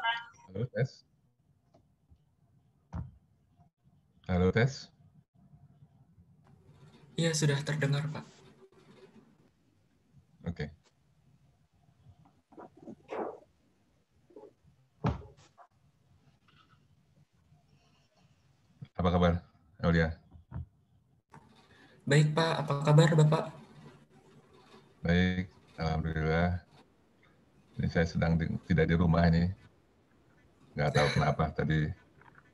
Halo tes. Halo tes. Iya sudah terdengar Pak. Oke. Okay. Apa kabar, Aulia? Baik Pak, apa kabar Bapak? Baik, Alhamdulillah. Ini saya sedang di, tidak di rumah ini, nggak tahu kenapa tadi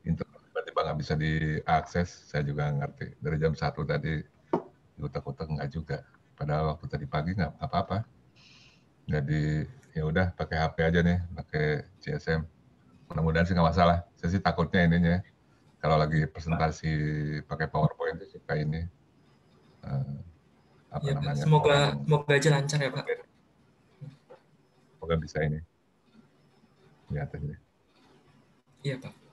internet tiba-tiba nggak bisa diakses. Saya juga ngerti dari jam satu tadi utak-utak nggak juga. Padahal waktu tadi pagi nggak apa-apa. Jadi ya udah pakai HP aja nih, pakai CSM. Mudah-mudahan sih nggak masalah. Saya sih takutnya ininya kalau lagi presentasi pakai PowerPoint sih kayak ini uh, apa ya, namanya? Semoga semoga aja lancar ya Pak. Semoga bisa ini. atas iya, ini Iya, Pak.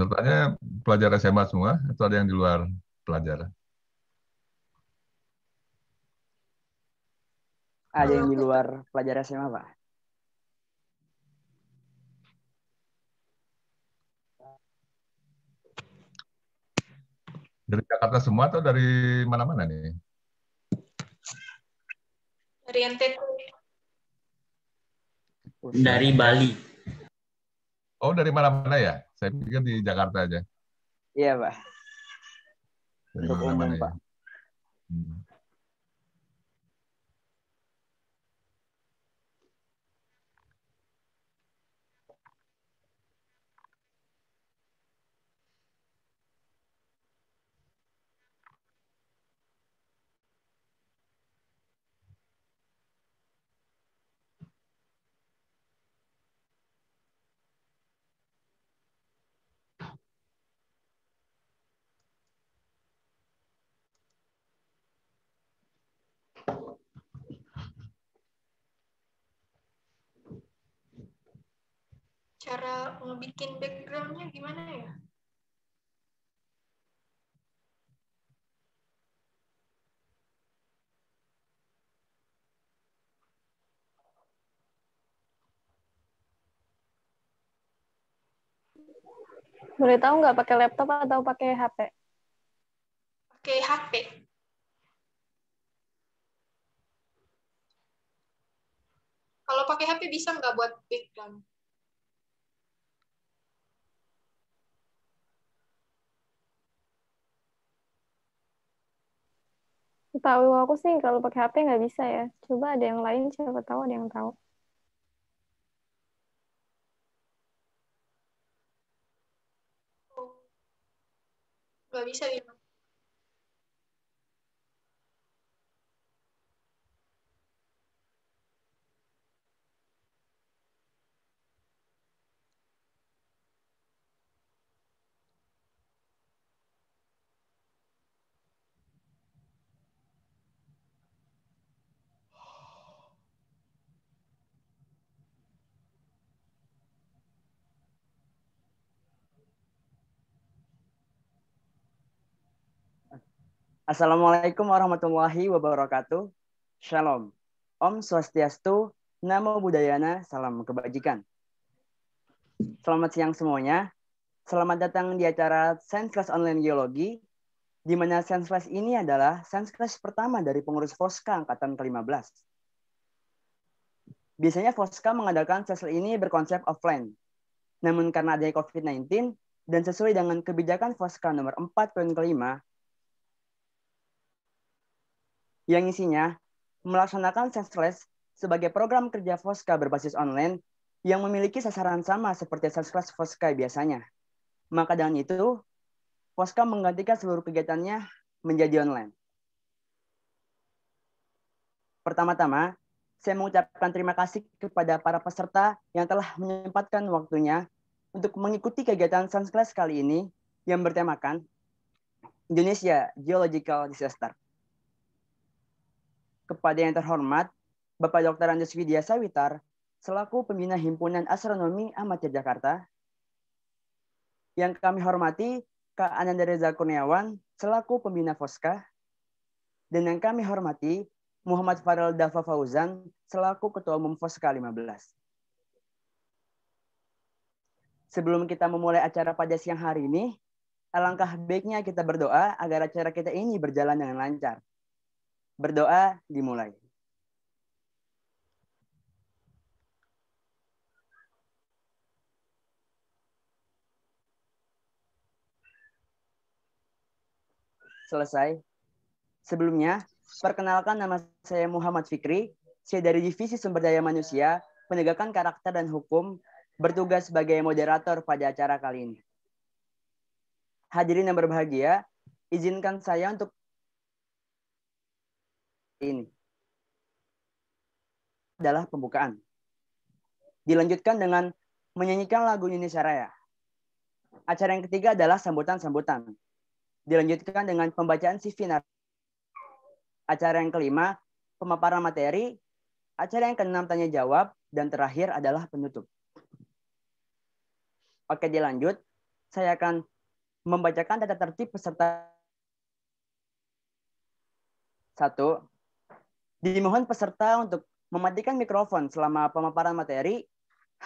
Pesertanya pelajar SMA semua atau ada yang di luar pelajaran? Ada yang di luar pelajar SMA, Pak. Dari Jakarta semua atau dari mana-mana nih? Dari NTT. Dari Bali. Oh, dari mana-mana ya? Saya pikir di Jakarta aja. Iya, Pak. Dari Untuk umum, ya. Pak. Ya. Hmm. cara ngebikin backgroundnya gimana ya? Boleh tahu nggak pakai laptop atau pakai HP? Pakai HP. Kalau pakai HP bisa nggak buat background? tahu aku sih kalau pakai HP nggak bisa ya. Coba ada yang lain, siapa tahu ada yang tahu. Nggak bisa ya. Assalamualaikum warahmatullahi wabarakatuh. Shalom. Om Swastiastu, Namo Buddhayana, Salam Kebajikan. Selamat siang semuanya. Selamat datang di acara Science Class Online Geologi, di mana Science Class ini adalah Science Class pertama dari pengurus FOSKA Angkatan ke-15. Biasanya FOSKA mengadakan sesi ini berkonsep offline. Namun karena adanya COVID-19, dan sesuai dengan kebijakan FOSKA nomor Poin Kelima yang isinya melaksanakan senseless sebagai program kerja FOSCA berbasis online yang memiliki sasaran sama seperti senseless FOSCA biasanya. Maka dengan itu, FOSCA menggantikan seluruh kegiatannya menjadi online. Pertama-tama, saya mengucapkan terima kasih kepada para peserta yang telah menyempatkan waktunya untuk mengikuti kegiatan Sunsclass kali ini yang bertemakan Indonesia Geological Disaster kepada yang terhormat Bapak Dr. Andes Widya Sawitar selaku pembina Himpunan Astronomi Amatir Jakarta. Yang kami hormati Kak Ananda Reza Kurniawan selaku pembina FOSKA. Dan yang kami hormati Muhammad Farel Dafa Fauzan selaku Ketua Umum FOSKA 15. Sebelum kita memulai acara pada siang hari ini, alangkah baiknya kita berdoa agar acara kita ini berjalan dengan lancar. Berdoa dimulai. Selesai. Sebelumnya, perkenalkan nama saya Muhammad Fikri. Saya dari Divisi Sumber Daya Manusia, Penegakan Karakter dan Hukum, bertugas sebagai moderator pada acara kali ini. Hadirin yang berbahagia, izinkan saya untuk ini adalah pembukaan. Dilanjutkan dengan menyanyikan lagu Indonesia Raya. Acara yang ketiga adalah sambutan-sambutan. Dilanjutkan dengan pembacaan CV Acara yang kelima, pemaparan materi. Acara yang keenam, tanya jawab. Dan terakhir adalah penutup. Oke, dilanjut. Saya akan membacakan tata tertib peserta. Satu, Dimohon peserta untuk mematikan mikrofon selama pemaparan materi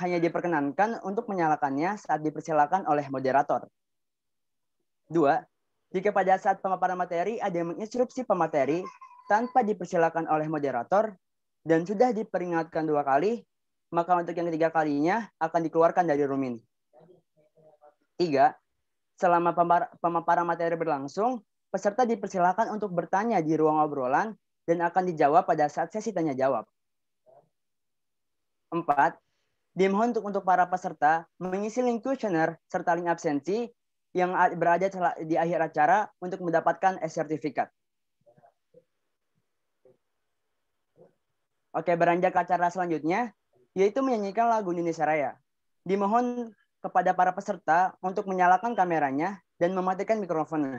hanya diperkenankan untuk menyalakannya saat dipersilakan oleh moderator. Dua, jika pada saat pemaparan materi ada yang menginstruksi pemateri tanpa dipersilakan oleh moderator dan sudah diperingatkan dua kali, maka untuk yang ketiga kalinya akan dikeluarkan dari room ini. Tiga, selama pemaparan materi berlangsung, peserta dipersilakan untuk bertanya di ruang obrolan dan akan dijawab pada saat sesi tanya jawab. Empat, dimohon untuk, untuk para peserta mengisi link kuesioner serta link absensi yang berada di akhir acara untuk mendapatkan e-sertifikat. Oke, beranjak ke acara selanjutnya, yaitu menyanyikan lagu Indonesia Raya. Dimohon kepada para peserta untuk menyalakan kameranya dan mematikan mikrofonnya.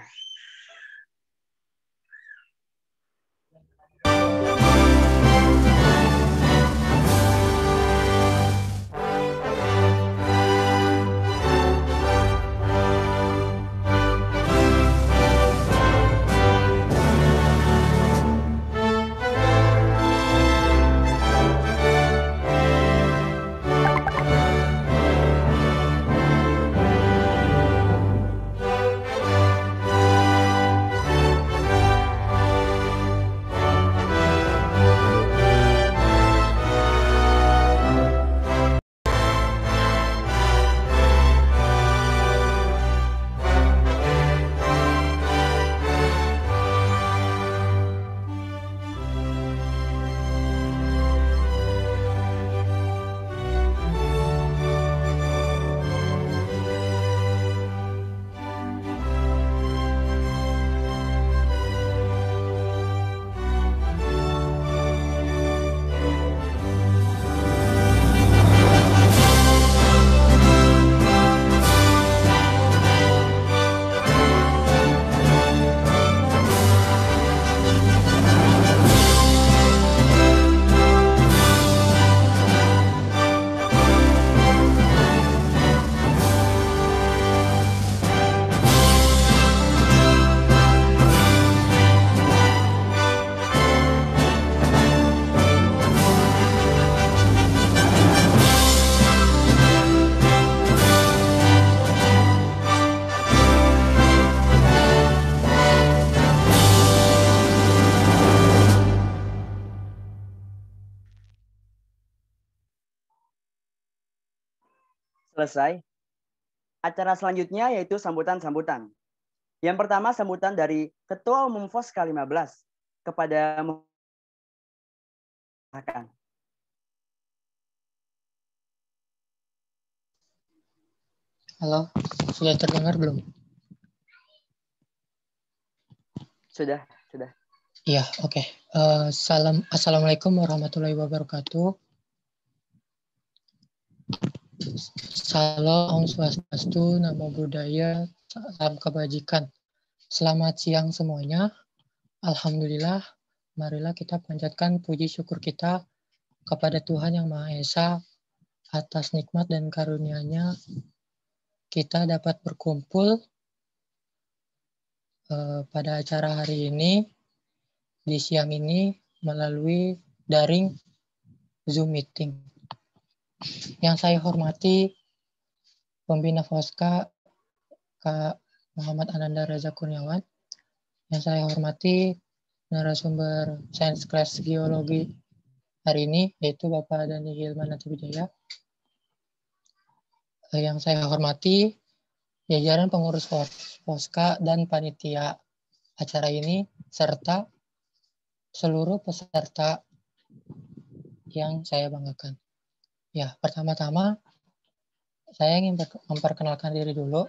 selesai, acara selanjutnya yaitu sambutan-sambutan. Yang pertama sambutan dari Ketua Umum k 15 kepada akan. Halo, sudah terdengar belum? Sudah, sudah. Iya, oke. Okay. Uh, eh, salam, assalamualaikum warahmatullahi wabarakatuh. Salam, Om Swastiastu, Namo Buddhaya, Salam Kebajikan. Selamat siang semuanya. Alhamdulillah, marilah kita panjatkan puji syukur kita kepada Tuhan Yang Maha Esa atas nikmat dan karunia-Nya kita dapat berkumpul eh, pada acara hari ini di siang ini melalui daring Zoom meeting. Yang saya hormati pembina FOSKA Kak Muhammad Ananda Reza Kurniawan. Yang saya hormati narasumber Sains Class Geologi hari ini yaitu Bapak Dani Hilman Wijaya. Eh, yang saya hormati jajaran pengurus FOSKA dan panitia acara ini serta seluruh peserta yang saya banggakan. Ya, pertama-tama saya ingin memperkenalkan diri dulu.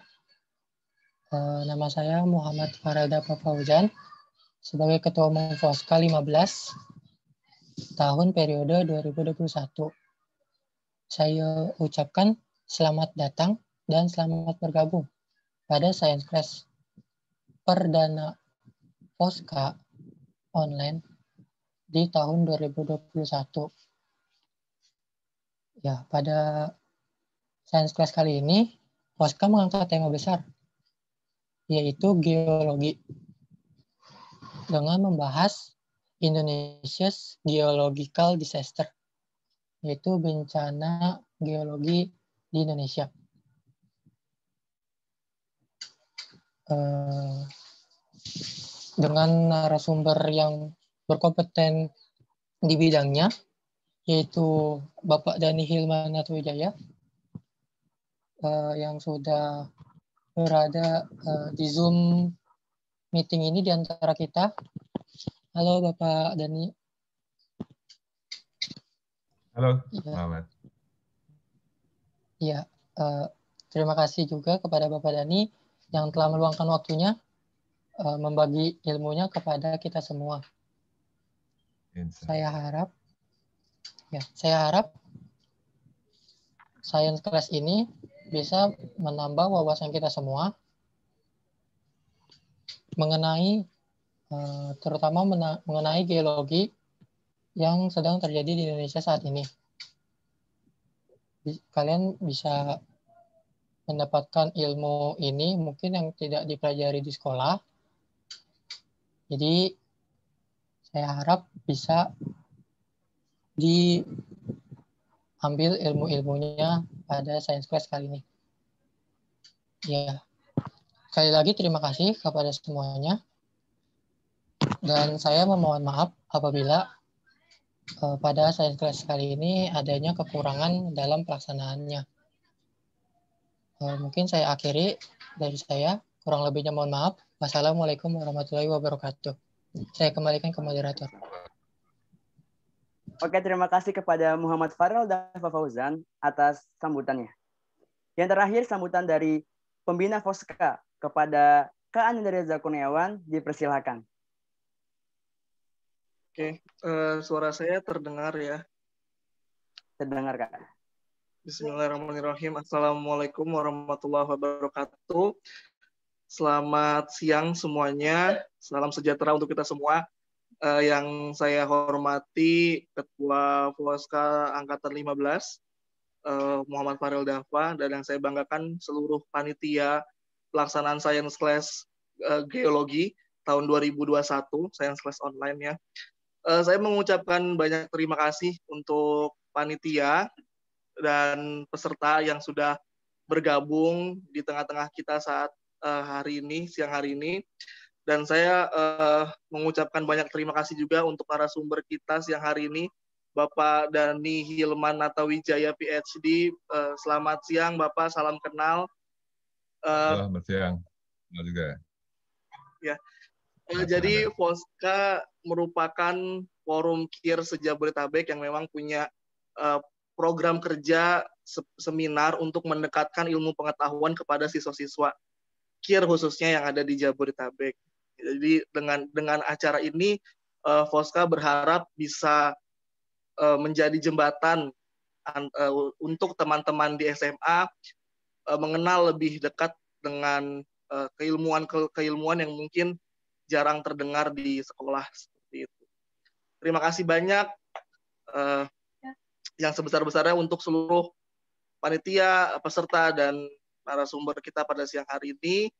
E, nama saya Muhammad Farada Papaujan sebagai Ketua Umum FOSKA 15 tahun periode 2021. Saya ucapkan selamat datang dan selamat bergabung pada Science Class perdana FOSKA online di tahun 2021 Ya, pada Science Class kali ini, Waska mengangkat tema besar, yaitu geologi. Dengan membahas Indonesia's Geological Disaster, yaitu bencana geologi di Indonesia. Eh, dengan narasumber yang berkompeten di bidangnya, yaitu Bapak Dani Hilman Atwijaya uh, yang sudah berada uh, di Zoom meeting ini di antara kita. Halo Bapak Dani. Halo, iya. Selamat. Ya, ya uh, terima kasih juga kepada Bapak Dani yang telah meluangkan waktunya uh, membagi ilmunya kepada kita semua. Saya harap Ya, saya harap science class ini bisa menambah wawasan kita semua mengenai eh, terutama mengenai geologi yang sedang terjadi di Indonesia saat ini. Kalian bisa mendapatkan ilmu ini mungkin yang tidak dipelajari di sekolah. Jadi saya harap bisa diambil ilmu-ilmunya pada Science Quest kali ini. Ya, sekali lagi terima kasih kepada semuanya. Dan saya memohon maaf apabila uh, pada Science Quest kali ini adanya kekurangan dalam pelaksanaannya. Uh, mungkin saya akhiri dari saya. Kurang lebihnya mohon maaf. Wassalamualaikum warahmatullahi wabarakatuh. Saya kembalikan ke moderator. Oke, terima kasih kepada Muhammad Farel dan Fauzan atas sambutannya. Yang terakhir, sambutan dari Pembina Foska kepada Kak Ananda Reza dipersilahkan. Oke, uh, suara saya terdengar ya. Terdengar, Kak. Bismillahirrahmanirrahim. Assalamualaikum warahmatullahi wabarakatuh. Selamat siang semuanya. Salam sejahtera untuk kita semua uh, yang saya hormati Ketua Foska Angkatan 15 uh, eh, Muhammad Farel Dafa dan yang saya banggakan seluruh panitia pelaksanaan Science Class uh, Geologi tahun 2021 Science Class online ya. Uh, saya mengucapkan banyak terima kasih untuk panitia dan peserta yang sudah bergabung di tengah-tengah kita saat uh, hari ini siang hari ini dan saya uh, mengucapkan banyak terima kasih juga untuk para sumber kita siang hari ini Bapak Dani Hilman Natawijaya PhD. Uh, eh, selamat siang Bapak, salam kenal. Uh, selamat siang. Selamat juga. Ya. Uh, jadi Foska merupakan forum KIR sejabodetabek yang memang punya uh, program kerja se seminar untuk mendekatkan ilmu pengetahuan kepada siswa-siswa KIR khususnya yang ada di Jabodetabek. Jadi dengan dengan acara ini uh, eh, Voska berharap bisa uh, menjadi jembatan uh, untuk teman-teman di SMA uh, mengenal lebih dekat dengan uh, keilmuan ke keilmuan yang mungkin jarang terdengar di sekolah seperti itu. Terima kasih banyak uh, yang sebesar-besarnya untuk seluruh panitia, peserta dan narasumber kita pada siang hari ini.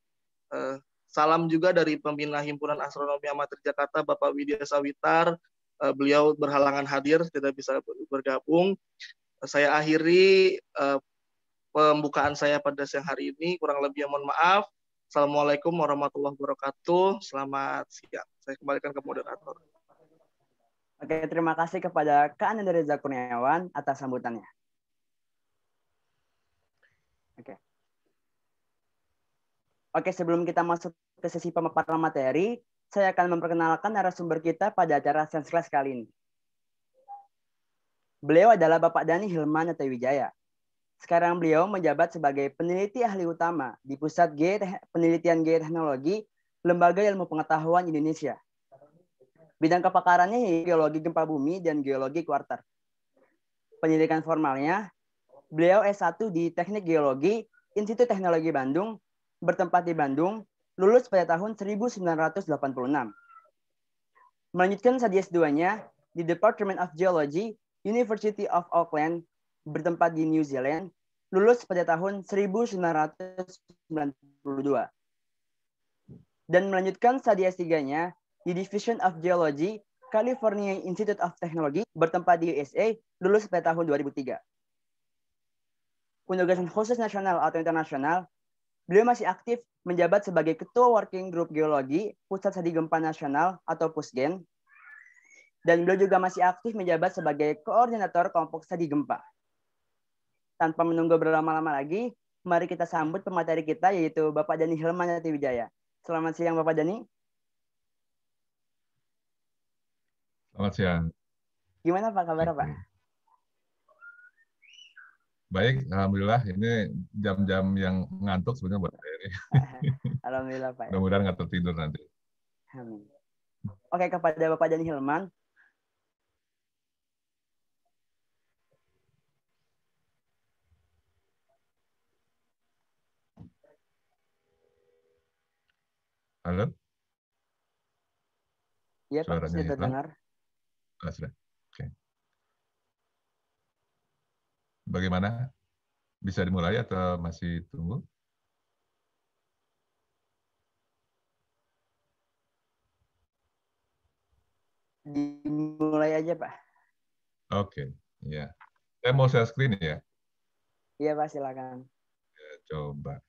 Uh, Salam juga dari pembina Himpunan Astronomi Amatir Jakarta, Bapak Widya Sawitar. Eh, beliau berhalangan hadir, tidak bisa bergabung. Saya akhiri eh, pembukaan saya pada siang hari ini. Kurang lebih mohon maaf. Assalamualaikum warahmatullahi wabarakatuh. Selamat siang. Saya kembalikan ke moderator. Oke, terima kasih kepada Kak Ananda Reza Kurniawan atas sambutannya. Oke. Oke, sebelum kita masuk ke sesi pemaparan materi, saya akan memperkenalkan narasumber kita pada acara Science Class kali ini. Beliau adalah Bapak Dani Hilman Wijaya. Sekarang beliau menjabat sebagai peneliti ahli utama di Pusat G Penelitian Geoteknologi Lembaga Ilmu Pengetahuan Indonesia. Bidang kepakarannya geologi gempa bumi dan geologi kuarter. Pendidikan formalnya, beliau S1 di Teknik Geologi Institut Teknologi Bandung, bertempat di Bandung, lulus pada tahun 1986. Melanjutkan studi s nya di Department of Geology, University of Auckland, bertempat di New Zealand, lulus pada tahun 1992. Dan melanjutkan studi s nya di Division of Geology, California Institute of Technology, bertempat di USA, lulus pada tahun 2003. Penugasan khusus nasional atau internasional Beliau masih aktif menjabat sebagai Ketua Working Group Geologi Pusat Sadi Gempa Nasional atau PUSGEN, dan beliau juga masih aktif menjabat sebagai Koordinator Kelompok Sadi Gempa. Tanpa menunggu berlama-lama lagi, mari kita sambut pemateri kita yaitu Bapak Dani Yati Wijaya. Selamat siang Bapak Dani. Selamat siang. Gimana Pak kabar Pak? Baik, alhamdulillah ini jam-jam yang ngantuk sebenarnya buat saya ini. alhamdulillah Pak. Mudah-mudahan nggak tertidur nanti. Amin. Oke kepada Bapak Dani Hilman. Halo. Iya, Pak, sudah terdengar. Ah, sudah. bagaimana? Bisa dimulai atau masih tunggu? Dimulai aja, Pak. Oke, okay. ya. Saya mau share screen ya. Iya, Pak, silakan. Ya, coba.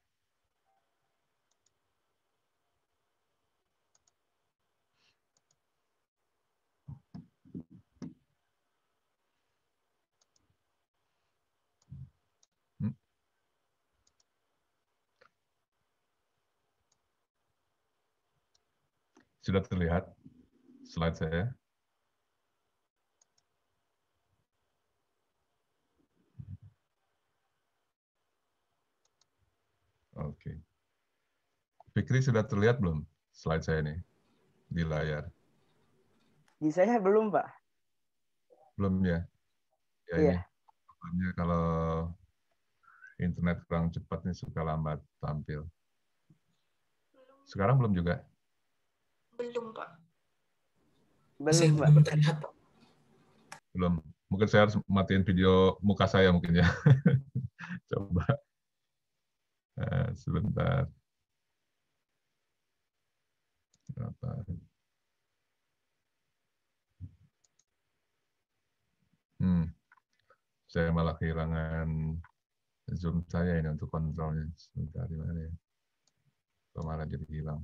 Sudah terlihat slide saya? Oke. Okay. Fikri sudah terlihat belum slide saya ini di layar? Di saya belum, Pak. Belum ya? ya iya. Ini. Kalau internet kurang cepat nih suka lambat tampil. Sekarang belum juga? Belum, Pak. Belum, Pak. belum terlihat, Pak. Belum. Mungkin saya harus matiin video muka saya mungkin ya. Coba. Nah, sebentar. Berapa? Hmm. Saya malah kehilangan Zoom saya ini untuk kontrolnya. Sebentar, di mana ya? Kemarin jadi hilang?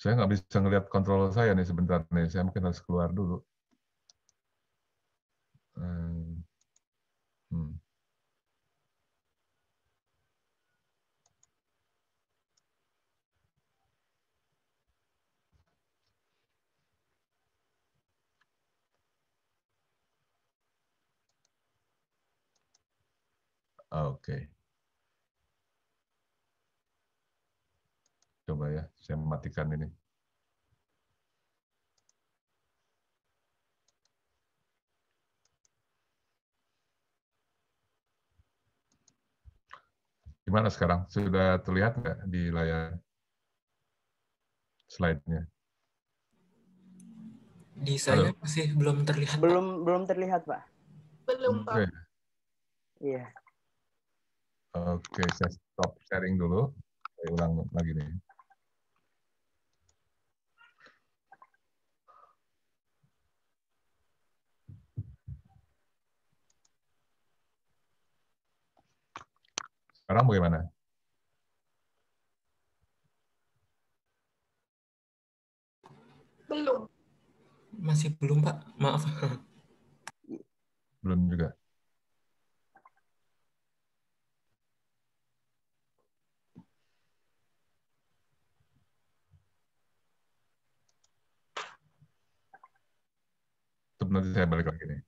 Saya nggak bisa ngelihat kontrol saya nih sebentar nih. Saya mungkin harus keluar dulu. Eh, hmm. Oke. Okay. ya. Saya matikan ini. Gimana sekarang? Sudah terlihat nggak di layar slide-nya? Di saya Halo. masih belum terlihat. Belum Pak. belum terlihat, Pak. Belum, Pak. Okay. Iya. Oke, okay, saya stop sharing dulu. Saya ulang lagi nih. Sekarang bagaimana? Belum. Masih belum, Pak. Maaf. Belum juga. Nanti saya balik lagi nih.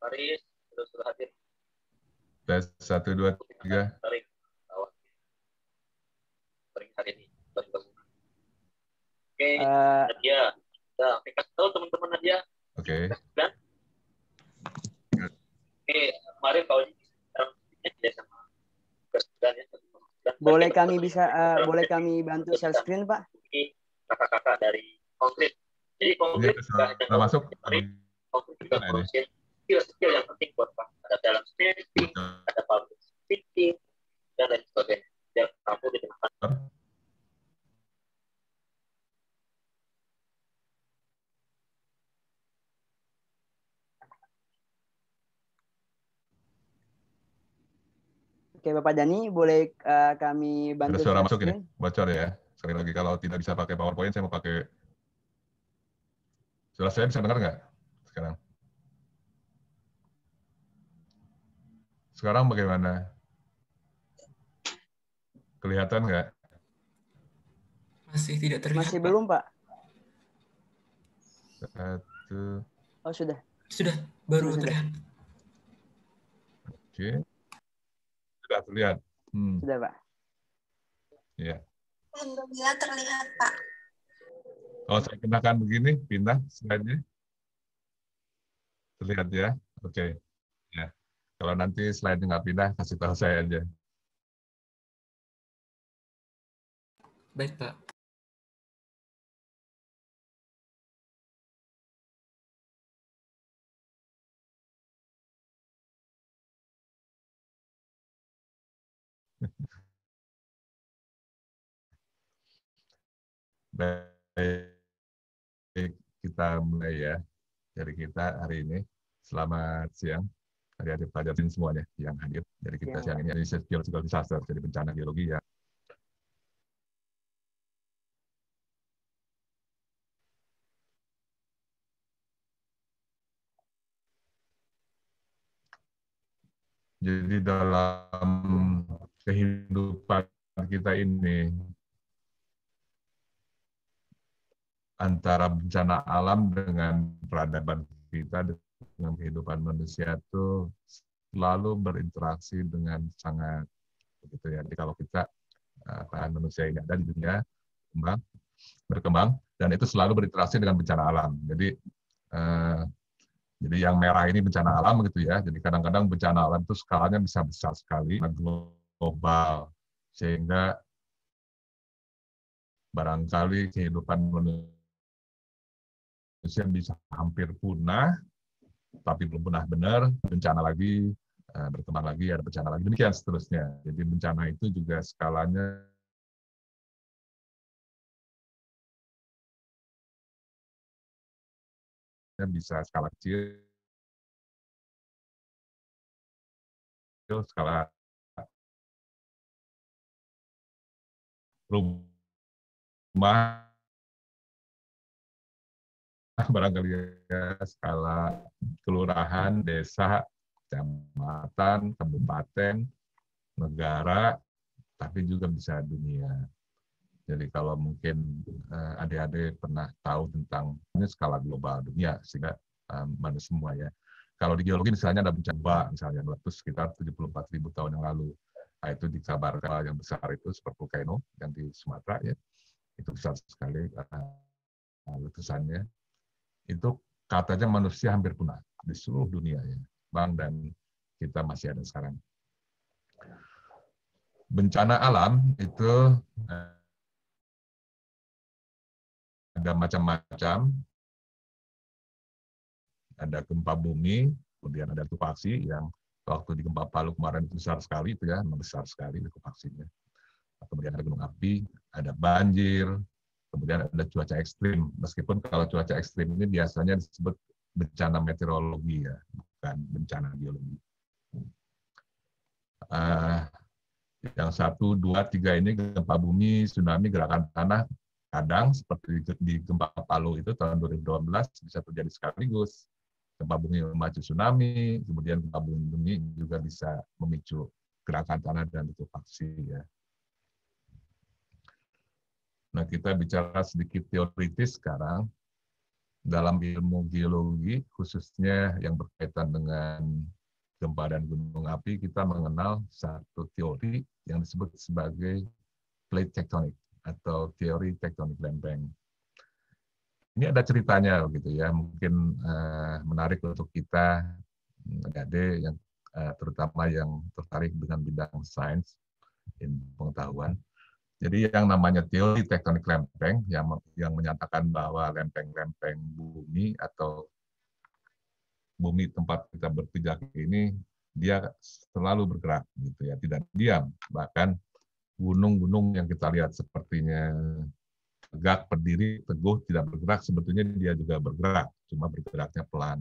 Faris, terus sudah Tes satu dua tiga. Tarik, ini. Oke, eh, Nadia. tahu teman-teman Nadia. Oke. Dan? Oke, kemarin kalau sama ya, Boleh kami bisa, uh, boleh kami bantu share screen, Pak? Kakak-kakak dari konkret. Jadi konkret. Sudah masuk. Konkret juga konkret skill-skill yang penting buat kamu. Ada dalam speaking, ada public speaking, dan lain sebagainya. Yang kamu di depan. Oke, Bapak Dani, boleh uh, kami bantu? Ada suara masuk ini, bocor ya. Sekali lagi, kalau tidak bisa pakai PowerPoint, saya mau pakai. Suara saya bisa dengar nggak sekarang? Sekarang bagaimana? Kelihatan nggak? Masih tidak terlihat. Masih belum, Pak. Satu. Oh, sudah. Sudah, baru sudah. terlihat. Oke. Sudah terlihat. Hmm. Sudah, Pak. ya Alhamdulillah terlihat, Pak. Oh, saya kenakan begini, pindah slide Terlihat ya. Oke. Okay. Kalau nanti selain nggak pindah, kasih tahu saya aja. Baik, Pak. Baik, kita mulai ya dari kita hari ini. Selamat siang adik-adik semua semuanya yang hadir dari kita ya. siang ini riset geological disaster jadi bencana geologi ya Jadi dalam kehidupan kita ini antara bencana alam dengan peradaban kita dalam kehidupan manusia itu selalu berinteraksi dengan sangat begitu ya. Jadi kalau kita bahan eh, manusia ini ada di dunia berkembang, berkembang dan itu selalu berinteraksi dengan bencana alam. Jadi eh, jadi yang merah ini bencana alam gitu ya. Jadi kadang-kadang bencana alam itu skalanya bisa besar sekali global sehingga barangkali kehidupan manusia bisa hampir punah tapi belum pernah benar, bencana lagi, eh, berkembang lagi, ada bencana lagi, demikian seterusnya. Jadi bencana itu juga skalanya bisa skala kecil, skala rumah, barangkali ya, skala kelurahan, desa, kecamatan, kabupaten, negara, tapi juga bisa dunia. Jadi kalau mungkin eh, adik-adik pernah tahu tentang ini skala global dunia, sehingga um, eh, manusia semua ya. Kalau di geologi misalnya ada bencana, misalnya meletus sekitar 74 ribu tahun yang lalu. Nah, itu dikabarkan yang besar itu seperti volcano yang di Sumatera ya. Itu besar sekali uh, letusannya itu katanya manusia hampir punah di seluruh dunia ya, Bang dan kita masih ada sekarang. Bencana alam itu eh, ada macam-macam. Ada gempa bumi, kemudian ada tupaksi yang waktu di gempa Palu kemarin besar sekali itu ya, besar sekali tupaksinya. Kemudian ada gunung api, ada banjir, kemudian ada cuaca ekstrim. Meskipun kalau cuaca ekstrim ini biasanya disebut bencana meteorologi ya, bukan bencana geologi. Uh, yang satu, dua, tiga ini gempa bumi, tsunami, gerakan tanah, kadang seperti di gempa Palu itu tahun 2012 bisa terjadi sekaligus. Gempa bumi memacu tsunami, kemudian gempa bumi juga bisa memicu gerakan tanah dan likuifaksi ya. Nah, kita bicara sedikit teoritis sekarang dalam ilmu geologi khususnya yang berkaitan dengan gempa dan gunung api kita mengenal satu teori yang disebut sebagai plate tectonic atau teori tektonik lempeng. Ini ada ceritanya gitu ya, mungkin uh, menarik untuk kita Gade yang uh, terutama yang tertarik dengan bidang sains ilmu pengetahuan. Jadi yang namanya teori tektonik lempeng yang yang menyatakan bahwa lempeng-lempeng bumi atau bumi tempat kita berpijak ini dia selalu bergerak gitu ya, tidak diam. Bahkan gunung-gunung yang kita lihat sepertinya tegak berdiri teguh tidak bergerak sebetulnya dia juga bergerak, cuma bergeraknya pelan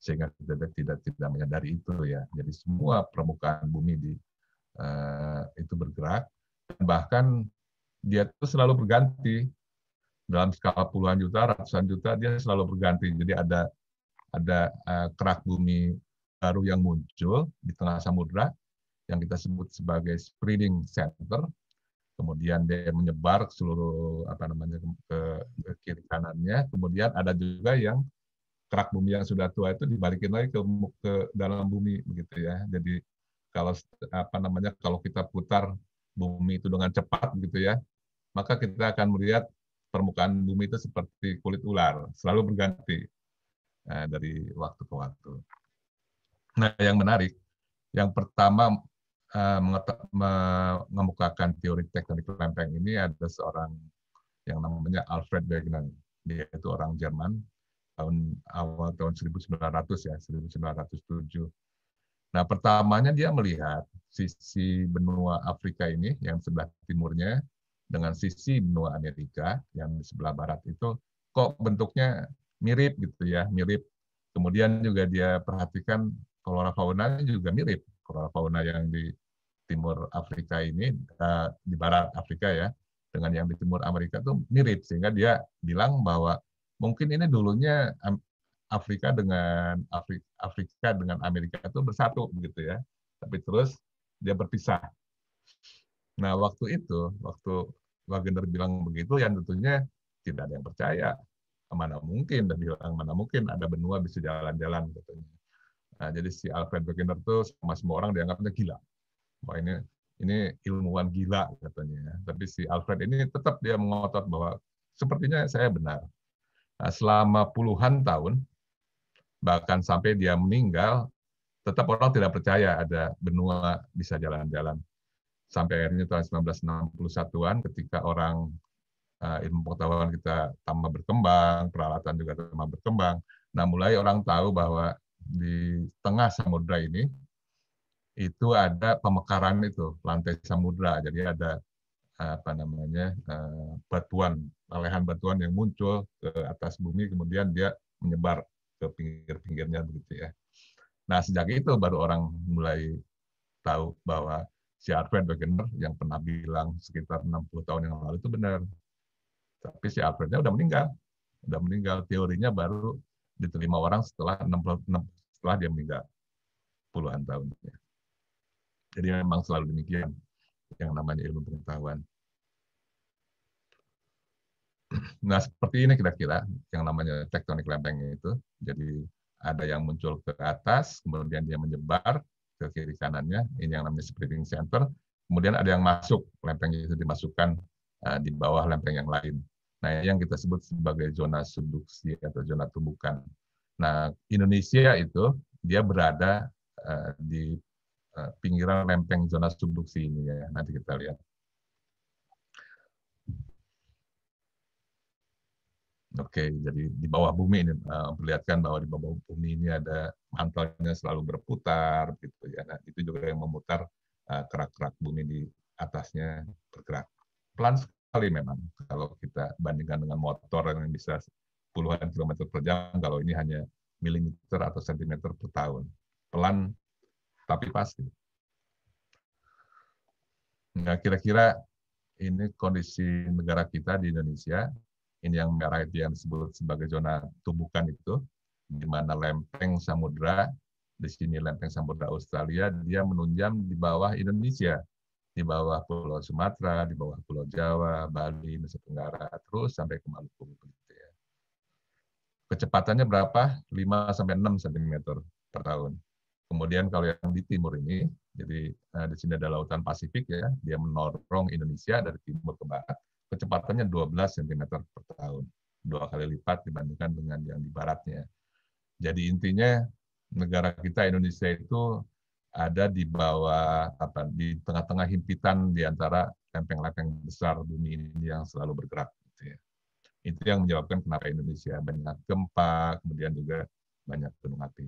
sehingga kita tidak tidak, menyadari itu ya. Jadi semua permukaan bumi di uh, itu bergerak bahkan dia itu selalu berganti dalam skala puluhan juta, ratusan juta, dia selalu berganti. Jadi ada ada uh, kerak bumi baru yang muncul di tengah samudra yang kita sebut sebagai spreading center. Kemudian dia menyebar ke seluruh apa namanya ke, ke kiri kanannya. Kemudian ada juga yang kerak bumi yang sudah tua itu dibalikin lagi ke, ke dalam bumi begitu ya. Jadi kalau apa namanya kalau kita putar bumi itu dengan cepat gitu ya, maka kita akan melihat permukaan bumi itu seperti kulit ular, selalu berganti nah, dari waktu ke waktu. Nah, yang menarik, yang pertama uh, mengemukakan teori tektonik lempeng ini ada seorang yang namanya Alfred Wegener. Dia itu orang Jerman tahun awal tahun 1900 ya, 1907 Nah, pertamanya dia melihat sisi benua Afrika ini yang sebelah timurnya dengan sisi benua Amerika yang di sebelah barat itu kok bentuknya mirip gitu ya, mirip. Kemudian juga dia perhatikan flora fauna juga mirip. Flora fauna yang di timur Afrika ini, eh, di barat Afrika ya, dengan yang di timur Amerika itu mirip. Sehingga dia bilang bahwa mungkin ini dulunya Afrika dengan Afrika, dengan Amerika itu bersatu begitu ya. Tapi terus dia berpisah. Nah, waktu itu, waktu Wagner bilang begitu, yang tentunya tidak ada yang percaya. Mana mungkin, dan bilang mana mungkin ada benua bisa jalan-jalan katanya. Nah, jadi si Alfred Wegener itu sama semua orang dianggapnya gila. Wah ini ini ilmuwan gila katanya. Ya. Tapi si Alfred ini tetap dia mengotot bahwa sepertinya saya benar. Nah, selama puluhan tahun bahkan sampai dia meninggal, tetap orang tidak percaya ada benua bisa jalan-jalan. Sampai akhirnya tahun 1961-an ketika orang uh, ilmu pengetahuan kita tambah berkembang, peralatan juga tambah berkembang. Nah, mulai orang tahu bahwa di tengah samudra ini itu ada pemekaran itu, lantai samudra. Jadi ada apa namanya eh, batuan, lelehan batuan yang muncul ke atas bumi, kemudian dia menyebar ke pinggir-pinggirnya begitu ya. Nah sejak itu baru orang mulai tahu bahwa si Alfred Wegener yang pernah bilang sekitar 60 tahun yang lalu itu benar. Tapi si Alfrednya udah meninggal. Udah meninggal. Teorinya baru diterima orang setelah 60, setelah dia meninggal puluhan tahun. Ya. Jadi memang selalu demikian yang namanya ilmu pengetahuan. Nah, seperti ini kira-kira yang namanya tektonik lempeng itu. Jadi ada yang muncul ke atas, kemudian dia menyebar ke kiri kanannya. Ini yang namanya spreading center. Kemudian ada yang masuk, lempeng itu dimasukkan uh, di bawah lempeng yang lain. Nah, yang kita sebut sebagai zona subduksi atau zona tumbukan. Nah, Indonesia itu dia berada uh, di uh, pinggiran lempeng zona subduksi ini ya. Nanti kita lihat. Oke, jadi di bawah bumi ini uh, bahwa di bawah bumi ini ada mantelnya selalu berputar, gitu ya. Nah, itu juga yang memutar kerak eh, kerak-kerak bumi di atasnya bergerak. Pelan sekali memang kalau kita bandingkan dengan motor yang bisa puluhan kilometer per jam, kalau ini hanya milimeter atau sentimeter per tahun. Pelan, tapi pasti. Gitu. Nah, kira-kira ini kondisi negara kita di Indonesia ini yang merah itu yang disebut sebagai zona tumbukan itu, di mana lempeng samudra, di sini lempeng samudra Australia, dia menunjam di bawah Indonesia, di bawah Pulau Sumatera, di bawah Pulau Jawa, Bali, Nusa Tenggara, terus sampai ke Maluku. Gitu ya. Kecepatannya berapa? 5 sampai 6 cm per tahun. Kemudian kalau yang di timur ini, jadi eh, di sini ada lautan Pasifik ya, dia menorong Indonesia dari timur ke barat kecepatannya 12 cm per tahun. Dua kali lipat dibandingkan dengan yang di baratnya. Jadi intinya negara kita Indonesia itu ada di bawah apa di tengah-tengah himpitan di antara lempeng-lempeng besar bumi ini yang selalu bergerak gitu ya. Itu yang menyebabkan kenapa Indonesia banyak gempa, kemudian juga banyak gunung api.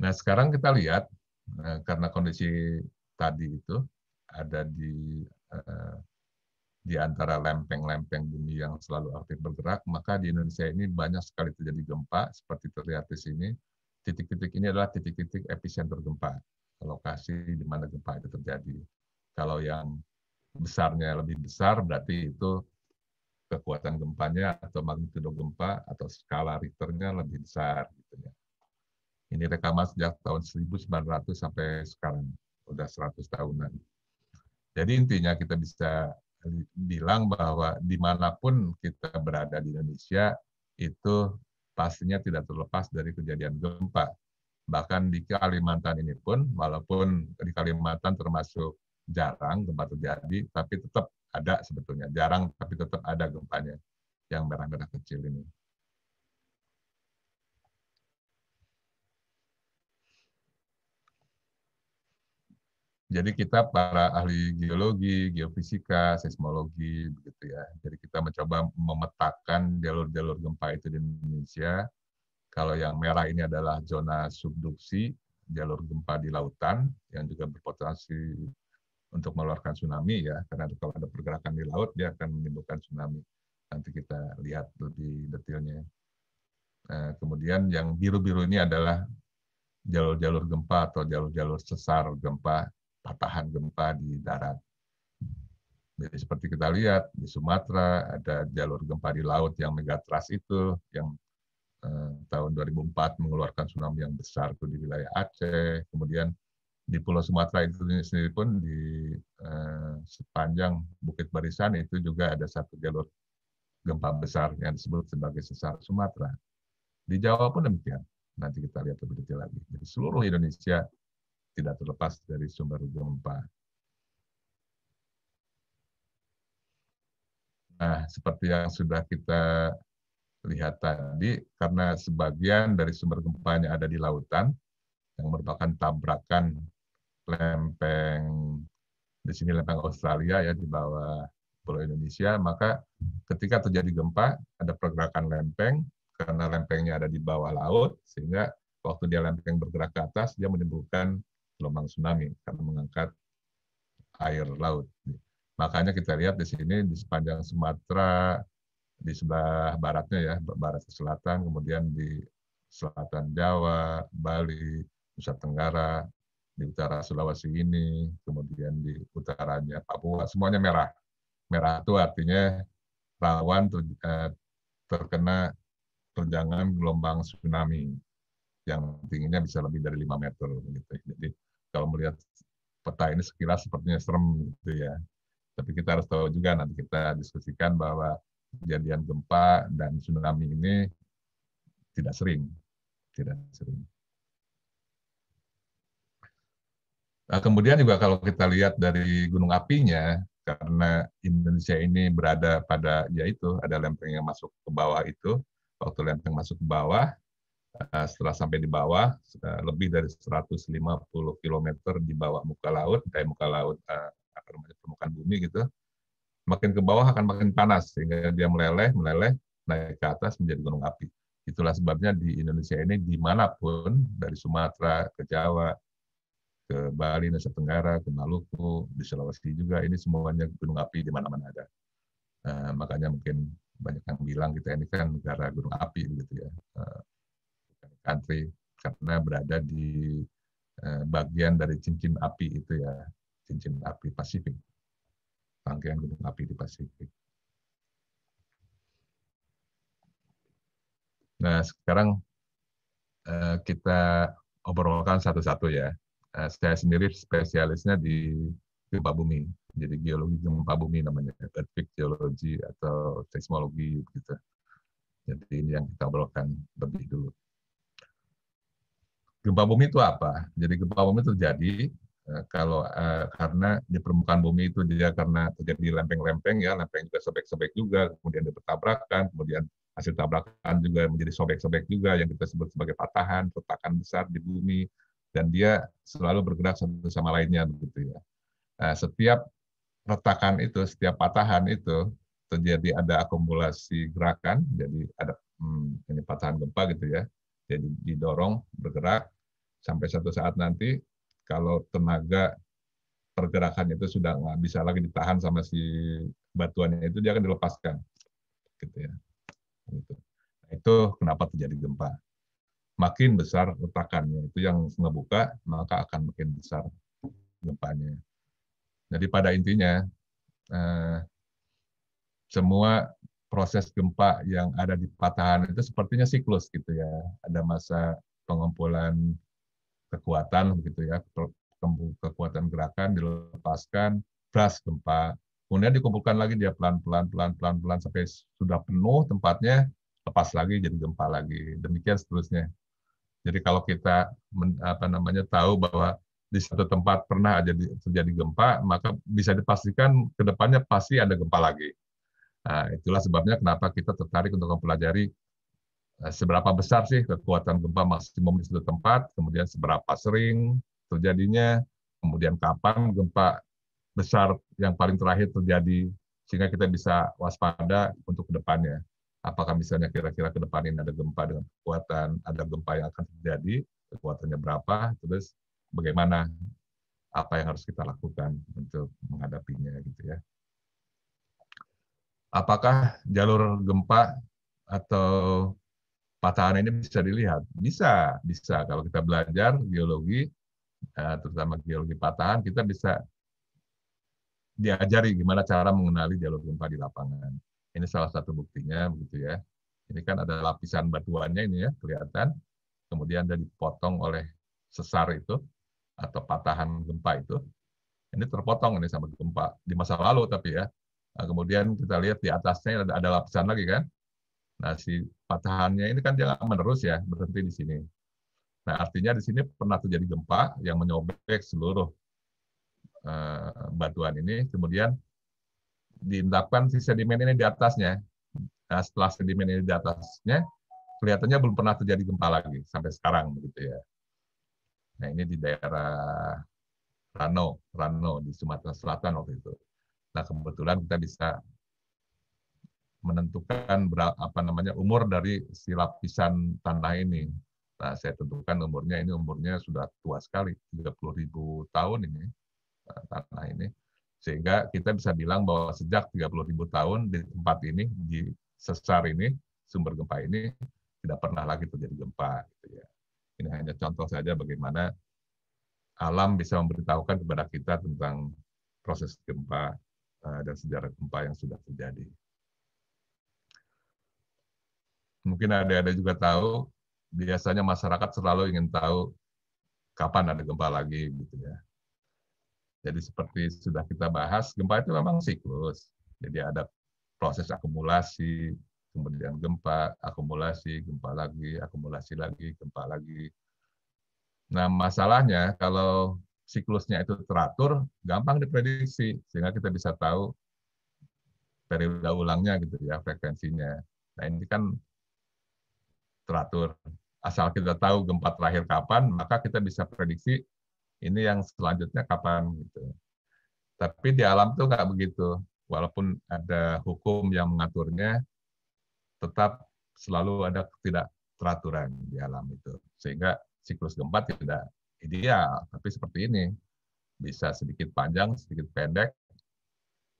Nah, sekarang kita lihat eh, karena kondisi tadi itu ada di eh, di antara lempeng-lempeng bumi yang selalu aktif bergerak, maka di Indonesia ini banyak sekali terjadi gempa seperti terlihat di sini. Titik-titik ini adalah titik-titik epicenter gempa, lokasi di mana gempa itu terjadi. Kalau yang besarnya lebih besar, berarti itu kekuatan gempanya atau magnitudo gempa atau skala Richternya lebih besar. Gitu ya. Ini rekaman sejak tahun 1900 sampai sekarang udah 100 tahunan. Jadi intinya kita bisa bilang bahwa dimanapun kita berada di Indonesia itu pastinya tidak terlepas dari kejadian gempa. Bahkan di Kalimantan ini pun, walaupun di Kalimantan termasuk jarang gempa terjadi, tapi tetap ada sebetulnya. Jarang tapi tetap ada gempanya yang merah-merah kecil ini. Jadi kita para ahli geologi, geofisika, seismologi begitu ya. Jadi kita mencoba memetakan jalur-jalur gempa itu di Indonesia. Kalau yang merah ini adalah zona subduksi, jalur gempa di lautan yang juga berpotensi untuk mengeluarkan tsunami ya karena kalau ada pergerakan di laut dia akan menimbulkan tsunami. Nanti kita lihat lebih detailnya. Nah, kemudian yang biru-biru ini adalah jalur-jalur gempa atau jalur-jalur sesar gempa patahan gempa di darat. Jadi seperti kita lihat di Sumatera ada jalur gempa di laut yang megatras itu yang eh, tahun 2004 mengeluarkan tsunami yang besar itu di wilayah Aceh. Kemudian di Pulau Sumatera itu sendiri pun di eh, sepanjang Bukit Barisan itu juga ada satu jalur gempa besar yang disebut sebagai sesar Sumatera. Di Jawa pun demikian. Nanti kita lihat lebih detail lagi. Jadi seluruh Indonesia tidak terlepas dari sumber gempa. Nah, seperti yang sudah kita lihat tadi, karena sebagian dari sumber gempa yang ada di lautan, yang merupakan tabrakan lempeng, di sini lempeng Australia ya, di bawah pulau Indonesia, maka ketika terjadi gempa, ada pergerakan lempeng, karena lempengnya ada di bawah laut, sehingga waktu dia lempeng bergerak ke atas, dia menimbulkan gelombang tsunami karena mengangkat air laut. Makanya kita lihat di sini di sepanjang Sumatera, di sebelah baratnya ya, barat ke selatan, kemudian di selatan Jawa, Bali, Nusa Tenggara, di utara Sulawesi ini, kemudian di utaranya Papua, semuanya merah. Merah itu artinya rawan ter, eh, terkena terjangan gelombang tsunami yang tingginya bisa lebih dari 5 meter. Gitu. Jadi kalau melihat peta ini sekilas sepertinya serem gitu ya. Tapi kita harus tahu juga nanti kita diskusikan bahwa kejadian gempa dan tsunami ini tidak sering, tidak sering. Nah, kemudian juga kalau kita lihat dari gunung apinya, karena Indonesia ini berada pada yaitu ada lempeng yang masuk ke bawah itu, waktu lempeng masuk ke bawah, Eh, setelah sampai di bawah eh, lebih dari 150 km di bawah muka laut dari muka laut eh, akan menjadi permukaan bumi gitu makin ke bawah akan makin panas sehingga dia meleleh meleleh naik ke atas menjadi gunung api itulah sebabnya di Indonesia ini dimanapun dari Sumatera ke Jawa ke Bali Nusa Tenggara ke Maluku di Sulawesi juga ini semuanya gunung api di mana-mana ada nah, makanya mungkin banyak yang bilang kita gitu, ini kan negara gunung api gitu ya country karena berada di eh, bagian dari cincin api itu ya, cincin api Pasifik. Rangkaian gunung api di Pasifik. Nah, sekarang eh, kita obrolkan satu-satu ya. Eh, saya sendiri spesialisnya di gempa bumi. Jadi geologi gempa bumi namanya, earthquake geologi atau seismologi gitu. Jadi ini yang kita obrolkan lebih dulu. Gempa bumi itu apa? Jadi gempa bumi terjadi eh, kalau eh, karena di permukaan bumi itu dia karena terjadi lempeng-lempeng ya, lempeng juga sobek-sobek juga, kemudian dia bertabrakan, kemudian hasil tabrakan juga menjadi sobek-sobek juga yang kita sebut sebagai patahan, retakan besar di bumi dan dia selalu bergerak satu sama lainnya begitu ya. Nah, setiap retakan itu, setiap patahan itu terjadi ada akumulasi gerakan, jadi ada hmm, ini patahan gempa gitu ya jadi ya, didorong bergerak sampai satu saat nanti kalau tenaga pergerakan itu sudah nggak bisa lagi ditahan sama si batuannya itu dia akan dilepaskan gitu ya gitu. Nah, itu kenapa terjadi gempa makin besar letakannya itu yang ngebuka maka akan makin besar gempanya jadi pada intinya eh, semua proses gempa yang ada di patahan itu sepertinya siklus gitu ya. Ada masa pengumpulan kekuatan gitu ya, kekuatan gerakan dilepaskan, blast gempa. Kemudian dikumpulkan lagi dia pelan-pelan, pelan-pelan, pelan sampai sudah penuh tempatnya, lepas lagi jadi gempa lagi. Demikian seterusnya. Jadi kalau kita men, apa namanya tahu bahwa di satu tempat pernah terjadi gempa, maka bisa dipastikan kedepannya pasti ada gempa lagi Nah, itulah sebabnya kenapa kita tertarik untuk mempelajari eh, seberapa besar sih kekuatan gempa maksimum di suatu tempat, kemudian seberapa sering terjadinya, kemudian kapan gempa besar yang paling terakhir terjadi, sehingga kita bisa waspada untuk kedepannya. Apakah misalnya kira-kira ke depan ini ada gempa dengan kekuatan, ada gempa yang akan terjadi, kekuatannya berapa, terus bagaimana apa yang harus kita lakukan untuk menghadapinya gitu ya apakah jalur gempa atau patahan ini bisa dilihat? Bisa, bisa. Kalau kita belajar geologi, eh, terutama geologi patahan, kita bisa diajari gimana cara mengenali jalur gempa di lapangan. Ini salah satu buktinya, begitu ya. Ini kan ada lapisan batuannya ini ya, kelihatan. Kemudian ada dipotong oleh sesar itu, atau patahan gempa itu. Ini terpotong ini sama gempa di masa lalu tapi ya. Nah, kemudian kita lihat di atasnya ada, ada lapisan lagi kan. Nah, si patahannya ini kan jangan menerus ya, berhenti di sini. Nah, artinya di sini pernah terjadi gempa yang menyobek seluruh eh, batuan ini, kemudian diendapkan si sedimen ini di atasnya. Nah, setelah sedimen ini di atasnya, kelihatannya belum pernah terjadi gempa lagi sampai sekarang begitu ya. Nah, ini di daerah Rano, Rano di Sumatera Selatan waktu itu. Nah, kebetulan kita bisa menentukan berapa, apa namanya umur dari si lapisan tanah ini. Nah, saya tentukan umurnya ini umurnya sudah tua sekali, 30.000 tahun ini eh, tanah ini. Sehingga kita bisa bilang bahwa sejak 30.000 tahun di tempat ini di sesar ini sumber gempa ini tidak pernah lagi terjadi gempa gitu ya. Ini hanya contoh saja bagaimana alam bisa memberitahukan kepada kita tentang proses gempa Uh, dan sejarah gempa yang sudah terjadi. Mungkin ada-ada juga tahu, biasanya masyarakat selalu ingin tahu kapan ada gempa lagi gitu ya. Jadi seperti sudah kita bahas, gempa itu memang siklus. Jadi ada proses akumulasi, kemudian gempa, akumulasi, gempa lagi, akumulasi lagi, gempa lagi. Nah, masalahnya kalau siklusnya itu teratur, gampang diprediksi sehingga kita bisa tahu periode ulangnya gitu ya frekuensinya. Nah ini kan teratur. Asal kita tahu gempa terakhir kapan, maka kita bisa prediksi ini yang selanjutnya kapan gitu. Tapi di alam tuh nggak begitu. Walaupun ada hukum yang mengaturnya, tetap selalu ada ketidak teraturan di alam itu. Sehingga siklus gempa tidak ideal, tapi seperti ini. Bisa sedikit panjang, sedikit pendek,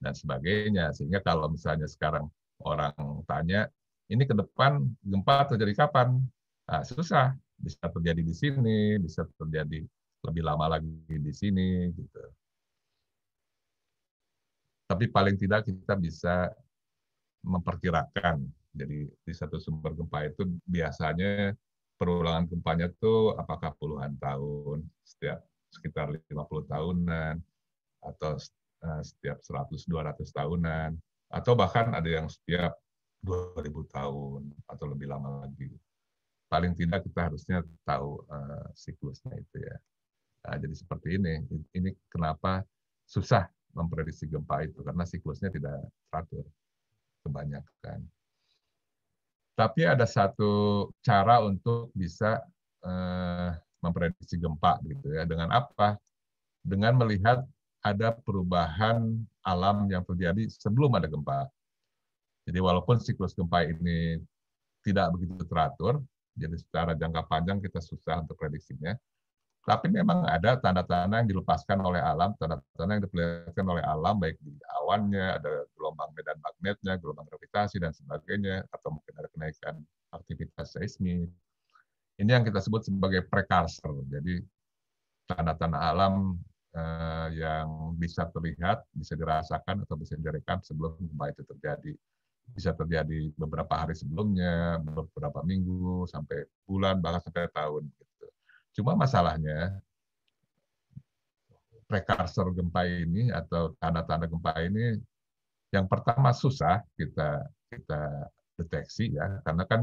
dan sebagainya. Sehingga kalau misalnya sekarang orang tanya, ini ke depan gempa terjadi kapan? Nah, susah. Bisa terjadi di sini, bisa terjadi lebih lama lagi di sini. gitu. Tapi paling tidak kita bisa memperkirakan. Jadi di satu sumber gempa itu biasanya perulangan gempanya tuh apakah puluhan tahun, setiap sekitar 50 tahunan, atau eh, setiap 100-200 tahunan, atau bahkan ada yang setiap 2000 tahun atau lebih lama lagi. Paling tidak kita harusnya tahu uh, siklusnya itu ya. Nah, jadi seperti ini. Ini kenapa susah memprediksi gempa itu karena siklusnya tidak teratur kebanyakan. Tapi ada satu cara untuk bisa uh, memprediksi gempa gitu ya. Dengan apa? Dengan melihat ada perubahan alam yang terjadi sebelum ada gempa. Jadi walaupun siklus gempa ini tidak begitu teratur, jadi secara jangka panjang kita susah untuk prediksinya. Tapi memang ada tanda-tanda yang dilepaskan oleh alam, tanda-tanda yang diperlihatkan oleh alam, baik di awannya, ada gelombang medan magnetnya, gelombang gravitasi, dan sebagainya, atau mungkin ada kenaikan aktivitas seismik. Ini yang kita sebut sebagai precursor, jadi tanda-tanda alam eh, yang bisa terlihat, bisa dirasakan, atau bisa direkam sebelum gempa itu terjadi bisa terjadi beberapa hari sebelumnya, beberapa minggu, sampai bulan, bahkan sampai tahun. Cuma masalahnya prekursor gempa ini atau tanda-tanda gempa ini yang pertama susah kita kita deteksi ya karena kan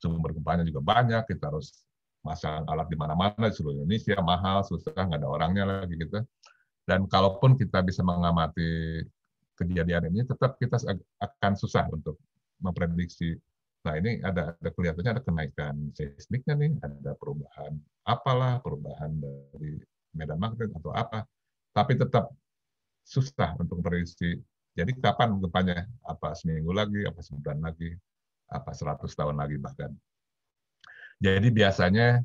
sumber gempanya juga banyak kita harus masang alat di mana-mana di seluruh Indonesia mahal susah nggak ada orangnya lagi gitu dan kalaupun kita bisa mengamati kejadian ini tetap kita akan susah untuk memprediksi Nah ini ada, ada kelihatannya ada kenaikan seismiknya nih, ada perubahan apalah, perubahan dari medan magnet atau apa, tapi tetap susah untuk prediksi. Jadi kapan depannya Apa seminggu lagi, apa sebulan lagi, apa seratus tahun lagi bahkan. Jadi biasanya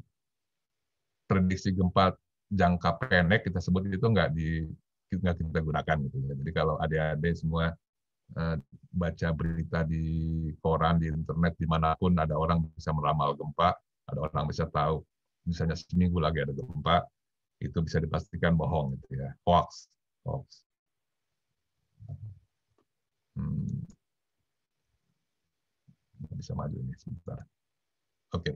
prediksi gempa jangka pendek kita sebut itu nggak di nggak kita gunakan gitu. Ya. Jadi kalau ada ada semua Eh, baca berita di koran, di internet, dimanapun ada orang bisa meramal gempa, ada orang bisa tahu. Misalnya seminggu lagi ada gempa, itu bisa dipastikan bohong, gitu ya. Hoax. Hoax. Hmm. Bisa maju ini sebentar. Oke. Okay.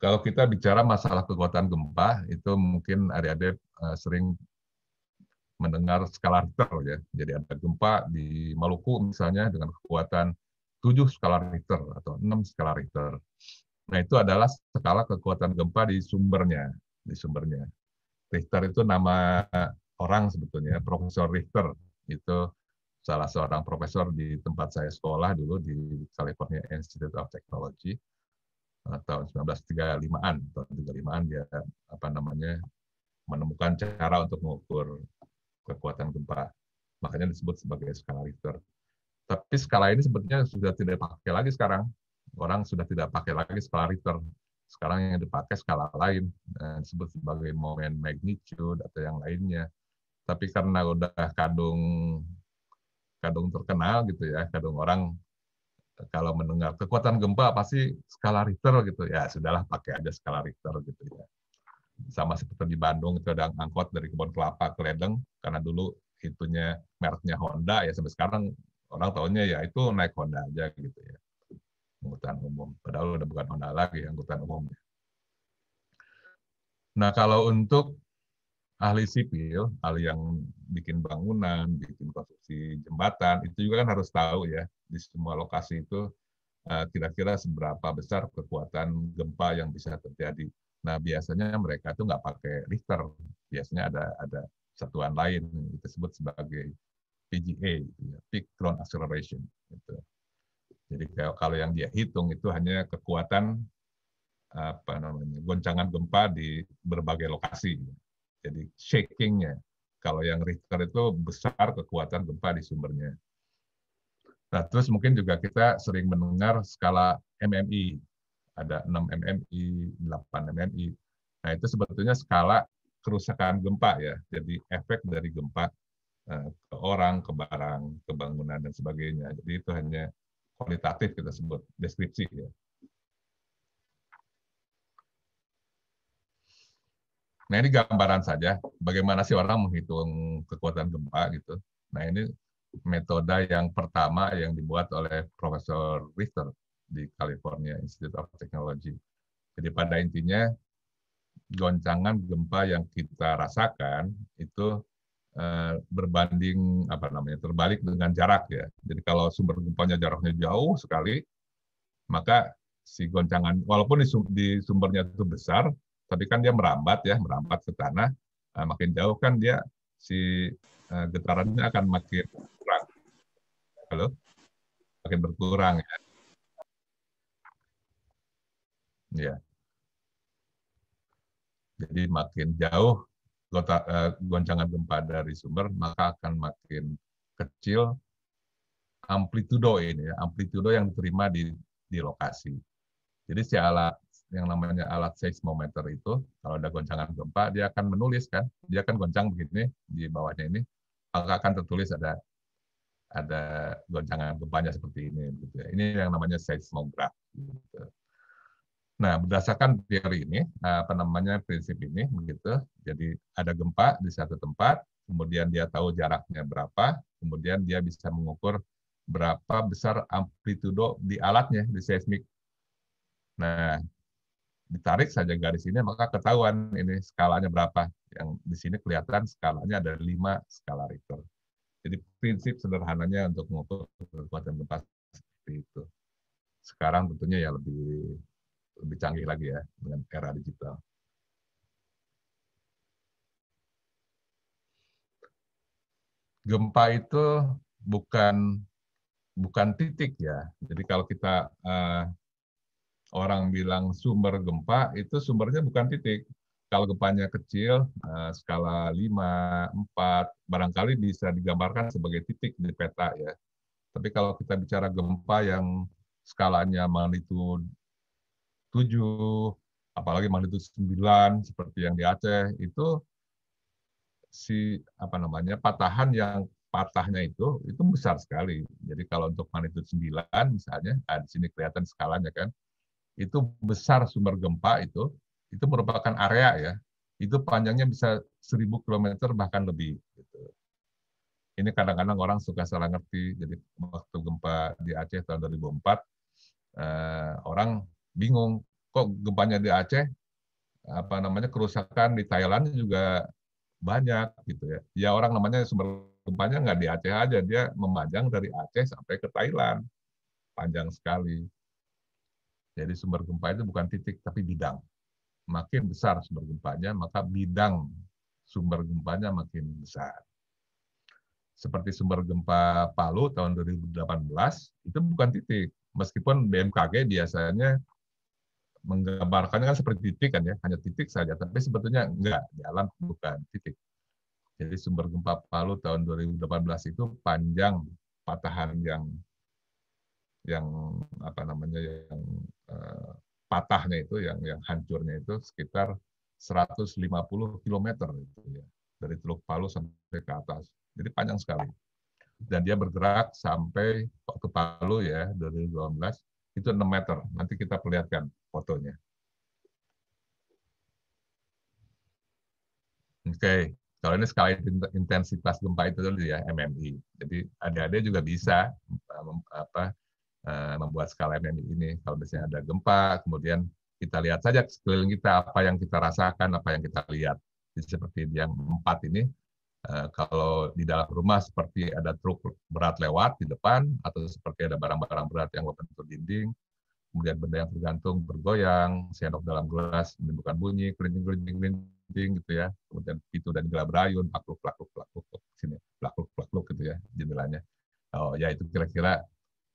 Kalau kita bicara masalah kekuatan gempa, itu mungkin adik-adik eh, sering mendengar skala Richter ya. Jadi ada gempa di Maluku misalnya dengan kekuatan 7 skala Richter atau 6 skala Richter. Nah, itu adalah skala kekuatan gempa di sumbernya, di sumbernya. Richter itu nama orang sebetulnya, Profesor Richter. Itu salah seorang profesor di tempat saya sekolah dulu di California Institute of Technology eh, tahun 1935-an, tahun 35-an dia apa namanya menemukan cara untuk mengukur kekuatan gempa. Makanya disebut sebagai skala Richter. Tapi skala ini sebetulnya sudah tidak dipakai lagi sekarang. Orang sudah tidak pakai lagi skala Richter. Sekarang yang dipakai skala lain, eh, disebut sebagai moment magnitude atau yang lainnya. Tapi karena udah kadung kadung terkenal gitu ya, kadung orang eh, kalau mendengar kekuatan gempa pasti skala Richter gitu ya sudahlah pakai aja skala Richter gitu ya sama seperti di Bandung itu ada angkot dari kebun kelapa ke Ledeng karena dulu itunya mereknya Honda ya sampai sekarang orang tahunya ya itu naik Honda aja gitu ya angkutan umum padahal udah bukan Honda lagi angkutan umumnya. Nah kalau untuk ahli sipil, ahli yang bikin bangunan, bikin konstruksi jembatan, itu juga kan harus tahu ya di semua lokasi itu eh, kira-kira seberapa besar kekuatan gempa yang bisa terjadi Nah biasanya mereka itu nggak pakai Richter, biasanya ada ada satuan lain yang disebut sebagai PGA, gitu ya, Peak Ground Acceleration. Gitu. Jadi kalau yang dia hitung itu hanya kekuatan apa namanya goncangan gempa di berbagai lokasi. Jadi shakingnya. Kalau yang Richter itu besar kekuatan gempa di sumbernya. Nah, terus mungkin juga kita sering mendengar skala MMI ada 6 MMI, 8 MMI. Nah, itu sebetulnya skala kerusakan gempa ya. Jadi efek dari gempa eh, ke orang, ke barang, ke bangunan dan sebagainya. Jadi itu hanya kualitatif kita sebut deskripsi ya. Nah ini gambaran saja bagaimana sih orang menghitung kekuatan gempa gitu. Nah ini metode yang pertama yang dibuat oleh Profesor Richter di California Institute of Technology. Jadi pada intinya goncangan gempa yang kita rasakan itu eh, berbanding apa namanya terbalik dengan jarak ya. Jadi kalau sumber gempanya jaraknya jauh sekali, maka si goncangan walaupun di, sumbernya itu besar, tapi kan dia merambat ya, merambat ke tanah, eh, makin jauh kan dia si eh, getarannya akan makin kurang. Halo? Makin berkurang ya Ya. Jadi makin jauh gota, uh, eh, goncangan gempa dari sumber, maka akan makin kecil amplitudo ini ya, amplitudo yang diterima di di lokasi. Jadi si alat yang namanya alat seismometer itu, kalau ada goncangan gempa, dia akan menulis kan, dia akan goncang begini di bawahnya ini, maka akan tertulis ada ada goncangan gempanya seperti ini. Gitu ya. Ini yang namanya seismograf. Gitu. Nah, berdasarkan teori ini, eh, apa namanya prinsip ini, begitu. Jadi ada gempa di satu tempat, kemudian dia tahu jaraknya berapa, kemudian dia bisa mengukur berapa besar amplitudo di alatnya, di seismik. Nah, ditarik saja garis ini, maka ketahuan ini skalanya berapa. Yang di sini kelihatan skalanya ada lima skala Richter. Jadi prinsip sederhananya untuk mengukur kekuatan gempa seperti itu. Sekarang tentunya ya lebih lebih canggih lagi ya dengan era digital. Gempa itu bukan bukan titik ya. Jadi kalau kita eh, orang bilang sumber gempa itu sumbernya bukan titik. Kalau gempanya kecil, eh, skala 5, 4, barangkali bisa digambarkan sebagai titik di peta ya. Tapi kalau kita bicara gempa yang skalanya magnitude 7, apalagi magnitudo 9 seperti yang di Aceh itu si apa namanya patahan yang patahnya itu itu besar sekali. Jadi kalau untuk magnitudo 9 misalnya, nah di sini kelihatan skalanya kan. Itu besar sumber gempa itu, itu merupakan area ya. Itu panjangnya bisa 1000 km bahkan lebih gitu. Ini kadang-kadang orang suka salah ngerti. Jadi waktu gempa di Aceh tahun 2004 eh, orang bingung kok gempanya di Aceh apa namanya kerusakan di Thailand juga banyak gitu ya. Ya orang namanya sumber gempanya nggak di Aceh aja, dia memanjang dari Aceh sampai ke Thailand. Panjang sekali. Jadi sumber gempa itu bukan titik tapi bidang. Makin besar sumber gempanya, maka bidang sumber gempanya makin besar. Seperti sumber gempa Palu tahun 2018, itu bukan titik. Meskipun BMKG biasanya menggambarkan kan seperti titik kan ya, hanya titik saja, tapi sebetulnya enggak, di alam bukan titik. Jadi sumber gempa Palu tahun 2018 itu panjang patahan yang yang apa namanya yang eh, patahnya itu yang yang hancurnya itu sekitar 150 km gitu ya dari Teluk Palu sampai ke atas. Jadi panjang sekali. Dan dia bergerak sampai ke Palu ya dari 2012 itu 6 meter. Nanti kita perlihatkan fotonya. Oke, okay. kalau ini skala intensitas gempa itu tadi ya MMI. Jadi ada-ada juga bisa eh, apa eh, membuat skala MMI ini. Kalau misalnya ada gempa, kemudian kita lihat saja sekeliling kita apa yang kita rasakan, apa yang kita lihat. Jadi seperti yang empat ini, Eh, kalau di dalam rumah seperti ada truk berat lewat di depan atau seperti ada barang-barang berat yang membentur dinding, kemudian benda yang tergantung bergoyang, sendok dalam gelas menimbulkan bunyi, kelincing-kelincing kelincing gitu ya, kemudian pintu dan gelap berayun, plakluk plakluk plakluk sini, plakluk plakluk gitu ya jendelanya. Oh ya itu kira-kira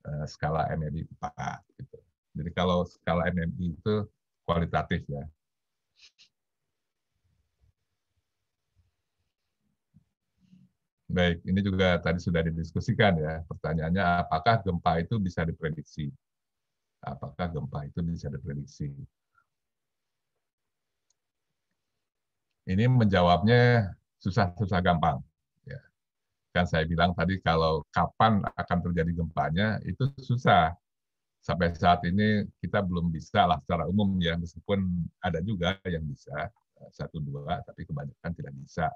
eh, skala MMI 4 gitu. Jadi kalau skala MMI itu kualitatif ya, Baik, ini juga tadi sudah didiskusikan ya. Pertanyaannya apakah gempa itu bisa diprediksi? Apakah gempa itu bisa diprediksi? Ini menjawabnya susah-susah gampang. Ya. Kan saya bilang tadi kalau kapan akan terjadi gempanya itu susah. Sampai saat ini kita belum bisa lah secara umum ya, meskipun ada juga yang bisa satu dua, tapi kebanyakan tidak bisa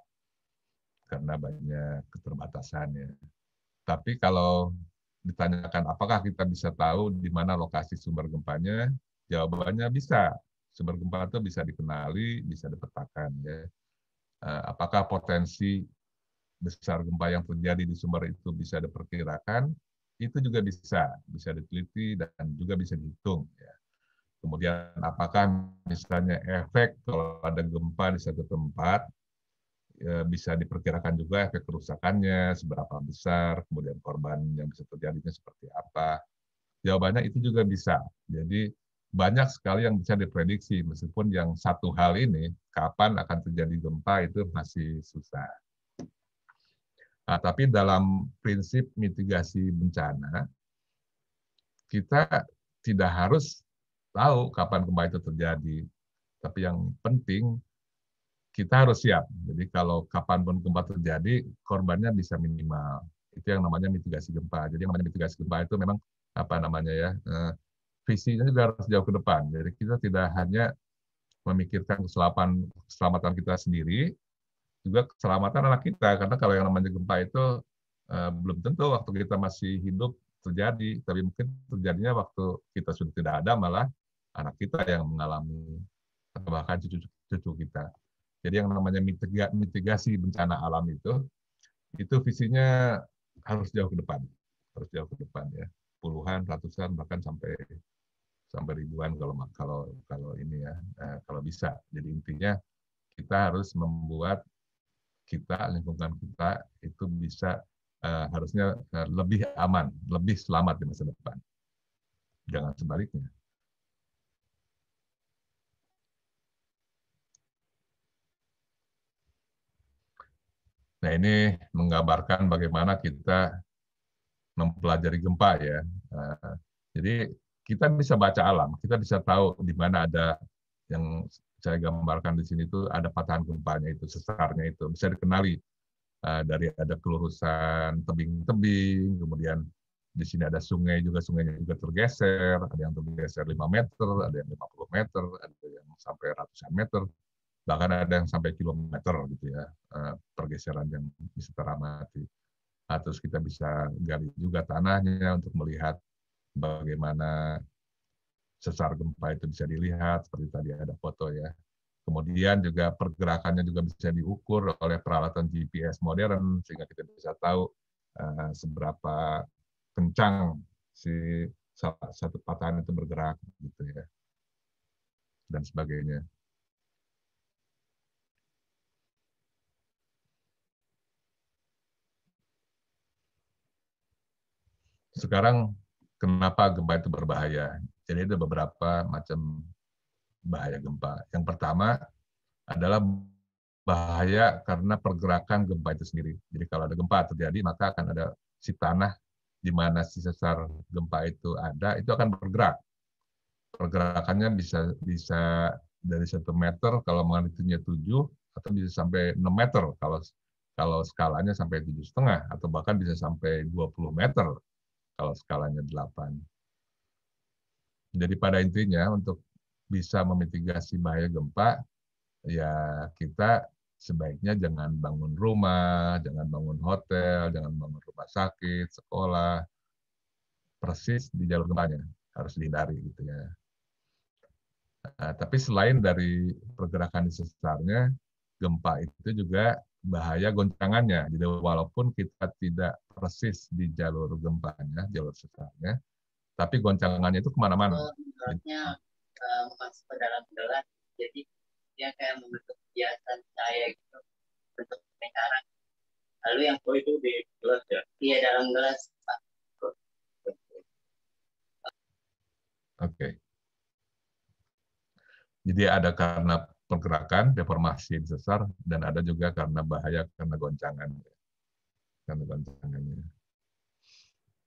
karena banyak keterbatasannya. Tapi kalau ditanyakan apakah kita bisa tahu di mana lokasi sumber gempanya, jawabannya bisa. Sumber gempa itu bisa dikenali, bisa dipetakan ya. Eh, apakah potensi besar gempa yang terjadi di sumber itu bisa diperkirakan? Itu juga bisa, bisa diteliti dan juga bisa dihitung ya. Kemudian apakah misalnya efek kalau ada gempa di satu tempat Eh, bisa diperkirakan juga ya efek kerusakannya, seberapa besar, kemudian korban yang bisa terjadinya seperti apa. Jawabannya itu juga bisa. Jadi banyak sekali yang bisa diprediksi, meskipun yang satu hal ini, kapan akan terjadi gempa itu masih susah. Nah, tapi dalam prinsip mitigasi bencana, kita tidak harus tahu kapan gempa itu terjadi. Tapi yang penting kita harus siap. Jadi kalau kapanpun gempa terjadi, korbannya bisa minimal. Itu yang namanya mitigasi gempa. Jadi yang namanya mitigasi gempa itu memang apa namanya ya, eh, visinya juga harus jauh ke depan. Jadi kita tidak hanya memikirkan keselapan keselamatan kita sendiri, juga keselamatan anak kita. Karena kalau yang namanya gempa itu eh, belum tentu waktu kita masih hidup terjadi, tapi mungkin terjadinya waktu kita sudah tidak ada malah anak kita yang mengalami bahkan cucu-cucu kita. Jadi yang namanya mitigasi bencana alam itu, itu visinya harus jauh ke depan, harus jauh ke depan ya, puluhan, ratusan, bahkan sampai sampai ribuan kalau kalau kalau ini ya eh, kalau bisa. Jadi intinya kita harus membuat kita lingkungan kita itu bisa eh, harusnya lebih aman, lebih selamat di masa depan. Jangan sebaliknya. Nah ini menggambarkan bagaimana kita mempelajari gempa ya. Nah, jadi kita bisa baca alam, kita bisa tahu di mana ada yang saya gambarkan di sini itu ada patahan gempanya itu, sesarnya itu bisa dikenali eh, dari ada kelurusan tebing-tebing, kemudian di sini ada sungai juga sungainya juga tergeser, ada yang tergeser 5 meter, ada yang 50 meter, ada yang sampai ratusan meter bahkan ada yang sampai kilometer gitu ya eh, pergeseran yang bisa teramati. atau nah, kita bisa gali juga tanahnya untuk melihat bagaimana sesar gempa itu bisa dilihat seperti tadi ada foto ya. Kemudian juga pergerakannya juga bisa diukur oleh peralatan GPS modern sehingga kita bisa tahu eh, seberapa kencang si satu patahan itu bergerak gitu ya dan sebagainya. sekarang kenapa gempa itu berbahaya? Jadi ada beberapa macam bahaya gempa. Yang pertama adalah bahaya karena pergerakan gempa itu sendiri. Jadi kalau ada gempa terjadi, maka akan ada si tanah di mana si sesar gempa itu ada, itu akan bergerak. Pergerakannya bisa bisa dari satu meter kalau magnitudenya tujuh atau bisa sampai 6 meter kalau kalau skalanya sampai tujuh setengah atau bahkan bisa sampai 20 meter kalau skalanya 8. Jadi pada intinya untuk bisa memitigasi bahaya gempa, ya kita sebaiknya jangan bangun rumah, jangan bangun hotel, jangan bangun rumah sakit, sekolah, persis di jalur gempanya harus dihindari gitu ya. Nah, tapi selain dari pergerakan di sesarnya, gempa itu juga bahaya goncangannya. Jadi walaupun kita tidak persis di jalur gempanya, jalur sesarnya, tapi goncangannya itu kemana-mana. Beratnya uh, masuk ke dalam gelas, jadi dia kayak membentuk hiasan saya gitu, bentuk lingkaran. Lalu yang oh, itu di gelas ya? Iya dalam gelas. Oke. Okay. Jadi ada karena pergerakan, deformasi sesar, dan ada juga karena bahaya karena goncangan. Oke kandungan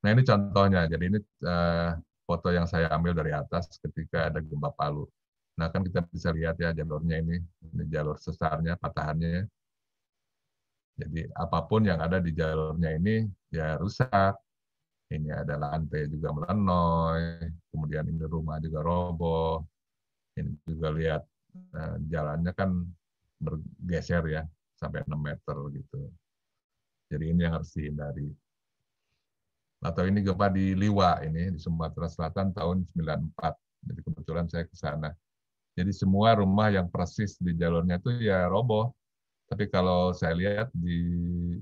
Nah ini contohnya, jadi ini eh, foto yang saya ambil dari atas ketika ada gempa Palu. Nah kan kita bisa lihat ya jalurnya ini, ini jalur sesarnya, patahannya. Ya. Jadi apapun yang ada di jalurnya ini ya rusak. Ini ada lantai juga melenoi, kemudian ini rumah juga roboh. Ini juga lihat uh, jalannya kan bergeser ya sampai 6 meter gitu. Jadi ini yang harus dihindari. Atau ini gempa di Liwa ini di Sumatera Selatan tahun 94. Jadi kebetulan saya ke sana. Jadi semua rumah yang persis di jalurnya itu ya roboh. Tapi kalau saya lihat di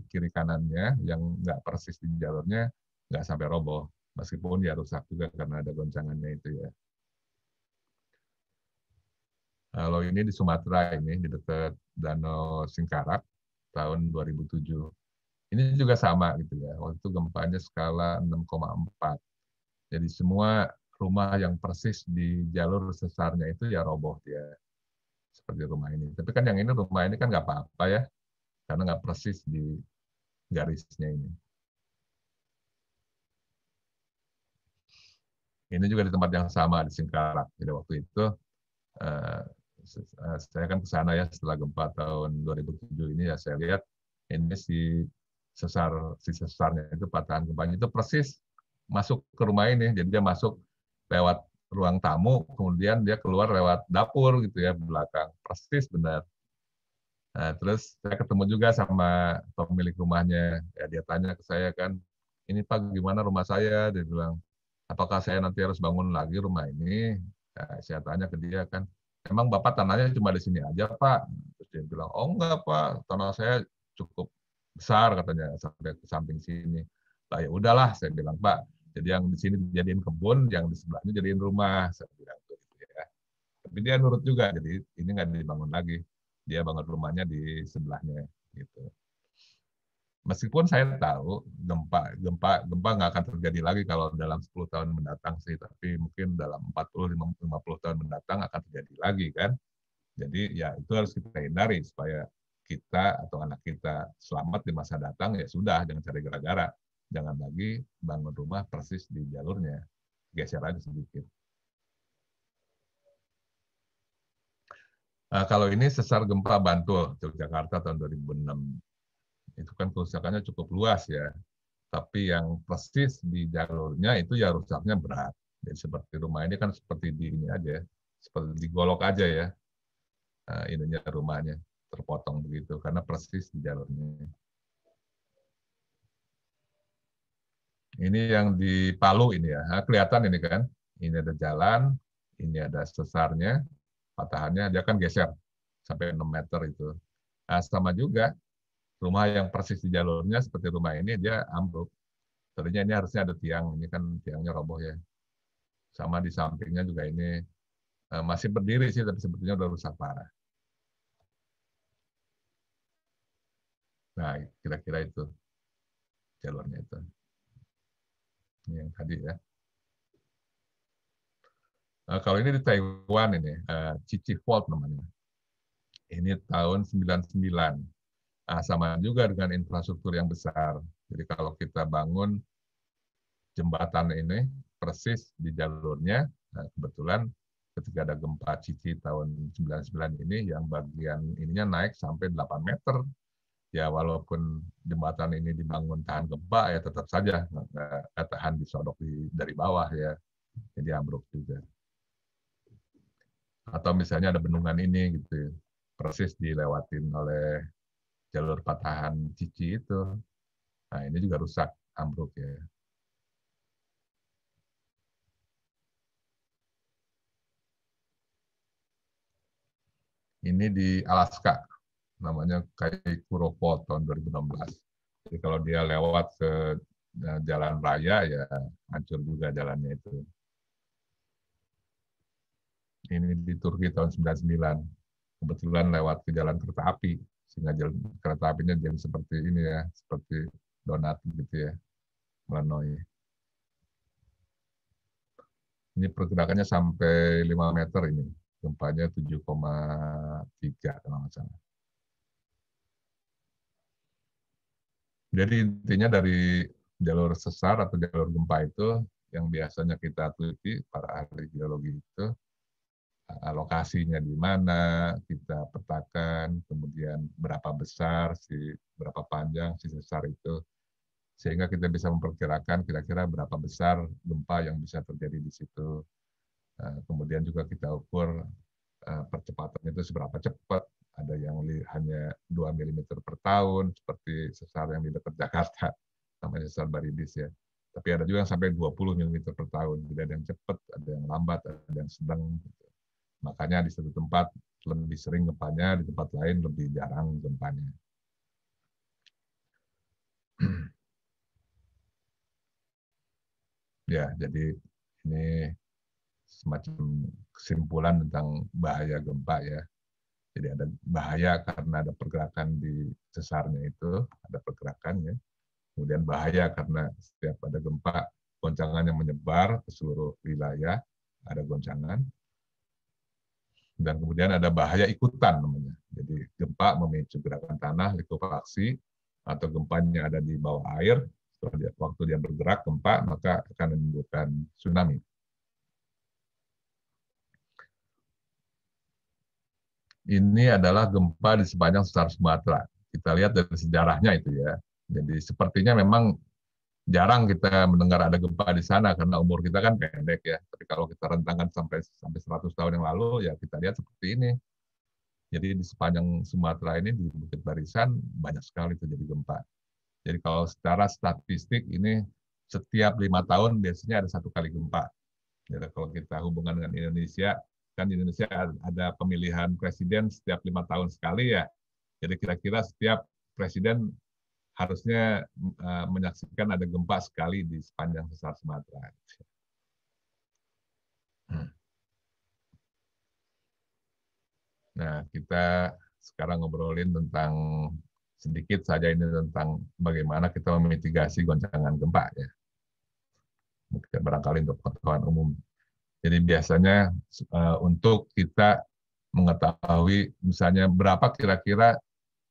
kiri kanannya yang nggak persis di jalurnya nggak sampai roboh. Meskipun ya rusak juga karena ada goncangannya itu ya. Kalau ini di Sumatera ini di dekat Danau Singkarak tahun 2007. Ini juga sama gitu ya. Waktu itu gempanya skala 6,4. Jadi semua rumah yang persis di jalur sesarnya itu ya roboh dia. Seperti rumah ini. Tapi kan yang ini rumah ini kan nggak apa-apa ya. Karena nggak persis di garisnya ini. Ini juga di tempat yang sama di Singkarak. Jadi waktu itu uh, saya kan ke sana ya setelah gempa tahun 2007 ini ya saya lihat ini si sesar si sesarnya itu patahan gempanya itu persis masuk ke rumah ini. Jadi dia masuk lewat ruang tamu, kemudian dia keluar lewat dapur gitu ya belakang. Persis benar. Nah, terus saya ketemu juga sama pemilik rumahnya. Ya, dia tanya ke saya kan, ini Pak gimana rumah saya? Dia bilang, apakah saya nanti harus bangun lagi rumah ini? Nah, saya tanya ke dia kan, emang Bapak tanahnya cuma di sini aja Pak? Terus dia bilang, oh enggak Pak, tanah saya cukup besar katanya sampai ke samping sini. Lah ya udahlah saya bilang Pak. Jadi yang di sini dijadiin kebun, yang di sebelahnya jadiin rumah. Saya bilang gitu ya. Tapi dia nurut juga. Jadi ini nggak dibangun lagi. Dia bangun rumahnya di sebelahnya gitu. Meskipun saya tahu gempa gempa gempa nggak akan terjadi lagi kalau dalam 10 tahun mendatang sih, tapi mungkin dalam 40 50 tahun mendatang akan terjadi lagi kan. Jadi ya itu harus kita hindari supaya kita atau anak kita selamat di masa datang ya sudah jangan cari gara-gara jangan lagi bangun rumah persis di jalurnya geser aja sedikit Nah, kalau ini sesar gempa Bantul, Yogyakarta tahun 2006. Itu kan kerusakannya cukup luas ya. Tapi yang persis di jalurnya itu ya rusaknya berat. Jadi seperti rumah ini kan seperti di ini aja, seperti digolok aja ya. Uh, ininya rumahnya terpotong begitu karena persis di jalurnya. Ini yang di Palu ini ya, nah, kelihatan ini kan, ini ada jalan, ini ada sesarnya, patahannya, dia kan geser sampai 6 meter itu. Nah, sama juga rumah yang persis di jalurnya seperti rumah ini dia ambruk. Tadinya ini harusnya ada tiang, ini kan tiangnya roboh ya. Sama di sampingnya juga ini ah, masih berdiri sih tapi sebetulnya udah rusak parah. Nah, kira-kira itu jalurnya itu. Ini yang tadi ya. Nah, kalau ini di Taiwan ini, uh, eh, Cici Fault namanya. Ini tahun 99. Nah, sama juga dengan infrastruktur yang besar. Jadi kalau kita bangun jembatan ini persis di jalurnya, nah, kebetulan ketika ada gempa Cici tahun 99 ini yang bagian ininya naik sampai 8 meter ya walaupun jembatan ini dibangun tahan gempa ya tetap saja nggak tahan disodok di, dari bawah ya jadi ambruk juga atau misalnya ada bendungan ini gitu ya, persis dilewatin oleh jalur patahan cici itu nah ini juga rusak ambruk ya ini di Alaska namanya Kaikuropo tahun 2016. Jadi kalau dia lewat ke eh, jalan raya ya hancur juga jalannya itu. Ini di Turki tahun 99. Kebetulan lewat ke jalan kereta api sehingga jalan kereta apinya jadi seperti ini ya, seperti donat gitu ya, melanoi. Ini pergerakannya sampai 5 meter ini. Gempanya 7,3 kalau nggak salah. Jadi intinya dari jalur sesar atau jalur gempa itu yang biasanya kita teliti para ahli geologi itu eh, lokasinya di mana kita petakan kemudian berapa besar si berapa panjang si sesar itu sehingga kita bisa memperkirakan kira-kira berapa besar gempa yang bisa terjadi di situ eh, kemudian juga kita ukur eh, percepatannya itu seberapa cepat ada yang hanya 2 mm per tahun, seperti sesar yang di dekat Jakarta, namanya sesar Baridis ya. Tapi ada juga yang sampai 20 mm per tahun. Jadi ada yang cepat, ada yang lambat, ada yang sedang. Gitu. Makanya di satu tempat lebih sering gempanya, di tempat lain lebih jarang gempanya. ya, jadi ini semacam kesimpulan tentang bahaya gempa ya jadi ada bahaya karena ada pergerakan di sesarnya itu, ada pergerakannya. Kemudian bahaya karena setiap ada gempa, goncangan yang menyebar ke seluruh wilayah, ada goncangan. Dan kemudian ada bahaya ikutan namanya. Jadi gempa memicu gerakan tanah, likuifaksi, atau gempanya ada di bawah air, waktu dia bergerak gempa, maka akan menimbulkan tsunami. ini adalah gempa di sepanjang Selat Sumatera. Kita lihat dari sejarahnya itu ya. Jadi sepertinya memang jarang kita mendengar ada gempa di sana karena umur kita kan pendek ya. Tapi kalau kita rentangkan sampai sampai 100 tahun yang lalu ya kita lihat seperti ini. Jadi di sepanjang Sumatera ini di Bukit Barisan banyak sekali terjadi gempa. Jadi kalau secara statistik ini setiap lima tahun biasanya ada satu kali gempa. Jadi kalau kita hubungkan dengan Indonesia kan di Indonesia ada pemilihan presiden setiap lima tahun sekali ya. Jadi kira-kira setiap presiden harusnya eh, menyaksikan ada gempa sekali di sepanjang sesar Sumatera. Hmm. Nah, kita sekarang ngobrolin tentang sedikit saja ini tentang bagaimana kita memitigasi goncangan gempa ya. Mungkin barangkali untuk pengetahuan umum jadi biasanya uh, untuk kita mengetahui misalnya berapa kira-kira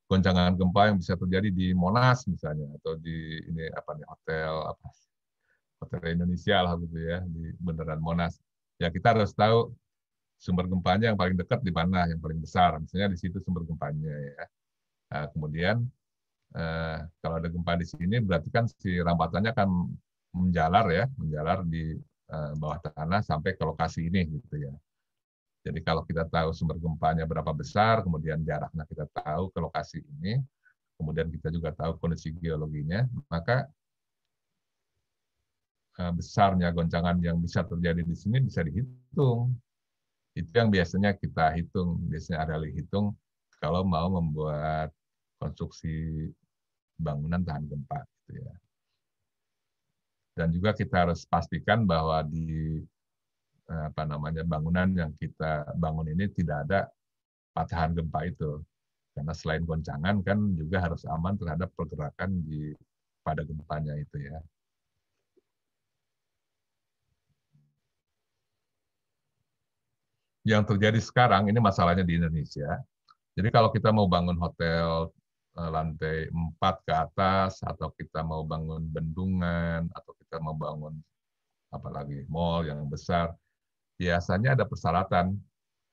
goncangan gempa yang bisa terjadi di Monas misalnya atau di ini apa nih hotel apa hotel Indonesia lah gitu ya di beneran Monas. Ya kita harus tahu sumber gempanya yang paling dekat di mana, yang paling besar. Misalnya di situ sumber gempanya ya. Nah, kemudian eh, kalau ada gempa di sini berarti kan si rambatannya akan menjalar ya, menjalar di Eh, bawah tanah sampai ke lokasi ini gitu ya. Jadi kalau kita tahu sumber gempanya berapa besar, kemudian jaraknya kita tahu ke lokasi ini, kemudian kita juga tahu kondisi geologinya, maka eh, besarnya goncangan yang bisa terjadi di sini bisa dihitung. Itu yang biasanya kita hitung, biasanya ada yang hitung kalau mau membuat konstruksi bangunan tahan gempa gitu ya dan juga kita harus pastikan bahwa di eh, apa namanya bangunan yang kita bangun ini tidak ada patahan gempa itu karena selain goncangan kan juga harus aman terhadap pergerakan di pada gempanya itu ya. Yang terjadi sekarang ini masalahnya di Indonesia. Jadi kalau kita mau bangun hotel eh, lantai 4 ke atas atau kita mau bangun bendungan atau ketika membangun apalagi mall yang besar, biasanya ada persyaratan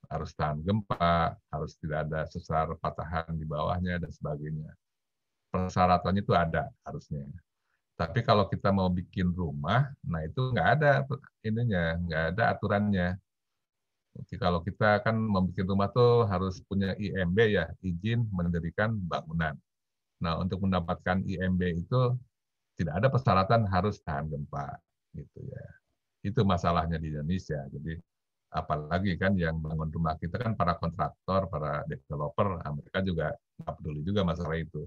harus tahan gempa, harus tidak ada sesar patahan di bawahnya dan sebagainya. Persyaratannya itu ada harusnya. Tapi kalau kita mau bikin rumah, nah itu nggak ada ininya, nggak ada aturannya. Jadi kalau kita kan membuat rumah tuh harus punya IMB ya, izin mendirikan bangunan. Nah untuk mendapatkan IMB itu tidak ada persyaratan harus tahan gempa gitu ya itu masalahnya di Indonesia jadi apalagi kan yang bangun rumah kita kan para kontraktor para developer mereka juga nggak peduli juga masalah itu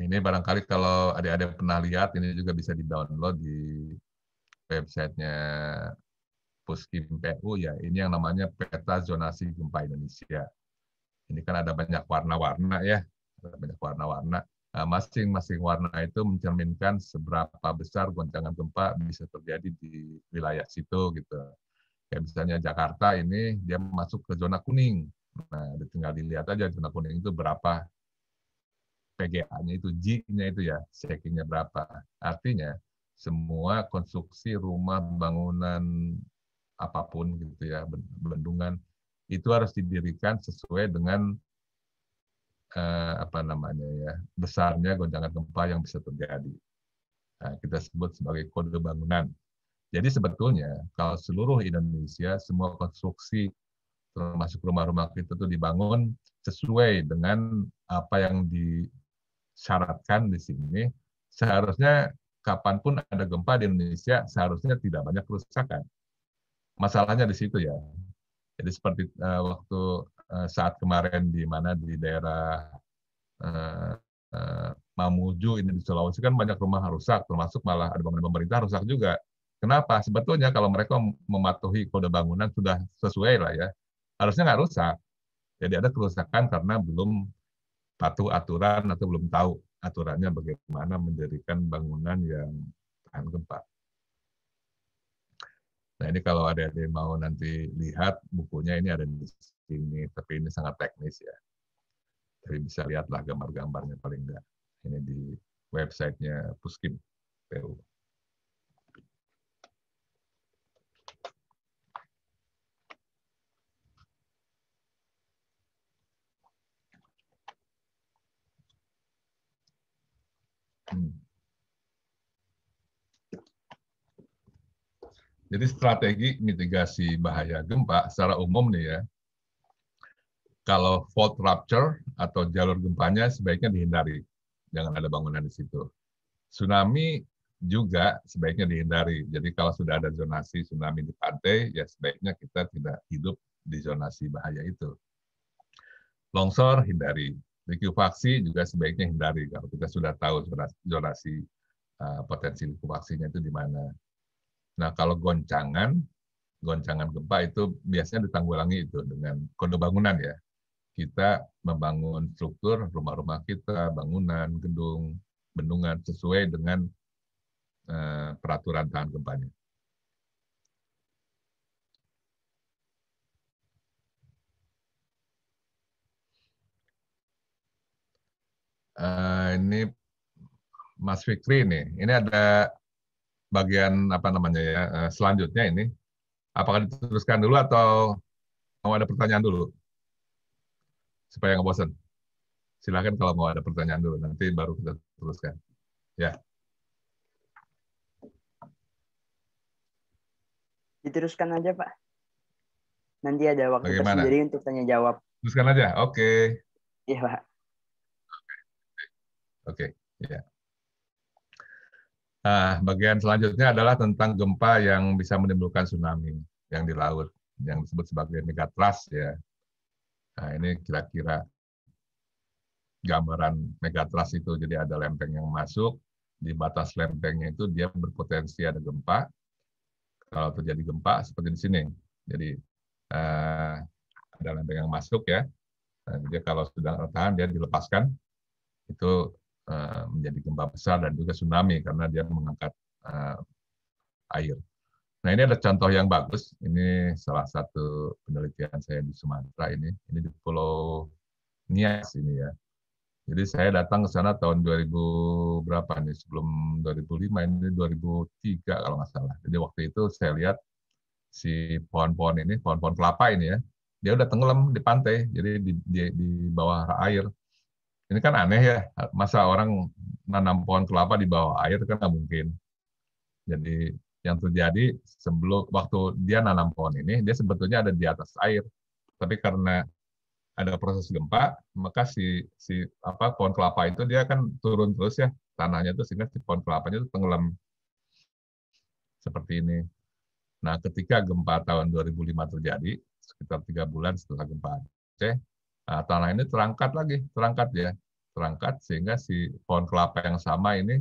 ini barangkali kalau adik-adik pernah lihat ini juga bisa di download di websitenya Puskim PU ya ini yang namanya peta zonasi gempa Indonesia ini kan ada banyak warna-warna ya, ada banyak warna-warna. Nah, masing-masing warna itu mencerminkan seberapa besar goncangan gempa bisa terjadi di wilayah situ gitu. Kayak misalnya Jakarta ini dia masuk ke zona kuning. Nah, tinggal dilihat aja zona kuning itu berapa PGA-nya itu, G-nya itu ya, shakingnya berapa. Artinya semua konstruksi rumah, bangunan, apapun gitu ya, bendungan, itu harus didirikan sesuai dengan eh, apa namanya ya besarnya goncangan gempa yang bisa terjadi. Nah, kita sebut sebagai kode bangunan. Jadi sebetulnya kalau seluruh Indonesia semua konstruksi termasuk rumah-rumah kita itu dibangun sesuai dengan apa yang disyaratkan di sini. Seharusnya kapanpun ada gempa di Indonesia seharusnya tidak banyak kerusakan. Masalahnya di situ ya. Jadi seperti uh, waktu uh, saat kemarin di mana di daerah uh, uh, Mamuju ini di Sulawesi kan banyak rumah rusak, termasuk malah ada bangunan pemerintah rusak juga. Kenapa? Sebetulnya kalau mereka mematuhi kode bangunan sudah sesuai lah ya, harusnya nggak rusak. Jadi ada kerusakan karena belum patuh aturan atau belum tahu aturannya bagaimana menjadikan bangunan yang tahan gempa. Nah ini kalau ada yang mau nanti lihat bukunya ini ada di sini, tapi ini sangat teknis ya. Tapi bisa lihatlah gambar-gambarnya paling enggak. Ini di websitenya Puskim PU. Hmm. Jadi strategi mitigasi bahaya gempa secara umum nih ya, kalau fault rupture atau jalur gempanya sebaiknya dihindari. Jangan ada bangunan di situ. Tsunami juga sebaiknya dihindari. Jadi kalau sudah ada zonasi tsunami di pantai, ya sebaiknya kita tidak hidup di zonasi bahaya itu. Longsor hindari. Likuifaksi juga sebaiknya hindari kalau kita sudah tahu zonasi, uh, potensi likuifaksinya itu di mana. Nah, kalau goncangan, goncangan gempa itu biasanya ditanggulangi itu dengan kode bangunan ya. Kita membangun struktur rumah-rumah kita, bangunan, gedung, bendungan sesuai dengan eh, peraturan tahan gempanya. Uh, ini Mas Fikri nih. Ini ada bagian apa namanya ya eh, selanjutnya ini apakah diteruskan dulu atau mau ada pertanyaan dulu supaya nggak bosan silahkan kalau mau ada pertanyaan dulu nanti baru kita teruskan ya diteruskan aja pak nanti ada waktu Bagaimana? tersendiri untuk tanya jawab teruskan aja oke okay. iya pak oke okay. okay. ya yeah. Nah, bagian selanjutnya adalah tentang gempa yang bisa menimbulkan tsunami yang di laut, yang disebut sebagai megatrust ya. Nah, ini kira-kira gambaran megatrust itu. Jadi ada lempeng yang masuk, di batas lempengnya itu dia berpotensi ada gempa. Kalau terjadi gempa seperti di sini. Jadi eh, ada lempeng yang masuk ya. Nah, dia kalau sudah tertahan dia dilepaskan. Itu Eh, menjadi gempa besar dan juga tsunami karena dia mengangkat uh, air. Nah ini ada contoh yang bagus. Ini salah satu penelitian saya di Sumatera ini. Ini di Pulau Nias ini ya. Jadi saya datang ke sana tahun 2000 berapa nih sebelum 2005 ini 2003 kalau nggak salah. Jadi waktu itu saya lihat si pohon-pohon ini, pohon-pohon kelapa ini ya, dia udah tenggelam di pantai, jadi di, di, di bawah air. Ini kan aneh ya, masa orang nanam pohon kelapa di bawah air kan nggak mungkin. Jadi yang terjadi sebelum waktu dia nanam pohon ini, dia sebetulnya ada di atas air, tapi karena ada proses gempa, maka si si apa pohon kelapa itu dia kan turun terus ya tanahnya itu sehingga si pohon kelapanya itu tenggelam seperti ini. Nah, ketika gempa tahun 2005 terjadi, sekitar tiga bulan setelah gempa Aceh, Nah, tanah ini terangkat lagi, terangkat ya, terangkat sehingga si pohon kelapa yang sama ini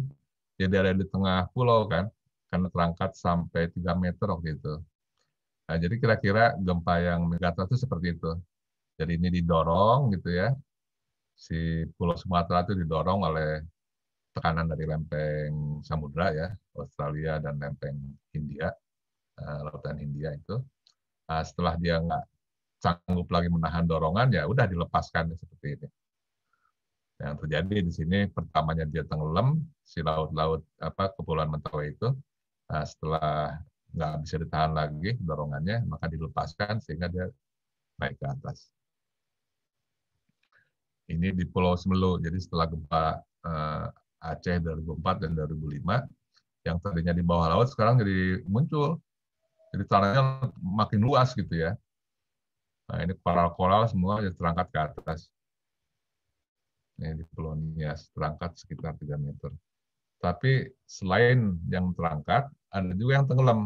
jadi ada di tengah pulau kan, karena terangkat sampai 3 meter waktu itu. Nah, jadi kira-kira gempa yang Megatrust itu seperti itu. Jadi ini didorong gitu ya, si Pulau Sumatera itu didorong oleh tekanan dari lempeng samudra ya, Australia dan lempeng India, uh, lautan India itu. Uh, setelah dia nggak sanggup lagi menahan dorongan, ya udah dilepaskan seperti ini. Yang terjadi di sini pertamanya dia tenggelam si laut-laut apa kepulauan Mentawai itu nah, setelah nggak bisa ditahan lagi dorongannya maka dilepaskan sehingga dia naik ke atas. Ini di Pulau Semelu. Jadi setelah gempa eh, Aceh 2004 dan 2005 yang tadinya di bawah laut sekarang jadi muncul. Jadi tanahnya makin luas gitu ya. Nah, ini koral-koral semua ya terangkat ke atas. Ini di Polonias, terangkat sekitar 3 meter. Tapi selain yang terangkat, ada juga yang tenggelam.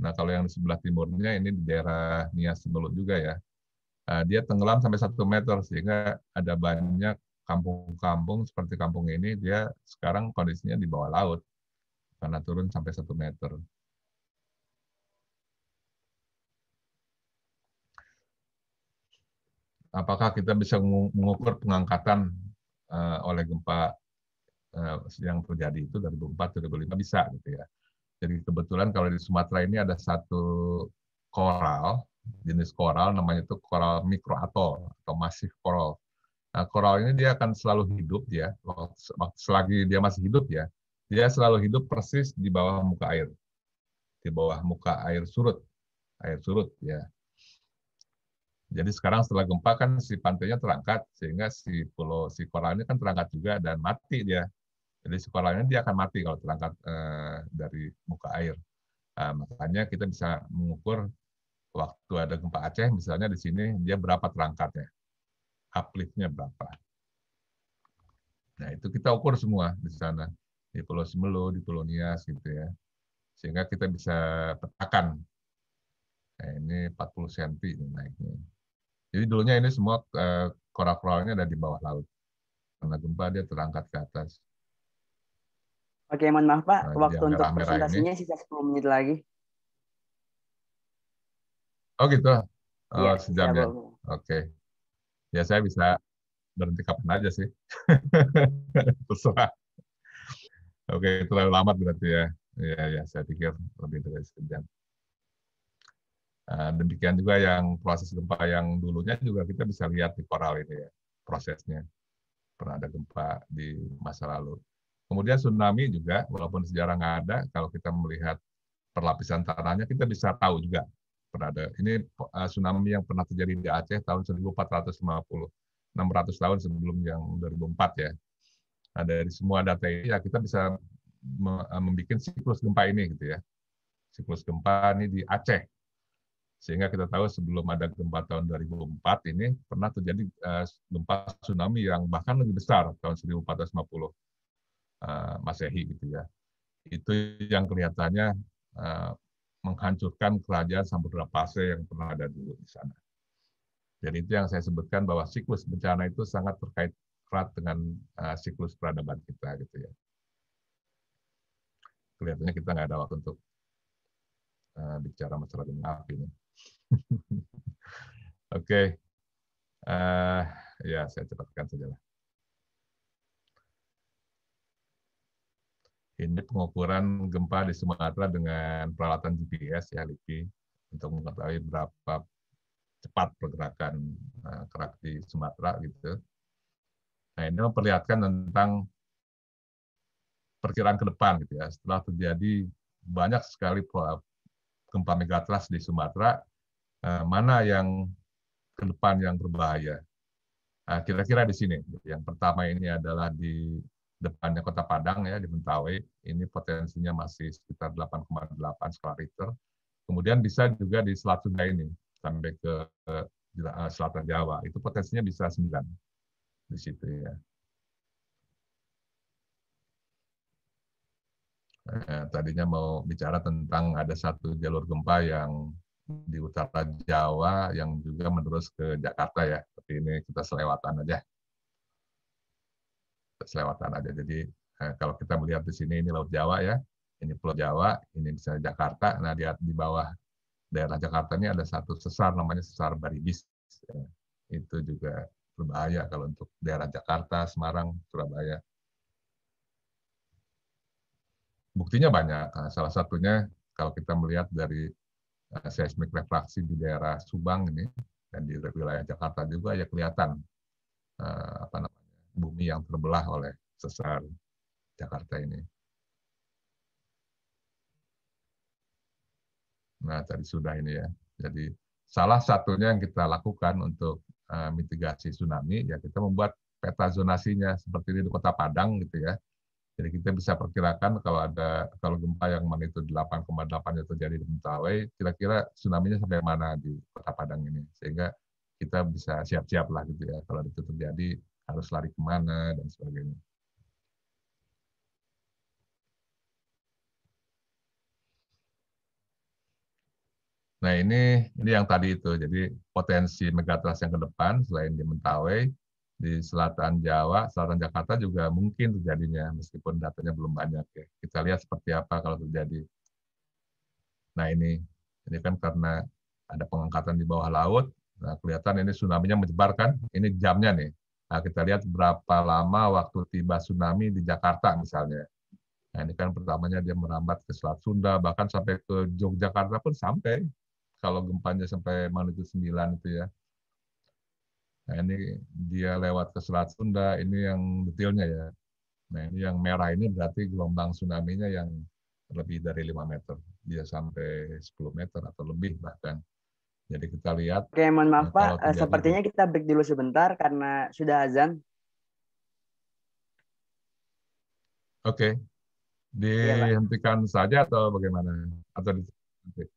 Nah, kalau yang di sebelah timurnya, ini di daerah Nias Simelut juga ya. Nah, dia tenggelam sampai satu meter, sehingga ada banyak kampung-kampung seperti kampung ini, dia sekarang kondisinya di bawah laut karena turun sampai satu meter. apakah kita bisa mengukur pengangkatan uh, oleh gempa uh, yang terjadi itu dari 2004 2005 bisa gitu ya. Jadi kebetulan kalau di Sumatera ini ada satu koral jenis koral namanya itu koral mikroatol atau masif koral. Nah, koral ini dia akan selalu hidup ya selagi dia masih hidup ya. Dia selalu hidup persis di bawah muka air. Di bawah muka air surut. Air surut ya. Jadi sekarang setelah gempa kan si pantainya terangkat sehingga si pulau si koralnya kan terangkat juga dan mati dia. Jadi si koralnya dia akan mati kalau terangkat eh, dari muka air. Nah, makanya kita bisa mengukur waktu ada gempa Aceh misalnya di sini dia berapa terangkatnya, upliftnya berapa. Nah itu kita ukur semua di sana di Pulau Semelo, di Pulau Nias gitu ya, sehingga kita bisa petakan. Nah, ini 40 cm naiknya. Jadi dulunya ini semua uh, korak ini ada di bawah laut. Karena gempa dia terangkat ke atas. Oke, mohon maaf Pak, nah, waktu untuk presentasinya ini. sisa 10 menit lagi. Oh gitu, oh, iya, iya, ya, sejam ya. Oke, okay. ya saya bisa berhenti kapan aja sih, terserah. Oke, terlalu lama berarti ya. Ya, ya, saya pikir lebih dari sejam. Eh, demikian juga yang proses gempa yang dulunya juga kita bisa lihat di koral ini ya prosesnya pernah ada gempa di masa lalu. Kemudian tsunami juga walaupun sejarah nggak ada kalau kita melihat perlapisan tanahnya kita bisa tahu juga pernah ada. Ini eh, tsunami yang pernah terjadi di Aceh tahun 1450, 600 tahun sebelum yang 2004 ya. Nah, dari semua data ini ya kita bisa eh, membuat siklus gempa ini gitu ya. Siklus gempa ini di Aceh sehingga kita tahu sebelum ada gempa tahun 2004 ini pernah terjadi eh, gempa tsunami yang bahkan lebih besar tahun 1450 eh, Masehi gitu ya. Itu yang kelihatannya eh, menghancurkan kerajaan Samudra pasir yang pernah ada dulu di sana. Jadi itu yang saya sebutkan bahwa siklus bencana itu sangat terkait erat dengan siklus peradaban kita gitu ya. Kelihatannya kita nggak ada waktu untuk bicara masalah gunung api ini Oke. okay. Uh, eh, ya, saya cepatkan saja. Ini pengukuran gempa di Sumatera dengan peralatan GPS ya, Liki, untuk mengetahui berapa cepat pergerakan uh, kerak di Sumatera gitu. Nah, ini memperlihatkan tentang perkiraan ke depan gitu ya. Setelah terjadi banyak sekali gempa megatras di Sumatera, Nah, mana yang ke depan yang berbahaya. Nah, kira-kira di sini. Yang pertama ini adalah di depannya Kota Padang ya di Mentawai. Ini potensinya masih sekitar 8,8 skala Richter. Kemudian bisa juga di Selat Sunda ini sampai ke, eh, selatan Jawa. Itu potensinya bisa 9 di situ ya. Eh, tadinya mau bicara tentang ada satu jalur gempa yang di utara Jawa yang juga menerus ke Jakarta ya. Tapi ini kita selewatan aja. Kita selewatan aja. Jadi eh, kalau kita melihat di sini ini Laut Jawa ya, ini Pulau Jawa, ini misalnya Jakarta. Nah di, di bawah daerah Jakarta ini ada satu sesar namanya sesar Baribis. Ya. Itu juga berbahaya kalau untuk daerah Jakarta, Semarang, Surabaya. Buktinya banyak. Nah, salah satunya kalau kita melihat dari seismik refraksi di daerah Subang ini dan di wilayah Jakarta juga ya kelihatan uh, apa namanya bumi yang terbelah oleh sesar Jakarta ini. Nah tadi sudah ini ya. Jadi salah satunya yang kita lakukan untuk uh, mitigasi tsunami ya kita membuat peta zonasinya seperti di kota Padang gitu ya jadi kita bisa perkirakan kalau ada kalau gempa yang magnitudo 8,8 itu terjadi di Mentawai, kira-kira tsunami-nya sampai mana di Kota Padang ini. Sehingga kita bisa siap-siap lah gitu ya. Kalau itu terjadi harus lari kemana dan sebagainya. Nah ini ini yang tadi itu. Jadi potensi megatrust yang ke depan selain di Mentawai, di selatan Jawa, selatan Jakarta juga mungkin terjadinya meskipun datanya belum banyak ya. Kita lihat seperti apa kalau terjadi. Nah ini ini kan karena ada pengangkatan di bawah laut, nah kelihatan ini tsunami-nya menyebar kan? Ini jamnya nih. Nah kita lihat berapa lama waktu tiba tsunami di Jakarta misalnya. Nah ini kan pertamanya dia merambat ke Selat Sunda, bahkan sampai ke Yogyakarta pun sampai. Kalau gempanya sampai magnitude 9 itu ya Nah, ini dia lewat ke Selat Sunda, ini yang detailnya ya. Nah, ini yang merah ini berarti gelombang tsunami-nya yang lebih dari 5 meter. Dia sampai 10 meter atau lebih bahkan. Jadi kita lihat. Oke, mohon maaf eh, Pak. Sepertinya Sepertinya kita break dulu sebentar karena sudah azan. Oke. Iya, Dihentikan ya, saja atau bagaimana? Atau di...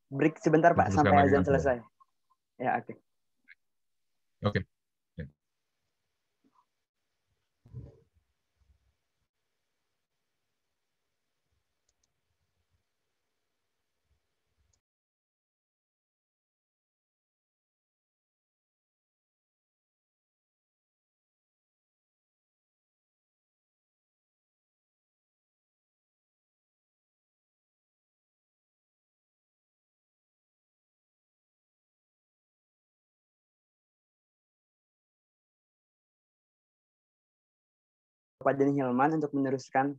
Break sebentar Pak sampai azan selesai. Ya, oke. Oke. Pak Den Hilman untuk meneruskan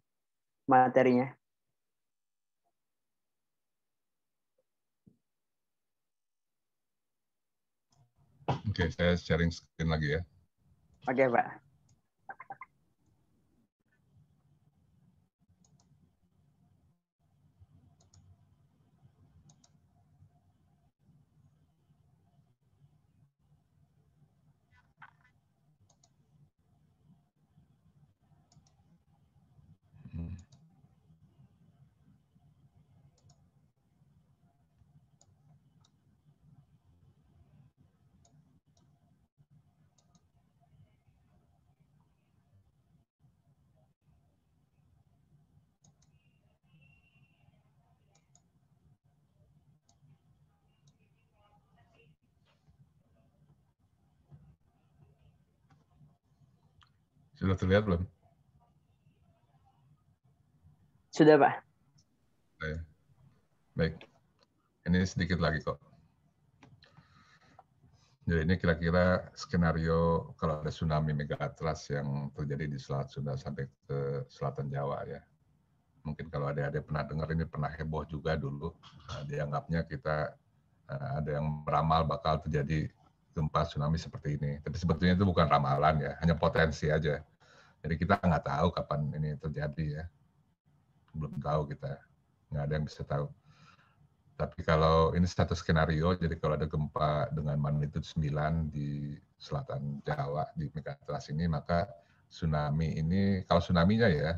materinya. Oke, saya sharing screen lagi ya. Oke, Pak. udah terlihat belum? Sudah, Pak. Baik. Baik. Ini sedikit lagi kok. Jadi ini kira-kira skenario kalau ada tsunami megatras yang terjadi di Selat Sunda sampai ke selatan Jawa ya. Mungkin kalau ada-ada pernah dengar ini pernah heboh juga dulu. Nah, dianggapnya kita eh, ada yang meramal bakal terjadi gempa tsunami seperti ini. Tapi sebetulnya itu bukan ramalan ya, hanya potensi aja. Jadi kita nggak tahu kapan ini terjadi ya. Belum tahu kita. Nggak ada yang bisa tahu. Tapi kalau ini satu skenario, jadi kalau ada gempa dengan magnitude 9 di selatan Jawa, di Megatras ini, maka tsunami ini, kalau tsunami nya ya,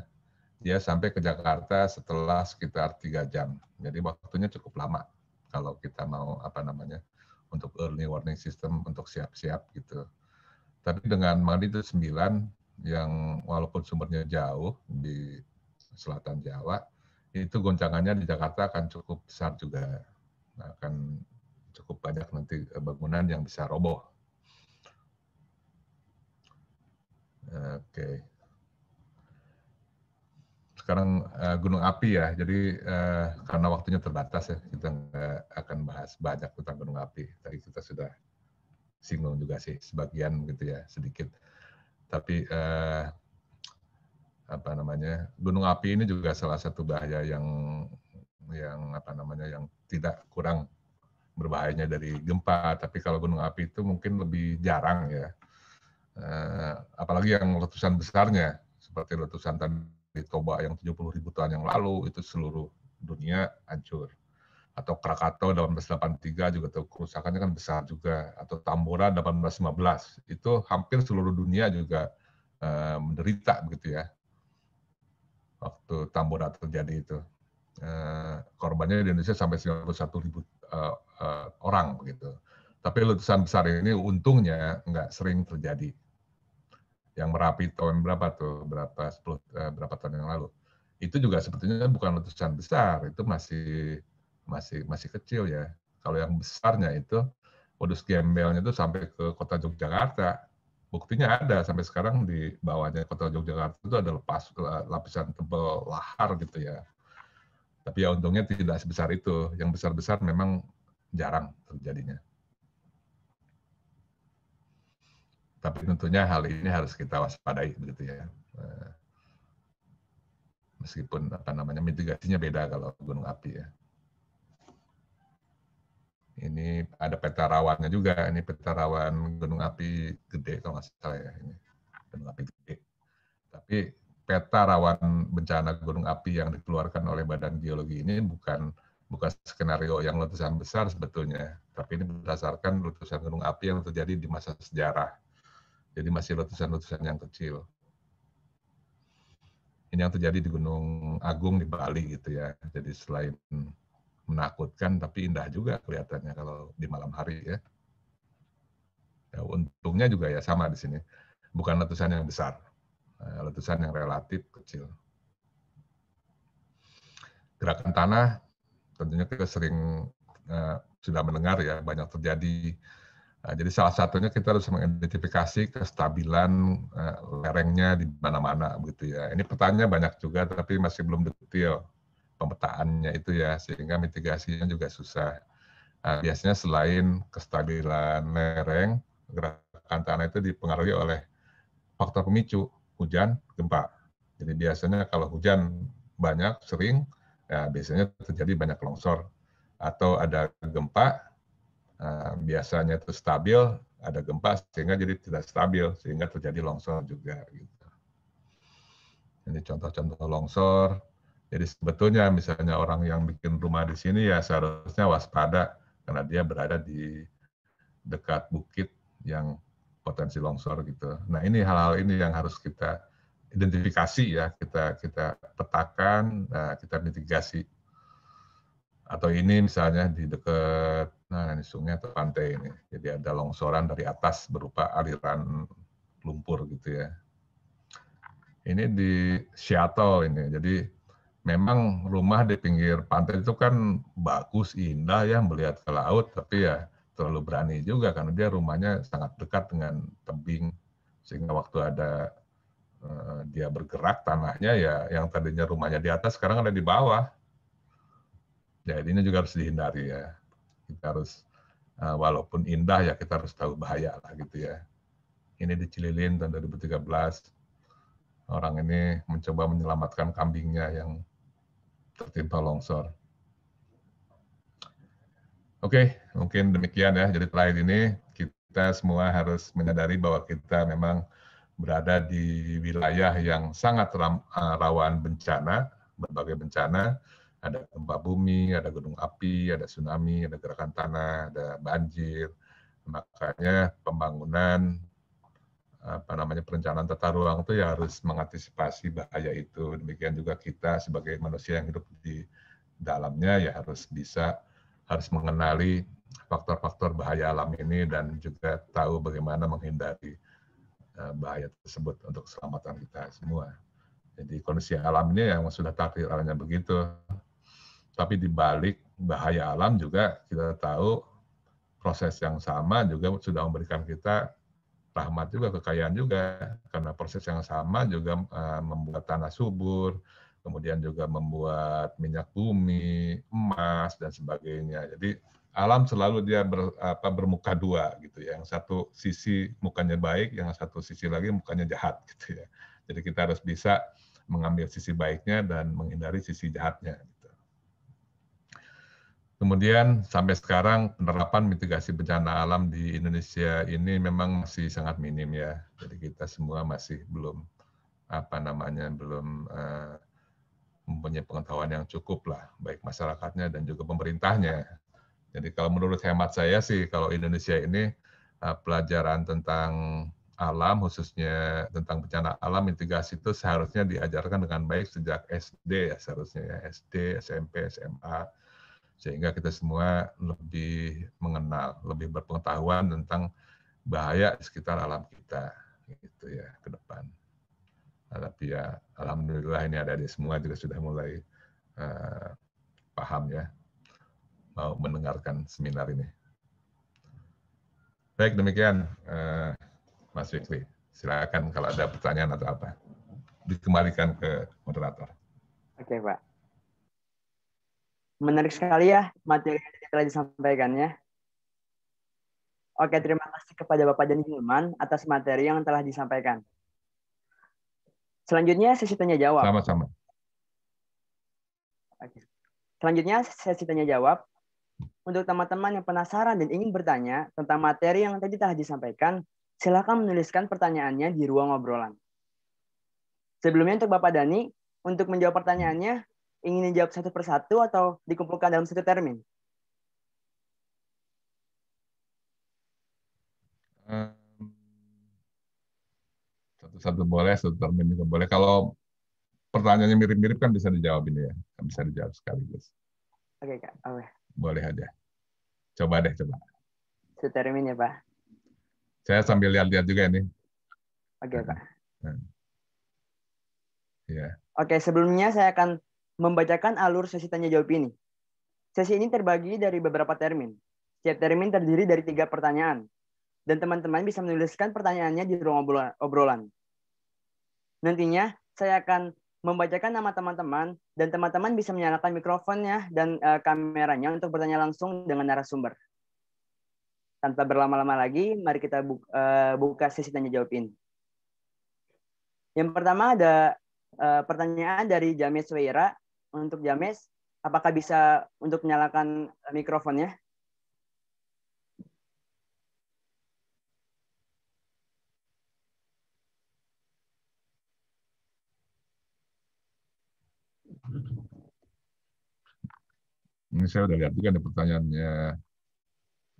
dia sampai ke Jakarta setelah sekitar tiga jam. Jadi waktunya cukup lama kalau kita mau apa namanya untuk early warning system untuk siap-siap gitu. Tapi dengan magnitude 9 yang walaupun sumbernya jauh di selatan Jawa, itu goncangannya di Jakarta akan cukup besar juga. Akan cukup banyak nanti eh, bangunan yang bisa roboh. Oke. Sekarang uh, gunung api ya, jadi uh, karena waktunya terbatas ya, kita nggak akan bahas banyak tentang gunung api. Tadi kita sudah singgung juga sih sebagian gitu ya, sedikit. Tapi eh, apa namanya gunung api ini juga salah satu bahaya yang yang apa namanya yang tidak kurang berbahayanya dari gempa. Tapi kalau gunung api itu mungkin lebih jarang ya. Eh, apalagi yang letusan besarnya seperti letusan tadi Toba yang 70 ribu tahun yang lalu itu seluruh dunia hancur atau Krakatau 1883 juga tuh kerusakannya kan besar juga atau Tambora 1815 itu hampir seluruh dunia juga uh, menderita begitu ya waktu Tambora terjadi itu uh, korbannya di Indonesia sampai 91 ribu uh, uh, orang begitu tapi letusan besar ini untungnya nggak sering terjadi yang merapi tahun berapa tuh berapa 10, uh, berapa tahun yang lalu itu juga sepertinya bukan letusan besar itu masih masih masih kecil ya. Kalau yang besarnya itu modus gembelnya itu sampai ke kota Yogyakarta. Buktinya ada sampai sekarang di bawahnya kota Yogyakarta itu ada lepas eh, lapisan tebal lahar gitu ya. Tapi ya untungnya tidak sebesar itu. Yang besar-besar memang jarang terjadinya. Tapi tentunya hal ini harus kita waspadai begitu ya. Eh, meskipun apa namanya mitigasinya beda kalau gunung api ya ini ada peta rawannya juga. Ini peta rawan gunung api gede kalau nggak salah ya ini gunung api gede. Tapi peta rawan bencana gunung api yang dikeluarkan oleh Badan Geologi ini bukan bukan skenario yang letusan besar sebetulnya, tapi ini berdasarkan letusan gunung api yang terjadi di masa sejarah. Jadi masih letusan-letusan yang kecil. Ini yang terjadi di Gunung Agung di Bali gitu ya. Jadi selain menakutkan tapi indah juga kelihatannya kalau di malam hari ya. ya untungnya juga ya sama di sini. Bukan letusan yang besar, eh, letusan yang relatif kecil. Gerakan tanah tentunya kita sering eh, sudah mendengar ya banyak terjadi. Nah, jadi salah satunya kita harus mengidentifikasi kestabilan eh, lerengnya di mana-mana begitu ya. Ini pertanyaan banyak juga tapi masih belum detail pemetaannya itu ya sehingga mitigasinya juga susah. Nah, biasanya selain kestabilan lereng, gerakan tanah itu dipengaruhi oleh faktor pemicu hujan, gempa. Jadi biasanya kalau hujan banyak sering, ya biasanya terjadi banyak longsor atau ada gempa, eh, biasanya itu stabil, ada gempa sehingga jadi tidak stabil sehingga terjadi longsor juga. Ini gitu. contoh-contoh longsor jadi sebetulnya misalnya orang yang bikin rumah di sini ya seharusnya waspada karena dia berada di dekat bukit yang potensi longsor gitu. Nah ini hal-hal ini yang harus kita identifikasi ya kita kita petakan, nah, kita mitigasi. Atau ini misalnya di dekat nah ini sungai atau pantai ini, jadi ada longsoran dari atas berupa aliran lumpur gitu ya. Ini di Seattle ini, jadi memang rumah di pinggir pantai itu kan bagus, indah ya melihat ke laut, tapi ya terlalu berani juga karena dia rumahnya sangat dekat dengan tebing sehingga waktu ada uh, dia bergerak tanahnya ya yang tadinya rumahnya di atas sekarang ada di bawah. Jadi ini juga harus dihindari ya. Kita harus uh, walaupun indah ya kita harus tahu bahaya lah gitu ya. Ini di Cililin tahun 2013 orang ini mencoba menyelamatkan kambingnya yang tertimpa longsor. Oke, okay, mungkin demikian ya. Jadi terakhir ini kita semua harus menyadari bahwa kita memang berada di wilayah yang sangat eh, rawan bencana, berbagai bencana. Ada gempa bumi, ada gunung api, ada tsunami, ada gerakan tanah, ada banjir. Makanya pembangunan apa namanya perencanaan tata ruang itu ya harus mengantisipasi bahaya itu. Demikian juga kita sebagai manusia yang hidup di dalamnya ya harus bisa harus mengenali faktor-faktor bahaya alam ini dan juga tahu bagaimana menghindari eh, bahaya tersebut untuk keselamatan kita semua. Jadi kondisi alamnya yang sudah takdir alamnya begitu. Tapi di balik bahaya alam juga kita tahu proses yang sama juga sudah memberikan kita rahmat juga, kekayaan juga. Karena proses yang sama juga eh, membuat tanah subur, kemudian juga membuat minyak bumi, emas, dan sebagainya. Jadi alam selalu dia ber, apa, bermuka dua gitu ya. Yang satu sisi mukanya baik, yang satu sisi lagi mukanya jahat gitu ya. Jadi kita harus bisa mengambil sisi baiknya dan menghindari sisi jahatnya. Kemudian sampai sekarang penerapan mitigasi bencana alam di Indonesia ini memang masih sangat minim ya. Jadi kita semua masih belum apa namanya belum uh, mempunyai pengetahuan yang cukup lah, baik masyarakatnya dan juga pemerintahnya. Jadi kalau menurut hemat saya sih kalau Indonesia ini uh, pelajaran tentang alam khususnya tentang bencana alam mitigasi itu seharusnya diajarkan dengan baik sejak SD ya seharusnya ya SD SMP SMA sehingga kita semua lebih mengenal, lebih berpengetahuan tentang bahaya di sekitar alam kita gitu ya ke depan. Tapi ya alhamdulillah ini ada di semua juga sudah mulai uh, paham ya mau mendengarkan seminar ini. Baik demikian uh, Mas Fikri. Silakan kalau ada pertanyaan atau apa dikembalikan ke moderator. Oke okay, Pak. Menarik sekali ya materi yang telah disampaikannya. Oke, terima kasih kepada Bapak dan Hilman atas materi yang telah disampaikan. Selanjutnya sesi tanya jawab. Sama-sama. Selanjutnya sesi tanya jawab. Untuk teman-teman yang penasaran dan ingin bertanya tentang materi yang tadi telah disampaikan, silakan menuliskan pertanyaannya di ruang obrolan. Sebelumnya untuk Bapak Dani, untuk menjawab pertanyaannya, ingin dijawab satu persatu atau dikumpulkan dalam satu termin? Satu-satu boleh, satu termin juga boleh. Kalau pertanyaannya mirip-mirip kan bisa dijawab ini ya. Kan bisa dijawab sekaligus. Oke, Kak. Okay. Boleh aja. Coba deh, coba. Satu termin ya, Pak. Saya sambil lihat-lihat juga ini. Oke, Pak. Hmm. Ya. Oke, sebelumnya saya akan membacakan alur sesi tanya jawab ini. Sesi ini terbagi dari beberapa termin. Setiap termin terdiri dari tiga pertanyaan. Dan teman-teman bisa menuliskan pertanyaannya di ruang obrolan. Nantinya saya akan membacakan nama teman-teman dan teman-teman bisa menyalakan mikrofonnya dan uh, kameranya untuk bertanya langsung dengan narasumber. Tanpa berlama-lama lagi, mari kita buka, uh, eh, buka sesi tanya jawab ini. Yang pertama ada uh, pertanyaan dari James Weira untuk James, apakah bisa untuk menyalakan mikrofonnya? Ini saya udah lihat juga ada pertanyaannya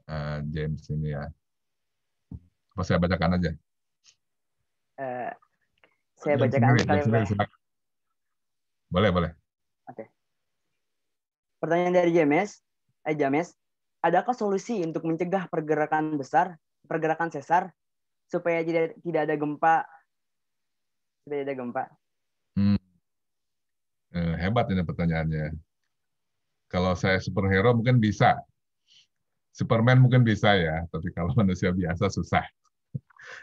uh, James ini ya. Apa saya bacakan aja? Uh, saya bacakan sekali, boleh, boleh. Pertanyaan dari James, eh James, adakah solusi untuk mencegah pergerakan besar, pergerakan sesar supaya tidak tidak ada gempa supaya ada gempa? Hmm. Eh, hebat ini pertanyaannya. Kalau saya superhero mungkin bisa. Superman mungkin bisa ya, tapi kalau manusia biasa susah.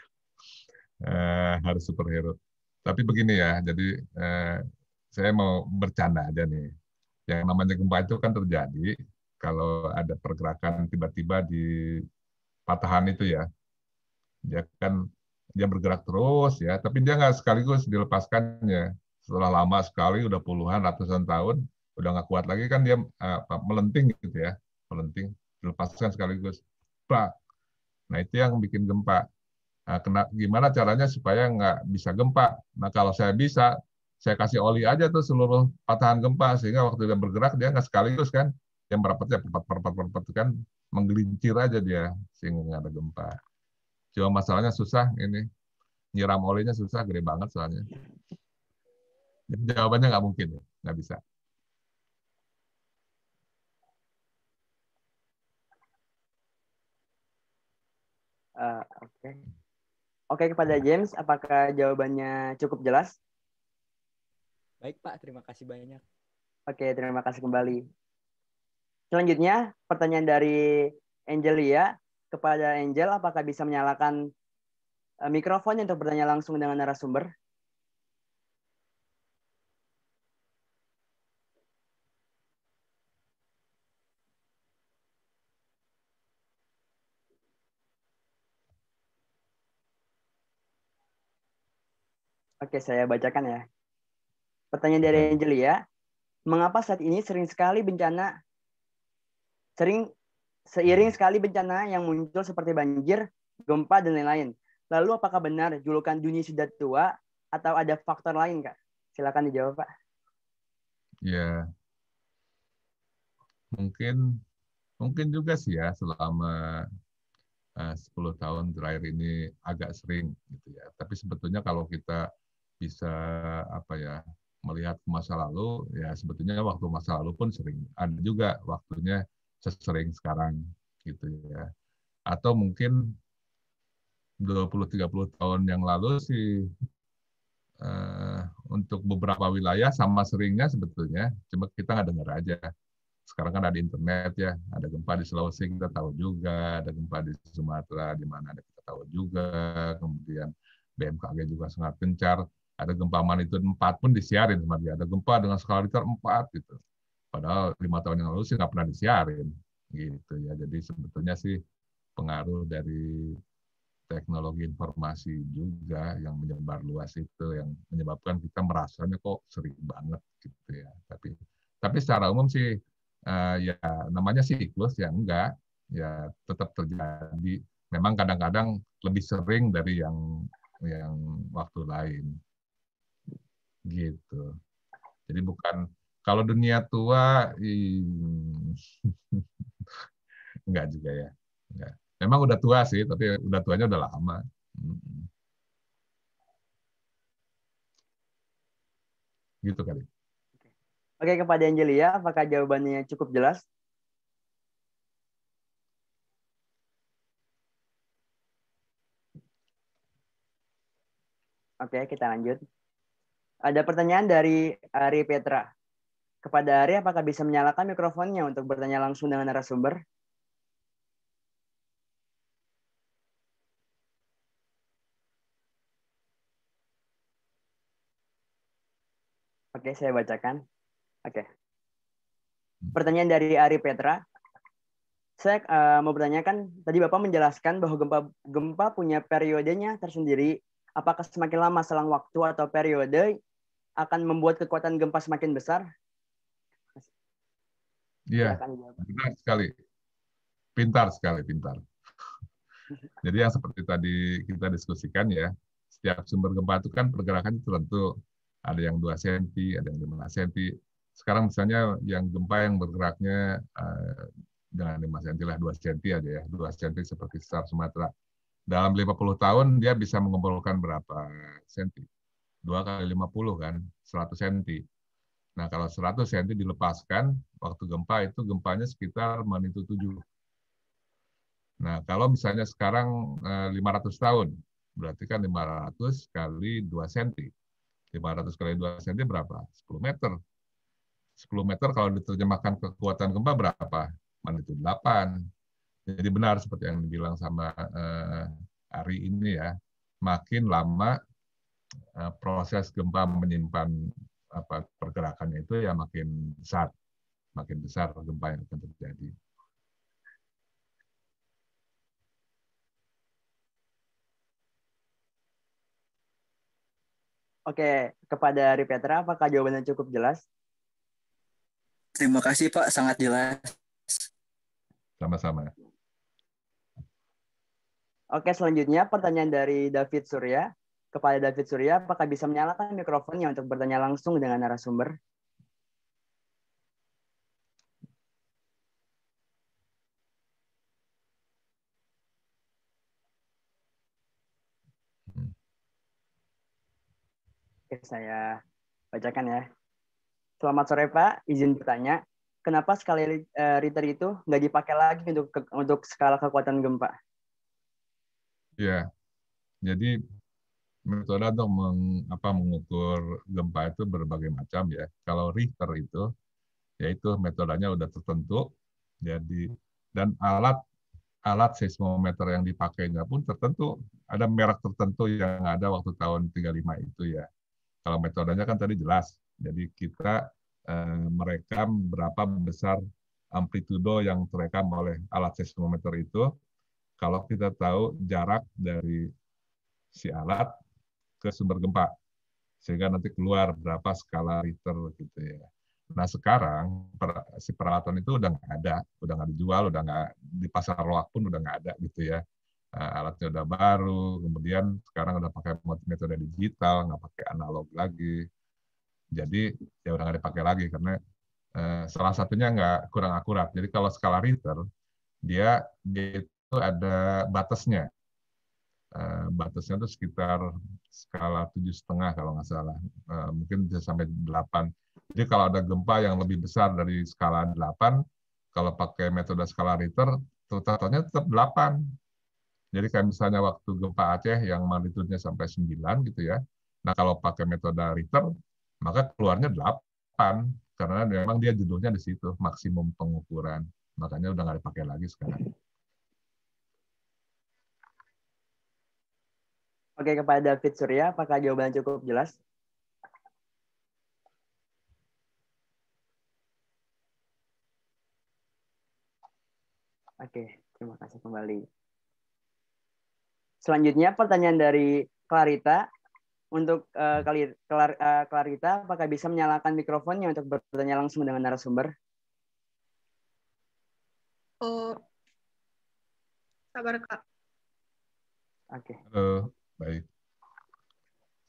eh, harus superhero. Tapi begini ya, jadi eh, saya mau bercanda aja nih yang namanya gempa itu kan terjadi kalau ada pergerakan tiba-tiba di patahan itu ya. Dia kan dia bergerak terus ya, tapi dia nggak sekaligus dilepaskannya. Setelah lama sekali, udah puluhan, ratusan tahun, udah nggak kuat lagi kan dia apa, melenting gitu ya, melenting, dilepaskan sekaligus. Pak, Nah itu yang bikin gempa. Nah, kena, gimana caranya supaya nggak bisa gempa? Nah kalau saya bisa, saya kasih oli aja tuh seluruh patahan gempa sehingga waktu dia bergerak dia nggak sekaligus kan yang merapatnya perpat perpat perpat kan menggelincir aja dia sehingga nggak ada gempa. Cuma masalahnya susah ini nyiram olinya susah gede banget soalnya. Jadi jawabannya nggak mungkin, nggak bisa. Ah, oke. Uh, Oke okay. okay, kepada James, apakah jawabannya cukup jelas? Baik Pak, terima kasih banyak. Oke, terima kasih kembali. Selanjutnya, pertanyaan dari Angelia kepada Angel, apakah bisa menyalakan eh, mikrofonnya untuk bertanya langsung dengan narasumber? Oke, saya bacakan ya. Pertanyaan dari hmm. Angelia, ya. mengapa saat ini sering sekali bencana sering seiring hmm. sekali bencana yang muncul seperti banjir, gempa dan lain-lain. Lalu apakah benar julukan dunia sudah tua atau ada faktor lain, Kak? Silakan dijawab, Pak. Ya. Mungkin mungkin juga sih ya selama eh, uh, 10 tahun terakhir ini agak sering gitu ya. Tapi sebetulnya kalau kita bisa apa ya melihat masa lalu, ya sebetulnya waktu masa lalu pun sering ada juga waktunya sesering sekarang gitu ya. Atau mungkin 20-30 tahun yang lalu sih uh, untuk beberapa wilayah sama seringnya sebetulnya, cuma kita nggak dengar aja. Sekarang kan ada internet ya, ada gempa di Sulawesi kita tahu juga, ada gempa di Sumatera di mana ada kita tahu juga, kemudian BMKG juga sangat gencar ada gempa magnitude 4 pun disiarin sama dia. Ada gempa dengan skala Richter 4 gitu. Padahal lima tahun yang lalu sih nggak pernah disiarin gitu ya. Jadi sebetulnya sih pengaruh dari teknologi informasi juga yang menyebar luas itu yang menyebabkan kita merasanya kok sering banget gitu ya. Tapi tapi secara umum sih uh, ya namanya siklus ya enggak ya tetap terjadi. Memang kadang-kadang lebih sering dari yang yang waktu lain gitu. Jadi bukan kalau dunia tua enggak juga ya. Enggak. Memang udah tua sih, tapi udah tuanya udah lama. Gitu kali. Oke, kepada Angelia, apakah jawabannya cukup jelas? Oke, kita lanjut. Ada pertanyaan dari Ari Petra. Kepada Ari, apakah bisa menyalakan mikrofonnya untuk bertanya langsung dengan narasumber? Oke, saya bacakan. Oke. Pertanyaan dari Ari Petra. Saya eh, mau bertanyakan, tadi Bapak menjelaskan bahwa gempa gempa punya periodenya tersendiri Apakah semakin lama selang waktu atau periode akan membuat kekuatan gempa semakin besar? Iya, benar sekali. Pintar sekali, pintar. Jadi yang seperti tadi kita diskusikan ya, setiap sumber gempa itu kan pergerakan tertentu. Ada yang 2 cm, ada yang 5 cm. Sekarang misalnya yang gempa yang bergeraknya uh, dengan 5 cm lah, 2 cm aja ya, 2 cm seperti Star Sumatera dalam 50 tahun dia bisa mengumpulkan berapa senti? 2 kali 50 kan, 100 senti. Nah, kalau 100 senti dilepaskan waktu gempa itu gempanya sekitar menitu 7. Nah, kalau misalnya sekarang 500 eh, tahun, berarti kan 500 kali 2 senti. 500 kali 2 senti berapa? 10 meter. 10 meter kalau diterjemahkan kekuatan gempa berapa? Menitu 8 jadi benar seperti yang dibilang sama uh, Ari ini ya, makin lama uh, proses gempa menyimpan apa pergerakan itu ya makin besar, makin besar gempa yang akan terjadi. Oke, kepada Ari Petra, apakah jawabannya cukup jelas? Terima kasih Pak, sangat jelas. Sama-sama. Oke, selanjutnya pertanyaan dari David Surya. Kepada David Surya, apakah bisa menyalakan mikrofonnya untuk bertanya langsung dengan narasumber? Oke, saya bacakan ya. Selamat sore Pak, izin bertanya. Kenapa skala uh, eh, Richter itu nggak dipakai lagi untuk untuk skala kekuatan gempa? ya jadi metode untuk meng, apa, mengukur gempa itu berbagai macam ya. Kalau Richter itu yaitu metodenya udah tertentu jadi dan alat alat seismometer yang dipakainya pun tertentu ada merek tertentu yang ada waktu tahun 35 itu ya. Kalau metodenya kan tadi jelas. Jadi kita eh, merekam berapa besar amplitudo yang terekam oleh alat seismometer itu kalau kita tahu jarak dari si alat ke sumber gempa sehingga nanti keluar berapa skala Richter gitu ya. Nah sekarang per, si peralatan itu udah nggak ada, udah nggak dijual, udah nggak di pasar loak pun udah nggak ada gitu ya. Nah, alatnya udah baru, kemudian sekarang udah pakai metode digital, nggak pakai analog lagi. Jadi ya udah nggak dipakai lagi karena eh, salah satunya nggak kurang akurat. Jadi kalau skala Richter dia, dia itu ada batasnya. Eh, batasnya itu sekitar skala tujuh setengah kalau nggak salah, eh, mungkin bisa sampai 8. Jadi kalau ada gempa yang lebih besar dari skala 8, kalau pakai metode skala Richter, totalnya tetap 8. Jadi kayak misalnya waktu gempa Aceh yang magnitudenya sampai 9 gitu ya. Nah kalau pakai metode Richter, maka keluarnya 8 karena memang dia judulnya di situ maksimum pengukuran. Makanya udah nggak dipakai lagi sekarang. Oke, kepada David Surya, apakah jawaban cukup jelas? Oke, terima kasih kembali. Selanjutnya pertanyaan dari Clarita. Untuk uh, Clarita, apakah bisa menyalakan mikrofonnya untuk bertanya langsung dengan narasumber? Oh, sabar kak. Oke. Okay. Halo. Baik.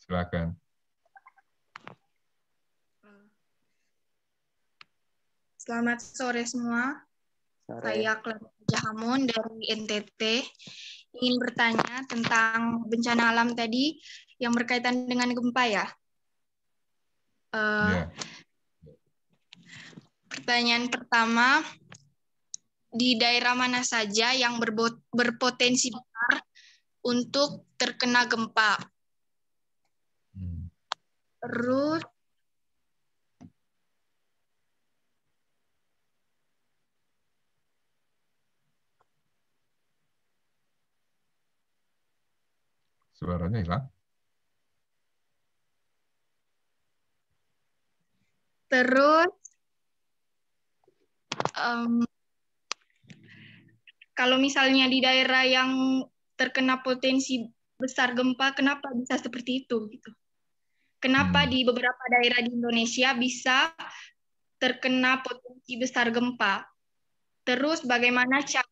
Silakan. Selamat sore semua. Sore. Saya Clara Jahamun dari NTT. Ingin bertanya tentang bencana alam tadi yang berkaitan dengan gempa ya. Uh, eh, yeah. Pertanyaan pertama, di daerah mana saja yang berpotensi besar untuk terkena gempa. Terus Suaranya hilang. Terus um, kalau misalnya di daerah yang terkena potensi besar gempa, kenapa bisa seperti itu gitu? Kenapa hmm. di beberapa daerah di Indonesia bisa terkena potensi besar gempa? Terus bagaimana cara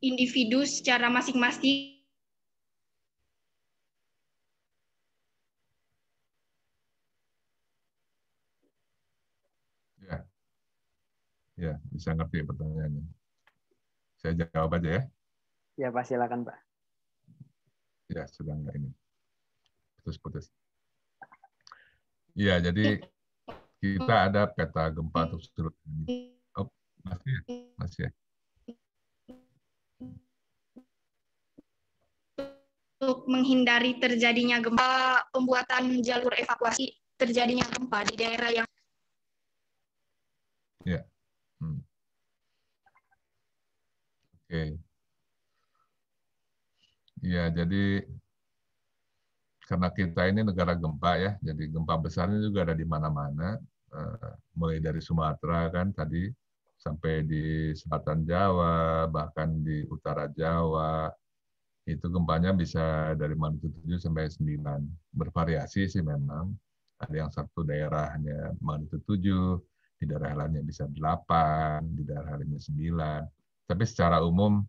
individu secara masing-masing Ya, ya bisa ngerti pertanyaannya. Saya jawab aja ya. Ya Pak, silakan Pak. Ya, sudah enggak ini. Putus-putus. ya jadi kita ada peta gempa tersebut. Oh, masih ya? Masih ya? Untuk menghindari terjadinya gempa, pembuatan jalur evakuasi terjadinya gempa di daerah yang... Ya. Hmm. Oke. Okay. Ya, jadi karena kita ini negara gempa ya, jadi gempa besarnya juga ada di mana-mana, eh, mulai dari Sumatera kan tadi sampai di selatan Jawa, bahkan di utara Jawa, itu gempanya bisa dari magnitudo 7 sampai 9. Bervariasi sih memang. Ada yang satu daerahnya magnitudo 7, di daerah lainnya bisa 8, di daerah lainnya 9. Tapi secara umum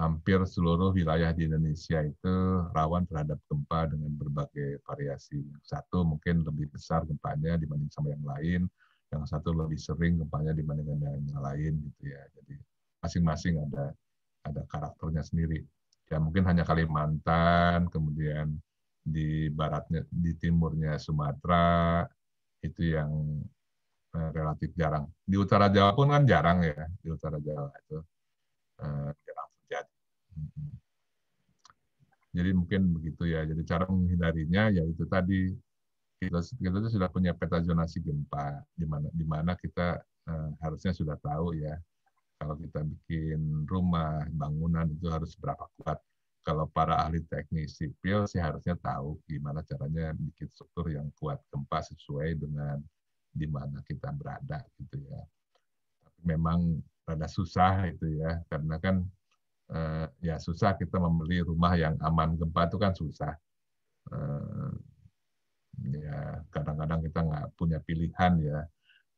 hampir seluruh wilayah di Indonesia itu rawan terhadap gempa dengan berbagai variasi. Yang satu mungkin lebih besar gempanya dibanding sama yang lain, yang satu lebih sering gempanya dibandingkan yang lain gitu ya. Jadi masing-masing ada ada karakternya sendiri. Ya mungkin hanya Kalimantan, kemudian di baratnya di timurnya Sumatera itu yang eh, relatif jarang. Di utara Jawa pun kan jarang ya, di utara Jawa itu eh, jadi mungkin begitu ya. Jadi cara menghindarinya yaitu tadi kita, kita itu sudah punya peta zonasi gempa di mana di mana kita eh, harusnya sudah tahu ya kalau kita bikin rumah bangunan itu harus berapa kuat. Kalau para ahli teknis sipil sih harusnya tahu gimana caranya bikin struktur yang kuat gempa sesuai dengan di mana kita berada gitu ya. Tapi memang rada susah itu ya karena kan eh, ya susah kita membeli rumah yang aman gempa itu kan susah. Eh, ya kadang-kadang kita nggak punya pilihan ya.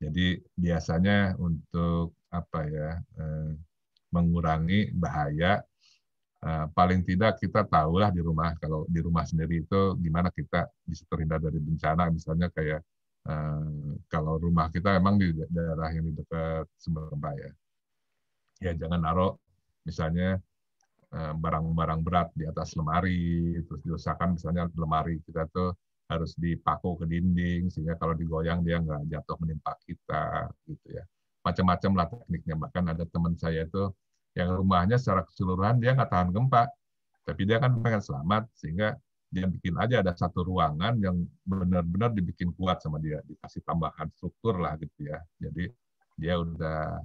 Jadi biasanya untuk apa ya eh, mengurangi bahaya eh, paling tidak kita tahulah di rumah kalau di rumah sendiri itu gimana kita bisa terhindar dari bencana misalnya kayak Uh, kalau rumah kita emang di daerah yang di dekat sumber gempa ya ya jangan naruh misalnya eh, barang-barang berat di atas lemari, terus diusahakan misalnya lemari kita tuh harus dipaku ke dinding sehingga kalau digoyang dia nggak jatuh menimpa kita gitu ya. Macam-macam lah tekniknya. Bahkan ada teman saya itu yang rumahnya secara keseluruhan dia nggak tahan gempa, tapi dia kan pengen selamat sehingga dia bikin aja ada satu ruangan yang benar-benar dibikin kuat sama dia, dikasih tambahan struktur lah gitu ya. Jadi dia udah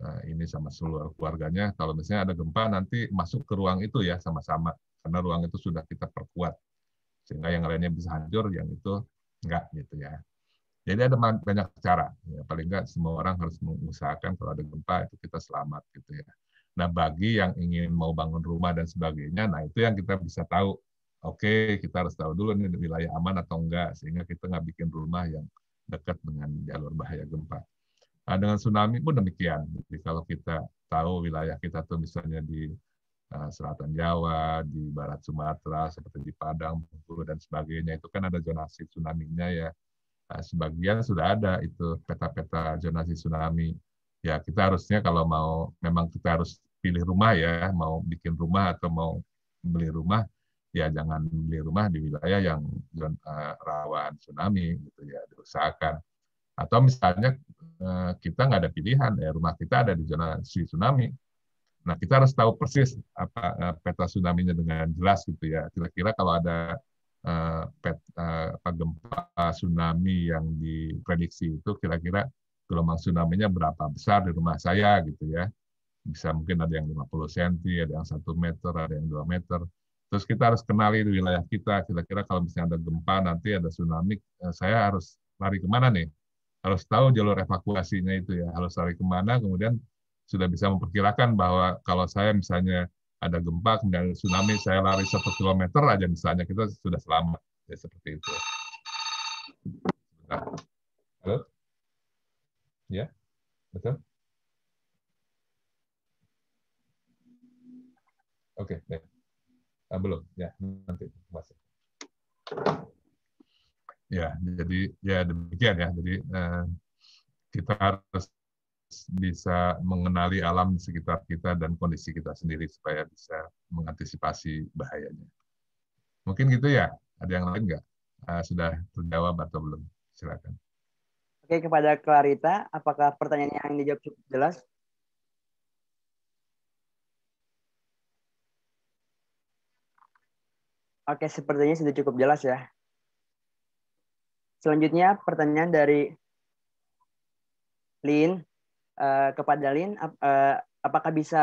Nah, ini sama seluruh keluarganya. Kalau misalnya ada gempa nanti masuk ke ruang itu ya sama-sama karena ruang itu sudah kita perkuat sehingga yang lainnya bisa hancur, yang itu enggak gitu ya. Jadi ada banyak cara. Ya, paling enggak semua orang harus mengusahakan kalau ada gempa itu kita selamat gitu ya. Nah bagi yang ingin mau bangun rumah dan sebagainya, nah itu yang kita bisa tahu. Oke, kita harus tahu dulu ini wilayah aman atau enggak, sehingga kita nggak bikin rumah yang dekat dengan jalur bahaya gempa. Nah, dengan tsunami pun demikian. Jadi kalau kita tahu wilayah kita tuh misalnya di uh, selatan Jawa, di barat Sumatera, seperti di Padang, Bengkulu dan sebagainya, itu kan ada zonasi tsunami nya ya. Nah, sebagian sudah ada itu peta-peta zonasi tsunami. Ya kita harusnya kalau mau memang kita harus pilih rumah ya, mau bikin rumah atau mau beli rumah, ya jangan beli rumah di wilayah yang uh, rawan tsunami gitu ya, diusahakan atau misalnya eh, kita nggak ada pilihan, ya rumah kita ada di zona tsunami. Nah, kita harus tahu persis apa eh, peta tsunami dengan jelas gitu ya. Kira-kira kalau ada uh, pet, uh, gempa tsunami yang diprediksi itu kira-kira gelombang tsunami-nya berapa besar di rumah saya gitu ya. Bisa mungkin ada yang 50 cm, ada yang satu meter, ada yang 2 meter. Terus kita harus kenali wilayah kita, kira-kira kalau misalnya ada gempa, nanti ada tsunami, saya harus lari kemana nih? harus tahu jalur evakuasinya itu ya harus lari kemana kemudian sudah bisa memperkirakan bahwa kalau saya misalnya ada gempa kemudian ada tsunami saya lari satu kilometer aja misalnya kita sudah selamat ya seperti itu nah. halo ya betul oke okay, baik. Nah, belum ya nanti masih ya jadi ya demikian ya jadi eh, kita harus bisa mengenali alam di sekitar kita dan kondisi kita sendiri supaya bisa mengantisipasi bahayanya mungkin gitu ya ada yang lain nggak eh, sudah terjawab atau belum silakan oke kepada Clarita apakah pertanyaan yang dijawab cukup jelas Oke, sepertinya sudah cukup jelas ya. Selanjutnya pertanyaan dari Lin uh, kepada Lin ap, uh, apakah bisa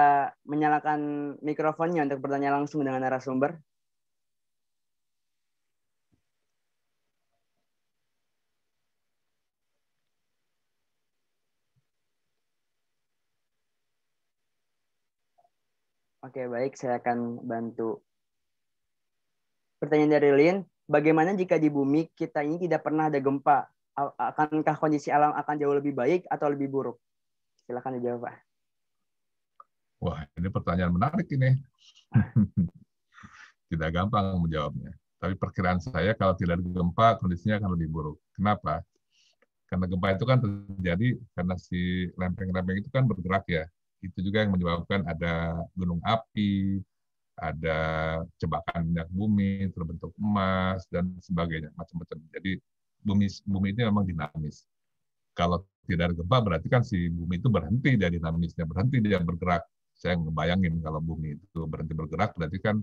menyalakan mikrofonnya untuk bertanya langsung dengan narasumber? Oke, baik. Saya akan bantu. Pertanyaan dari Lin, bagaimana jika di bumi kita ini tidak pernah ada gempa? Akankah kondisi alam akan jauh lebih baik atau lebih buruk? Silakan dijawab, Pak. Wah, ini pertanyaan menarik ini. tidak gampang menjawabnya. Tapi perkiraan saya kalau tidak ada gempa, kondisinya akan lebih buruk. Kenapa? Karena gempa itu kan terjadi karena si lempeng-lempeng itu kan bergerak ya. Itu juga yang menyebabkan ada gunung api, ada cebakan minyak bumi terbentuk emas dan sebagainya macam-macam. Jadi bumi bumi ini memang dinamis. Kalau tidak ada gempa berarti kan si bumi itu berhenti dari dinamisnya berhenti dia bergerak. Saya ngebayangin kalau bumi itu berhenti bergerak berarti kan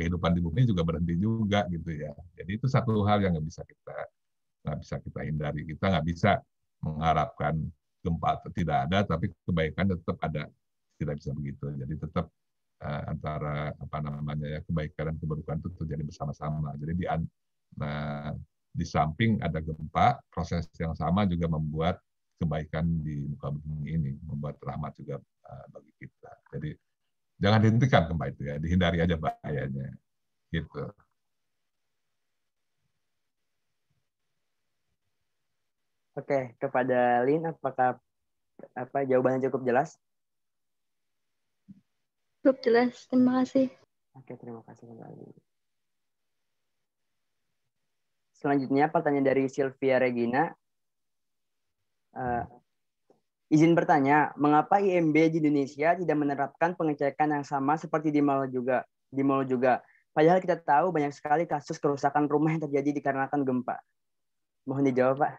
kehidupan di bumi juga berhenti juga gitu ya. Jadi itu satu hal yang nggak bisa kita nggak bisa kita hindari. Kita nggak bisa mengharapkan gempa tidak ada tapi kebaikan tetap ada. Tidak bisa begitu. Jadi tetap uh, antara apa namanya ya kebaikan dan keburukan itu terjadi bersama-sama. Jadi di nah, di samping ada gempa, proses yang sama juga membuat kebaikan di muka bumi ini, membuat rahmat juga uh, bagi kita. Jadi jangan dihentikan gempa itu ya, dihindari aja bahayanya. Gitu. Oke, kepada Lin apakah apa jawabannya cukup jelas? Cukup jelas. Terima kasih. Oke, terima kasih kembali. Selanjutnya pertanyaan dari Sylvia Regina. Uh, izin bertanya, mengapa IMB di Indonesia tidak menerapkan pengecekan yang sama seperti di mal juga? Di mal juga. Padahal kita tahu banyak sekali kasus kerusakan rumah yang terjadi dikarenakan gempa. Mohon dijawab, Pak.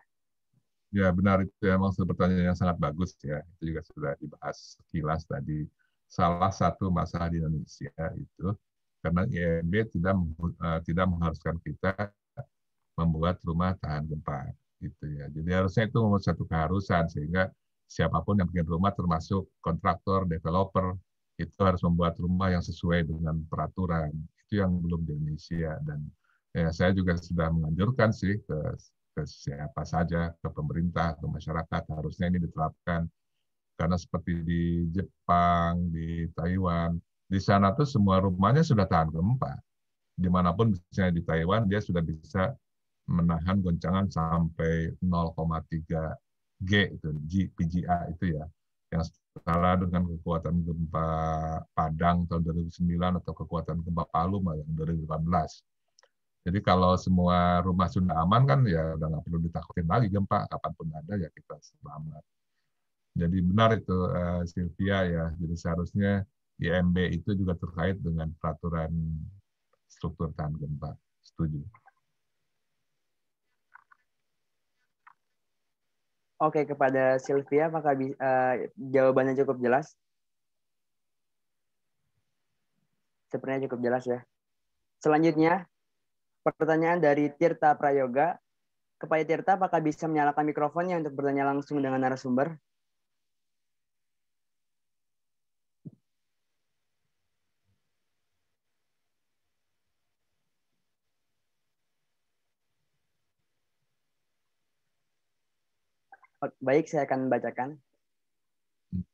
Ya, benar itu memang pertanyaan yang sangat bagus ya. Itu juga sudah dibahas sekilas tadi salah satu masalah di Indonesia itu karena IMB tidak eh, tidak mengharuskan kita membuat rumah tahan gempa gitu ya. Jadi harusnya itu membuat satu keharusan sehingga siapapun yang bikin rumah termasuk kontraktor, developer itu harus membuat rumah yang sesuai dengan peraturan. Itu yang belum di Indonesia dan ya, saya juga sudah menganjurkan sih ke ke siapa saja, ke pemerintah, ke masyarakat harusnya ini diterapkan karena seperti di Jepang, di Taiwan, di sana tuh semua rumahnya sudah tahan gempa. Dimanapun misalnya di Taiwan, dia sudah bisa menahan goncangan sampai 0,3 G itu, G, PGA itu ya, yang setara dengan kekuatan gempa Padang tahun 2009 atau kekuatan gempa Palu yang 2018. Jadi kalau semua rumah sudah aman kan ya udah nggak perlu ditakutin lagi gempa, kapanpun ada ya kita selamat. Jadi benar itu uh, Sylvia ya. Jadi seharusnya IMB itu juga terkait dengan peraturan struktur tahan gempa. Setuju. Oke, kepada Sylvia, apakah uh, jawabannya cukup jelas? Sepertinya cukup jelas ya. Selanjutnya, pertanyaan dari Tirta Prayoga. Kepada Tirta, apakah bisa menyalakan mikrofonnya untuk bertanya langsung dengan narasumber? Baik, saya akan bacakan. Hmm.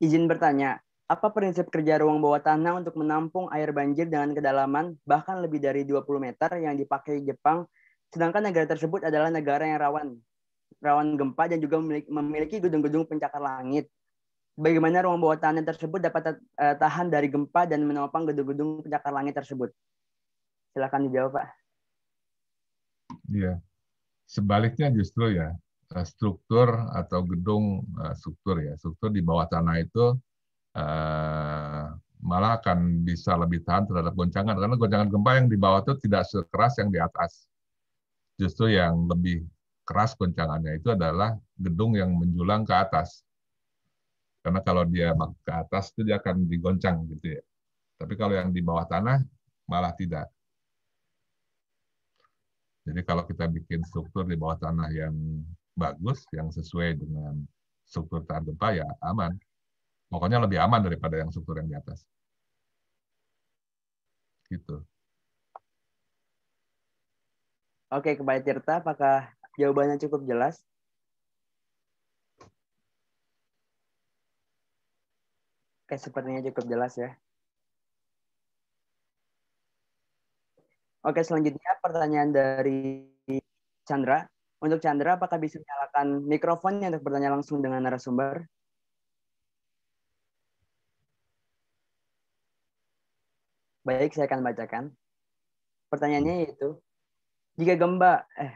Izin bertanya, apa prinsip kerja ruang bawah tanah untuk menampung air banjir dengan kedalaman bahkan lebih dari 20 meter yang dipakai Jepang, sedangkan negara tersebut adalah negara yang rawan rawan gempa dan juga memiliki gedung-gedung pencakar langit. Bagaimana ruang bawah tanah tersebut dapat eh, tahan dari gempa dan menopang gedung-gedung pencakar langit tersebut? Silakan dijawab, Pak. Iya. Sebaliknya justru ya, struktur atau gedung eh, struktur ya struktur di bawah tanah itu eh, malah akan bisa lebih tahan terhadap goncangan karena goncangan gempa yang di bawah itu tidak sekeras yang di atas justru yang lebih keras goncangannya itu adalah gedung yang menjulang ke atas karena kalau dia ke atas itu dia akan digoncang gitu ya tapi kalau yang di bawah tanah malah tidak jadi kalau kita bikin struktur di bawah tanah yang bagus, yang sesuai dengan struktur tahan gempa ya aman. Pokoknya lebih aman daripada yang struktur yang di atas. Gitu. Oke, kembali cerita apakah jawabannya cukup jelas? Oke, sepertinya cukup jelas ya. Oke, selanjutnya pertanyaan dari Chandra. Untuk Chandra, apakah bisa menyalakan mikrofonnya untuk bertanya langsung dengan narasumber? Baik, saya akan bacakan. Pertanyaannya yaitu, jika gempa eh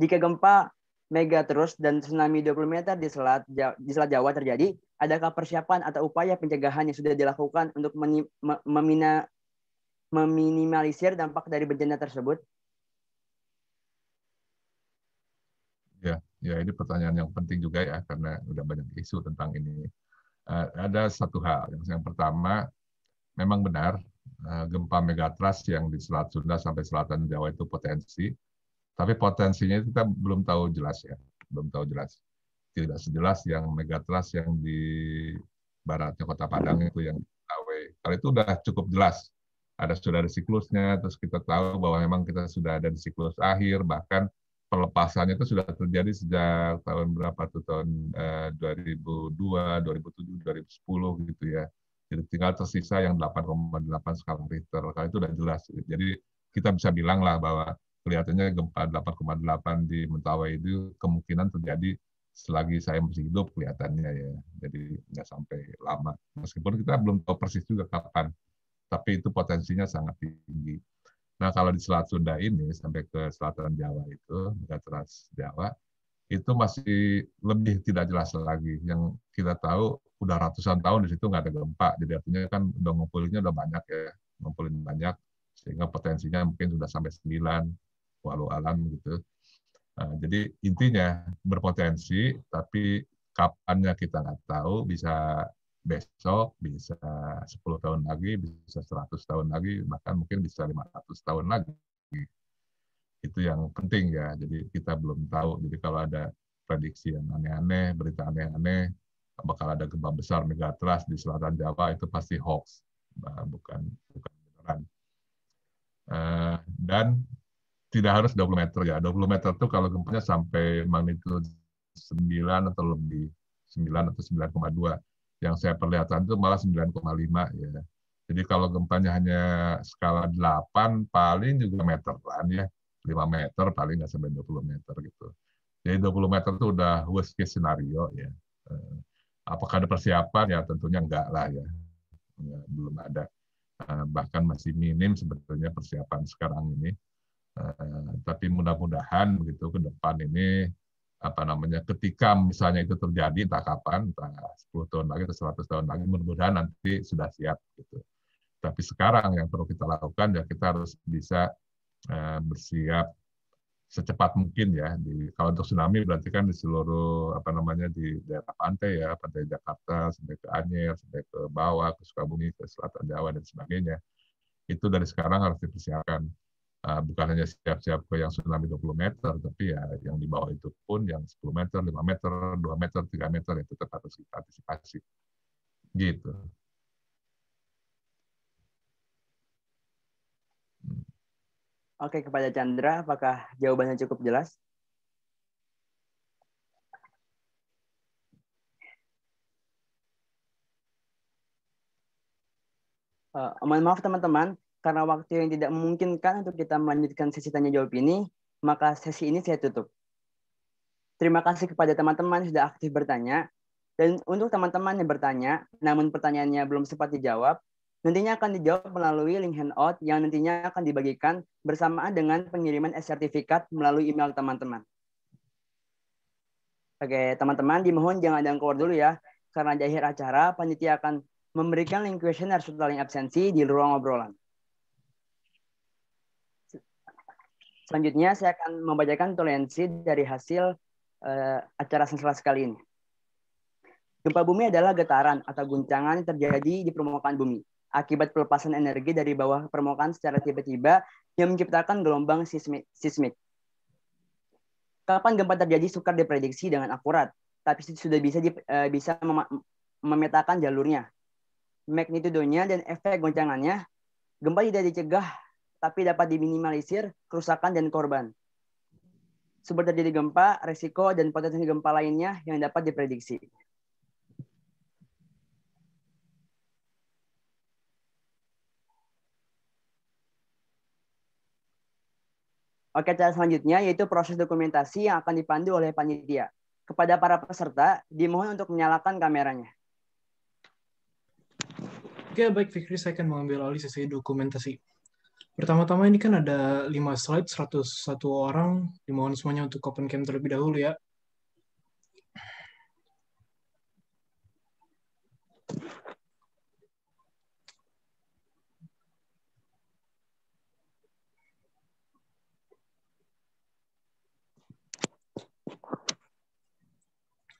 jika gempa mega terus dan tsunami 20 meter di selat Jawa, di selat Jawa terjadi, adakah persiapan atau upaya pencegahan yang sudah dilakukan untuk memina, meminimalisir dampak dari bencana tersebut? Ya, ya ini pertanyaan yang penting juga ya karena udah banyak isu tentang ini. Uh, ada satu hal yang, pertama, memang benar uh, gempa megatrust yang di Selat Sunda sampai selatan Jawa itu potensi, tapi potensinya kita belum tahu jelas ya, belum tahu jelas. Tidak sejelas yang megatrust yang di baratnya Kota Padang itu yang Tawe. Kalau itu udah cukup jelas, ada sudah ada siklusnya, terus kita tahu bahwa memang kita sudah ada di siklus akhir, bahkan pelepasannya itu sudah terjadi sejak tahun berapa tuh tahun eh, 2002, 2007, 2010 gitu ya. Jadi tinggal tersisa yang 8,8 skala Richter. Kalau itu sudah jelas. Jadi kita bisa bilang lah bahwa kelihatannya gempa 8,8 di Mentawai itu kemungkinan terjadi selagi saya masih hidup kelihatannya ya. Jadi nggak sampai lama. Meskipun kita belum tahu persis juga kapan. Tapi itu potensinya sangat tinggi. Nah, kalau di Selat Sunda ini sampai ke selatan Jawa itu, hingga teras Jawa, itu masih lebih tidak jelas lagi. Yang kita tahu udah ratusan tahun di situ nggak ada gempa, jadi artinya kan udah ngumpulinnya udah banyak ya, ngumpulin banyak, sehingga potensinya mungkin sudah sampai 9, walau alam gitu. Nah, jadi intinya berpotensi, tapi kapannya kita nggak tahu, bisa besok bisa 10 tahun lagi bisa 100 tahun lagi bahkan mungkin bisa 500 tahun lagi itu yang penting ya jadi kita belum tahu jadi kalau ada prediksi yang aneh-aneh berita aneh-aneh bakal ada gempa besar megatrust di selatan Jawa itu pasti hoax bukan bukan beneran eh, dan tidak harus 20 meter ya 20 meter itu kalau gempanya sampai magnitudo 9 atau lebih 9 atau 9,2 yang saya perlihatkan itu malah 9,5 ya. Jadi kalau gempanya hanya skala 8, paling juga meteran ya. 5 meter, paling nggak sampai 20 meter gitu. Jadi 20 meter itu udah worst case scenario ya. Eh, apakah ada persiapan? Ya tentunya enggak lah ya. Belum ada. Eh, bahkan masih minim sebetulnya persiapan sekarang ini. Eh, tapi mudah-mudahan begitu ke depan ini apa namanya ketika misalnya itu terjadi entah kapan entah 10 tahun lagi atau 100 tahun lagi mudah-mudahan nanti sudah siap gitu. Tapi sekarang yang perlu kita lakukan ya kita harus bisa uh, bersiap secepat mungkin ya. Di, kalau untuk tsunami berarti kan di seluruh apa namanya di daerah pantai ya, pantai Jakarta sampai ke Anyer, sampai ke bawah, ke Sukabumi, ke selatan Jawa dan sebagainya. Itu dari sekarang harus dipersiapkan uh, bukan hanya siap-siap ke yang tsunami 20 meter, tapi ya yang di bawah itu pun yang 10 meter, 5 meter, 2 meter, 3 meter ya tetap harus kita antisipasi. Gitu. Hmm. Oke, kepada Chandra, apakah jawabannya cukup jelas? Uh, mohon maaf teman-teman, karena waktu yang tidak memungkinkan untuk kita melanjutkan sesi tanya jawab ini, maka sesi ini saya tutup. Terima kasih kepada teman-teman yang sudah aktif bertanya. Dan untuk teman-teman yang bertanya, namun pertanyaannya belum sempat dijawab, nantinya akan dijawab melalui link handout yang nantinya akan dibagikan bersamaan dengan pengiriman sertifikat melalui email teman-teman. Oke, teman-teman dimohon jangan ada yang keluar dulu ya, karena di akhir acara panitia akan memberikan link questionnaire setelah link absensi di ruang obrolan. Selanjutnya saya akan membacakan toleransi dari hasil uh, acara sensual kali ini. Gempa bumi adalah getaran atau guncangan yang terjadi di permukaan bumi akibat pelepasan energi dari bawah permukaan secara tiba-tiba yang menciptakan gelombang sismik. sismik. Kapan gempa terjadi sukar diprediksi dengan akurat, tapi sudah bisa di, uh, eh, bisa mem memetakan jalurnya, magnitudonya dan efek goncangannya. Gempa tidak dicegah tapi dapat diminimalisir kerusakan dan korban. Sumber terjadi gempa, resiko, dan potensi gempa lainnya yang dapat diprediksi. Oke, cara selanjutnya yaitu proses dokumentasi yang akan dipandu oleh panitia. Kepada para peserta, dimohon untuk menyalakan kameranya. Oke, baik Fikri, saya akan mengambil alih sesi dokumentasi. Pertama-tama ini kan ada 5 slide, 101 orang. Dimohon semuanya untuk open cam terlebih dahulu ya.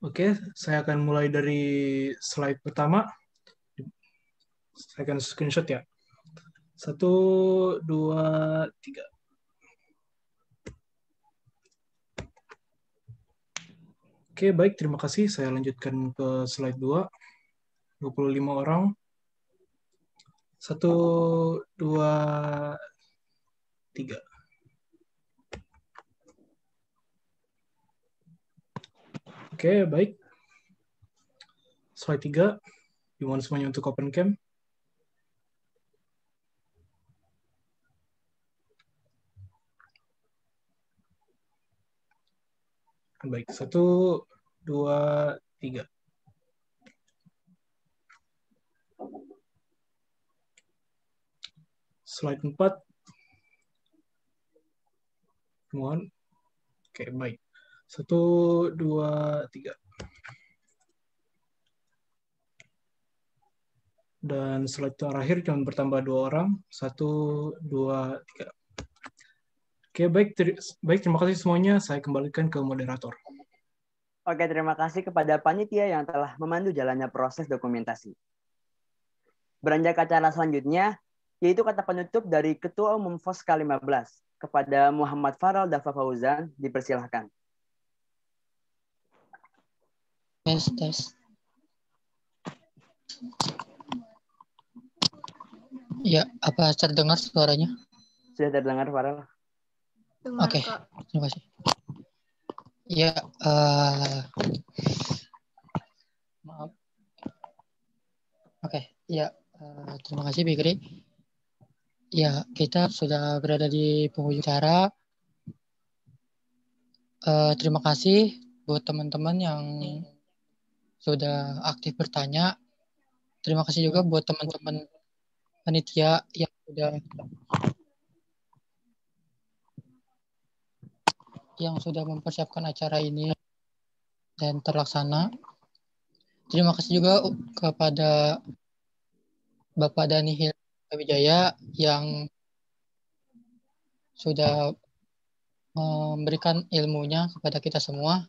Oke, saya akan mulai dari slide pertama. Saya akan screenshot ya. Satu, dua, tiga. Oke, baik. Terima kasih. Saya lanjutkan ke slide 2. 25 orang. Satu, dua, tiga. Oke, baik. Slide 3. Dimana semuanya untuk open cam. Baik, satu, dua, tiga. Slide empat Mohon. Oke, baik. Satu, dua, tiga. Dan slide terakhir cuma bertambah dua orang. Satu, dua, tiga. Oke, baik, ter baik terima kasih semuanya. Saya kembalikan ke moderator. Oke, terima kasih kepada panitia yang telah memandu jalannya proses dokumentasi. Beranjak ke acara selanjutnya, yaitu kata penutup dari Ketua Umum Foska 15 kepada Muhammad Faral Dafa Fauzan, dipersilahkan. Yes, yes. Ya, apa terdengar suaranya? Sudah terdengar, Farel. Oke, okay. terima kasih. Ya, uh, maaf. Oke, okay. ya uh, terima kasih Bikri. Ya, kita sudah berada di penghujung acara. Uh, terima kasih buat teman-teman yang sudah aktif bertanya. Terima kasih juga buat teman-teman panitia yang sudah yang sudah mempersiapkan acara ini dan terlaksana. Terima kasih juga kepada Bapak Dani Wijaya yang sudah memberikan ilmunya kepada kita semua.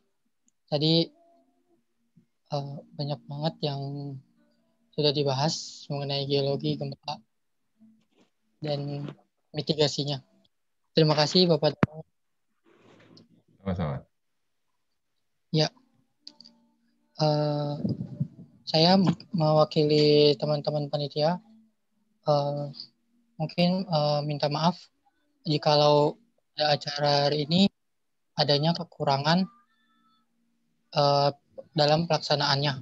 Tadi eh, banyak banget yang sudah dibahas mengenai geologi gempa dan mitigasinya. Terima kasih Bapak Mas Awan. Ya, uh, saya mewakili teman-teman panitia. Uh, mungkin uh, minta maaf jika kalau acara hari ini adanya kekurangan uh, dalam pelaksanaannya.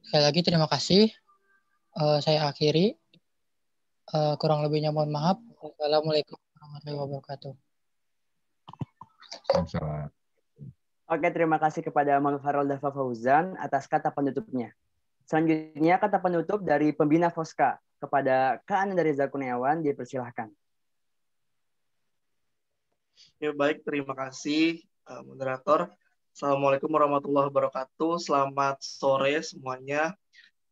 Sekali lagi terima kasih. Uh, saya akhiri. Uh, kurang lebihnya mohon maaf. Assalamualaikum warahmatullahi wabarakatuh. Salam Oke, terima kasih kepada Mang Farol Dafa Fauzan atas kata penutupnya. Selanjutnya, kata penutup dari pembina Foska kepada Kak Ananda Reza Dia dipersilahkan. Ya, baik. Terima kasih, eh, moderator. Assalamualaikum warahmatullahi wabarakatuh. Selamat sore semuanya.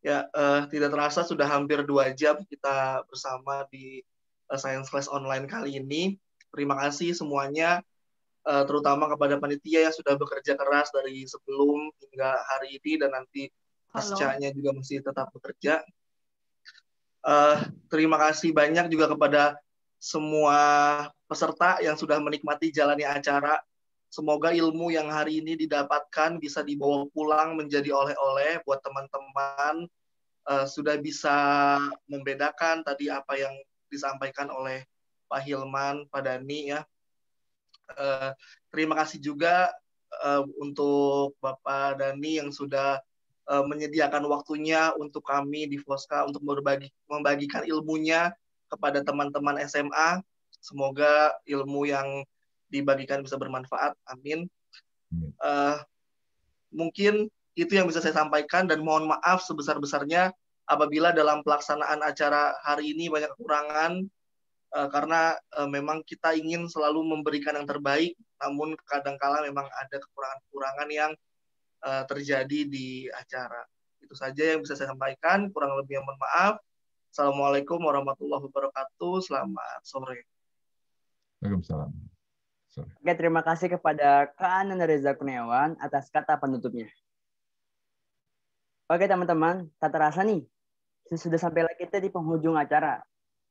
Ya, eh, tidak terasa sudah hampir dua jam kita bersama di eh, Science Class Online kali ini. Terima kasih semuanya Eh, terutama kepada panitia yang sudah bekerja keras dari sebelum hingga hari ini dan nanti pascanya juga masih tetap bekerja. Uh, terima kasih banyak juga kepada semua peserta yang sudah menikmati jalannya acara. Semoga ilmu yang hari ini didapatkan bisa dibawa pulang menjadi oleh-oleh buat teman-teman uh, sudah bisa membedakan tadi apa yang disampaikan oleh Pak Hilman, Pak Dani ya Eh, terima kasih juga uh, untuk Bapak Dani yang sudah uh, menyediakan waktunya untuk kami di Foska untuk berbagi membagikan ilmunya kepada teman-teman SMA. Semoga ilmu yang dibagikan bisa bermanfaat. Amin. Uh, mungkin itu yang bisa saya sampaikan dan mohon maaf sebesar-besarnya apabila dalam pelaksanaan acara hari ini banyak kekurangan Eh, karena eh, memang kita ingin selalu memberikan yang terbaik, namun kadangkala memang ada kekurangan-kekurangan yang eh, terjadi di acara. Itu saja yang bisa saya sampaikan. Kurang lebih mohon maaf. Assalamualaikum warahmatullahi wabarakatuh. Selamat sore. Waalaikumsalam. Oke, terima kasih kepada Kak Ananda Reza Kurniawan atas kata penutupnya. Oke teman-teman, tak terasa nih, sudah sampai lagi kita di penghujung acara.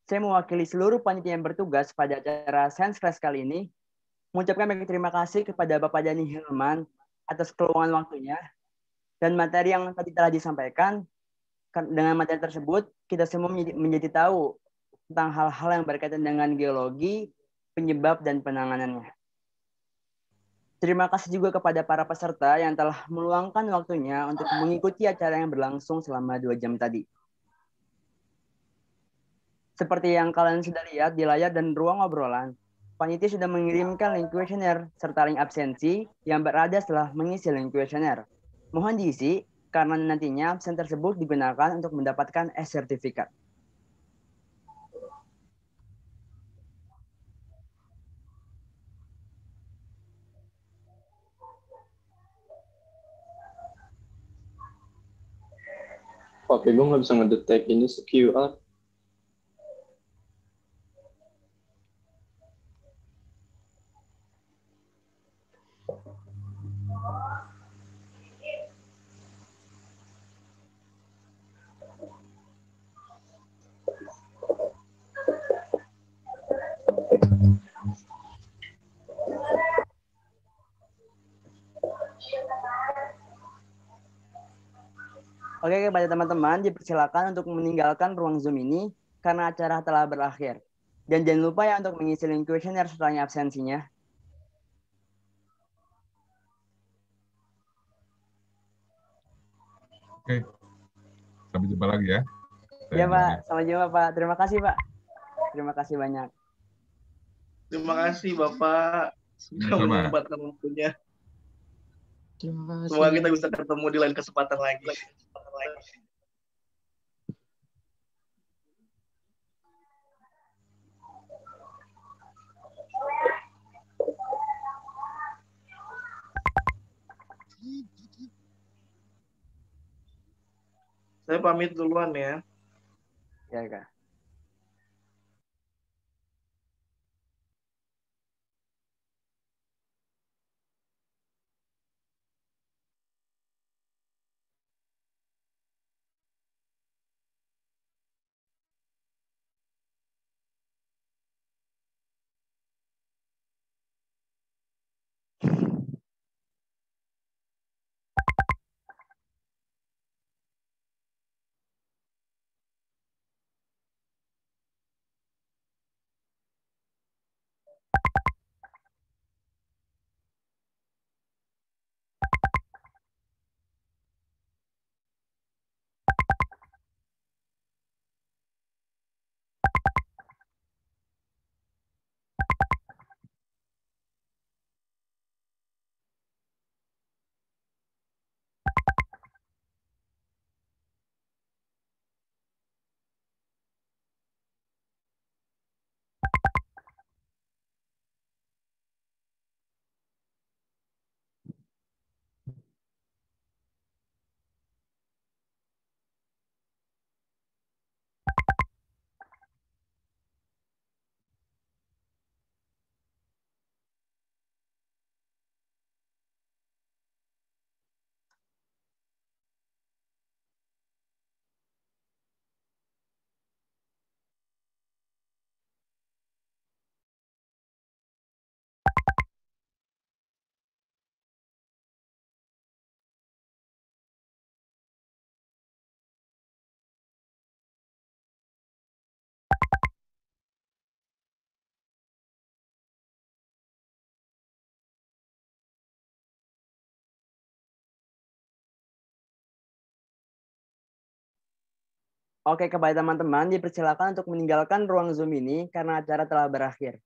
Saya mewakili seluruh panitia yang bertugas pada acara Sense Class kali ini, mengucapkan banyak terima kasih kepada Bapak Dani Hilman atas keluangan waktunya dan materi yang tadi telah disampaikan. Kan, dengan materi tersebut, kita semua menjadi, menjadi tahu tentang hal-hal yang berkaitan dengan geologi, penyebab, dan penanganannya. Terima kasih juga kepada para peserta yang telah meluangkan waktunya untuk mengikuti acara yang berlangsung selama dua jam tadi. Seperti yang kalian sudah lihat di layar dan ruang obrolan, panitia sudah mengirimkan link kuesioner serta link absensi yang berada setelah mengisi link kuesioner. Mohon diisi karena nantinya absen tersebut digunakan untuk mendapatkan S-sertifikat. Oke, gue nggak bisa ngedetek ini QR? Oke, kepada teman-teman dipersilakan untuk meninggalkan ruang Zoom ini karena acara telah berakhir. Dan jangan lupa ya untuk mengisi link questionnaire setelahnya absensinya. Oke. Sampai jumpa lagi ya. Iya ya, Pak. Sampai jumpa, Pak. Terima kasih, Pak. Terima kasih banyak. Terima kasih, Bapak. Sudah menyempatkan waktunya. Terima kasih. Semoga kita bisa ketemu di lain kesempatan lagi. Saya pamit duluan ya. Ya, Kak. Oke, kepada teman-teman, dipersilakan untuk meninggalkan ruang Zoom ini karena acara telah berakhir.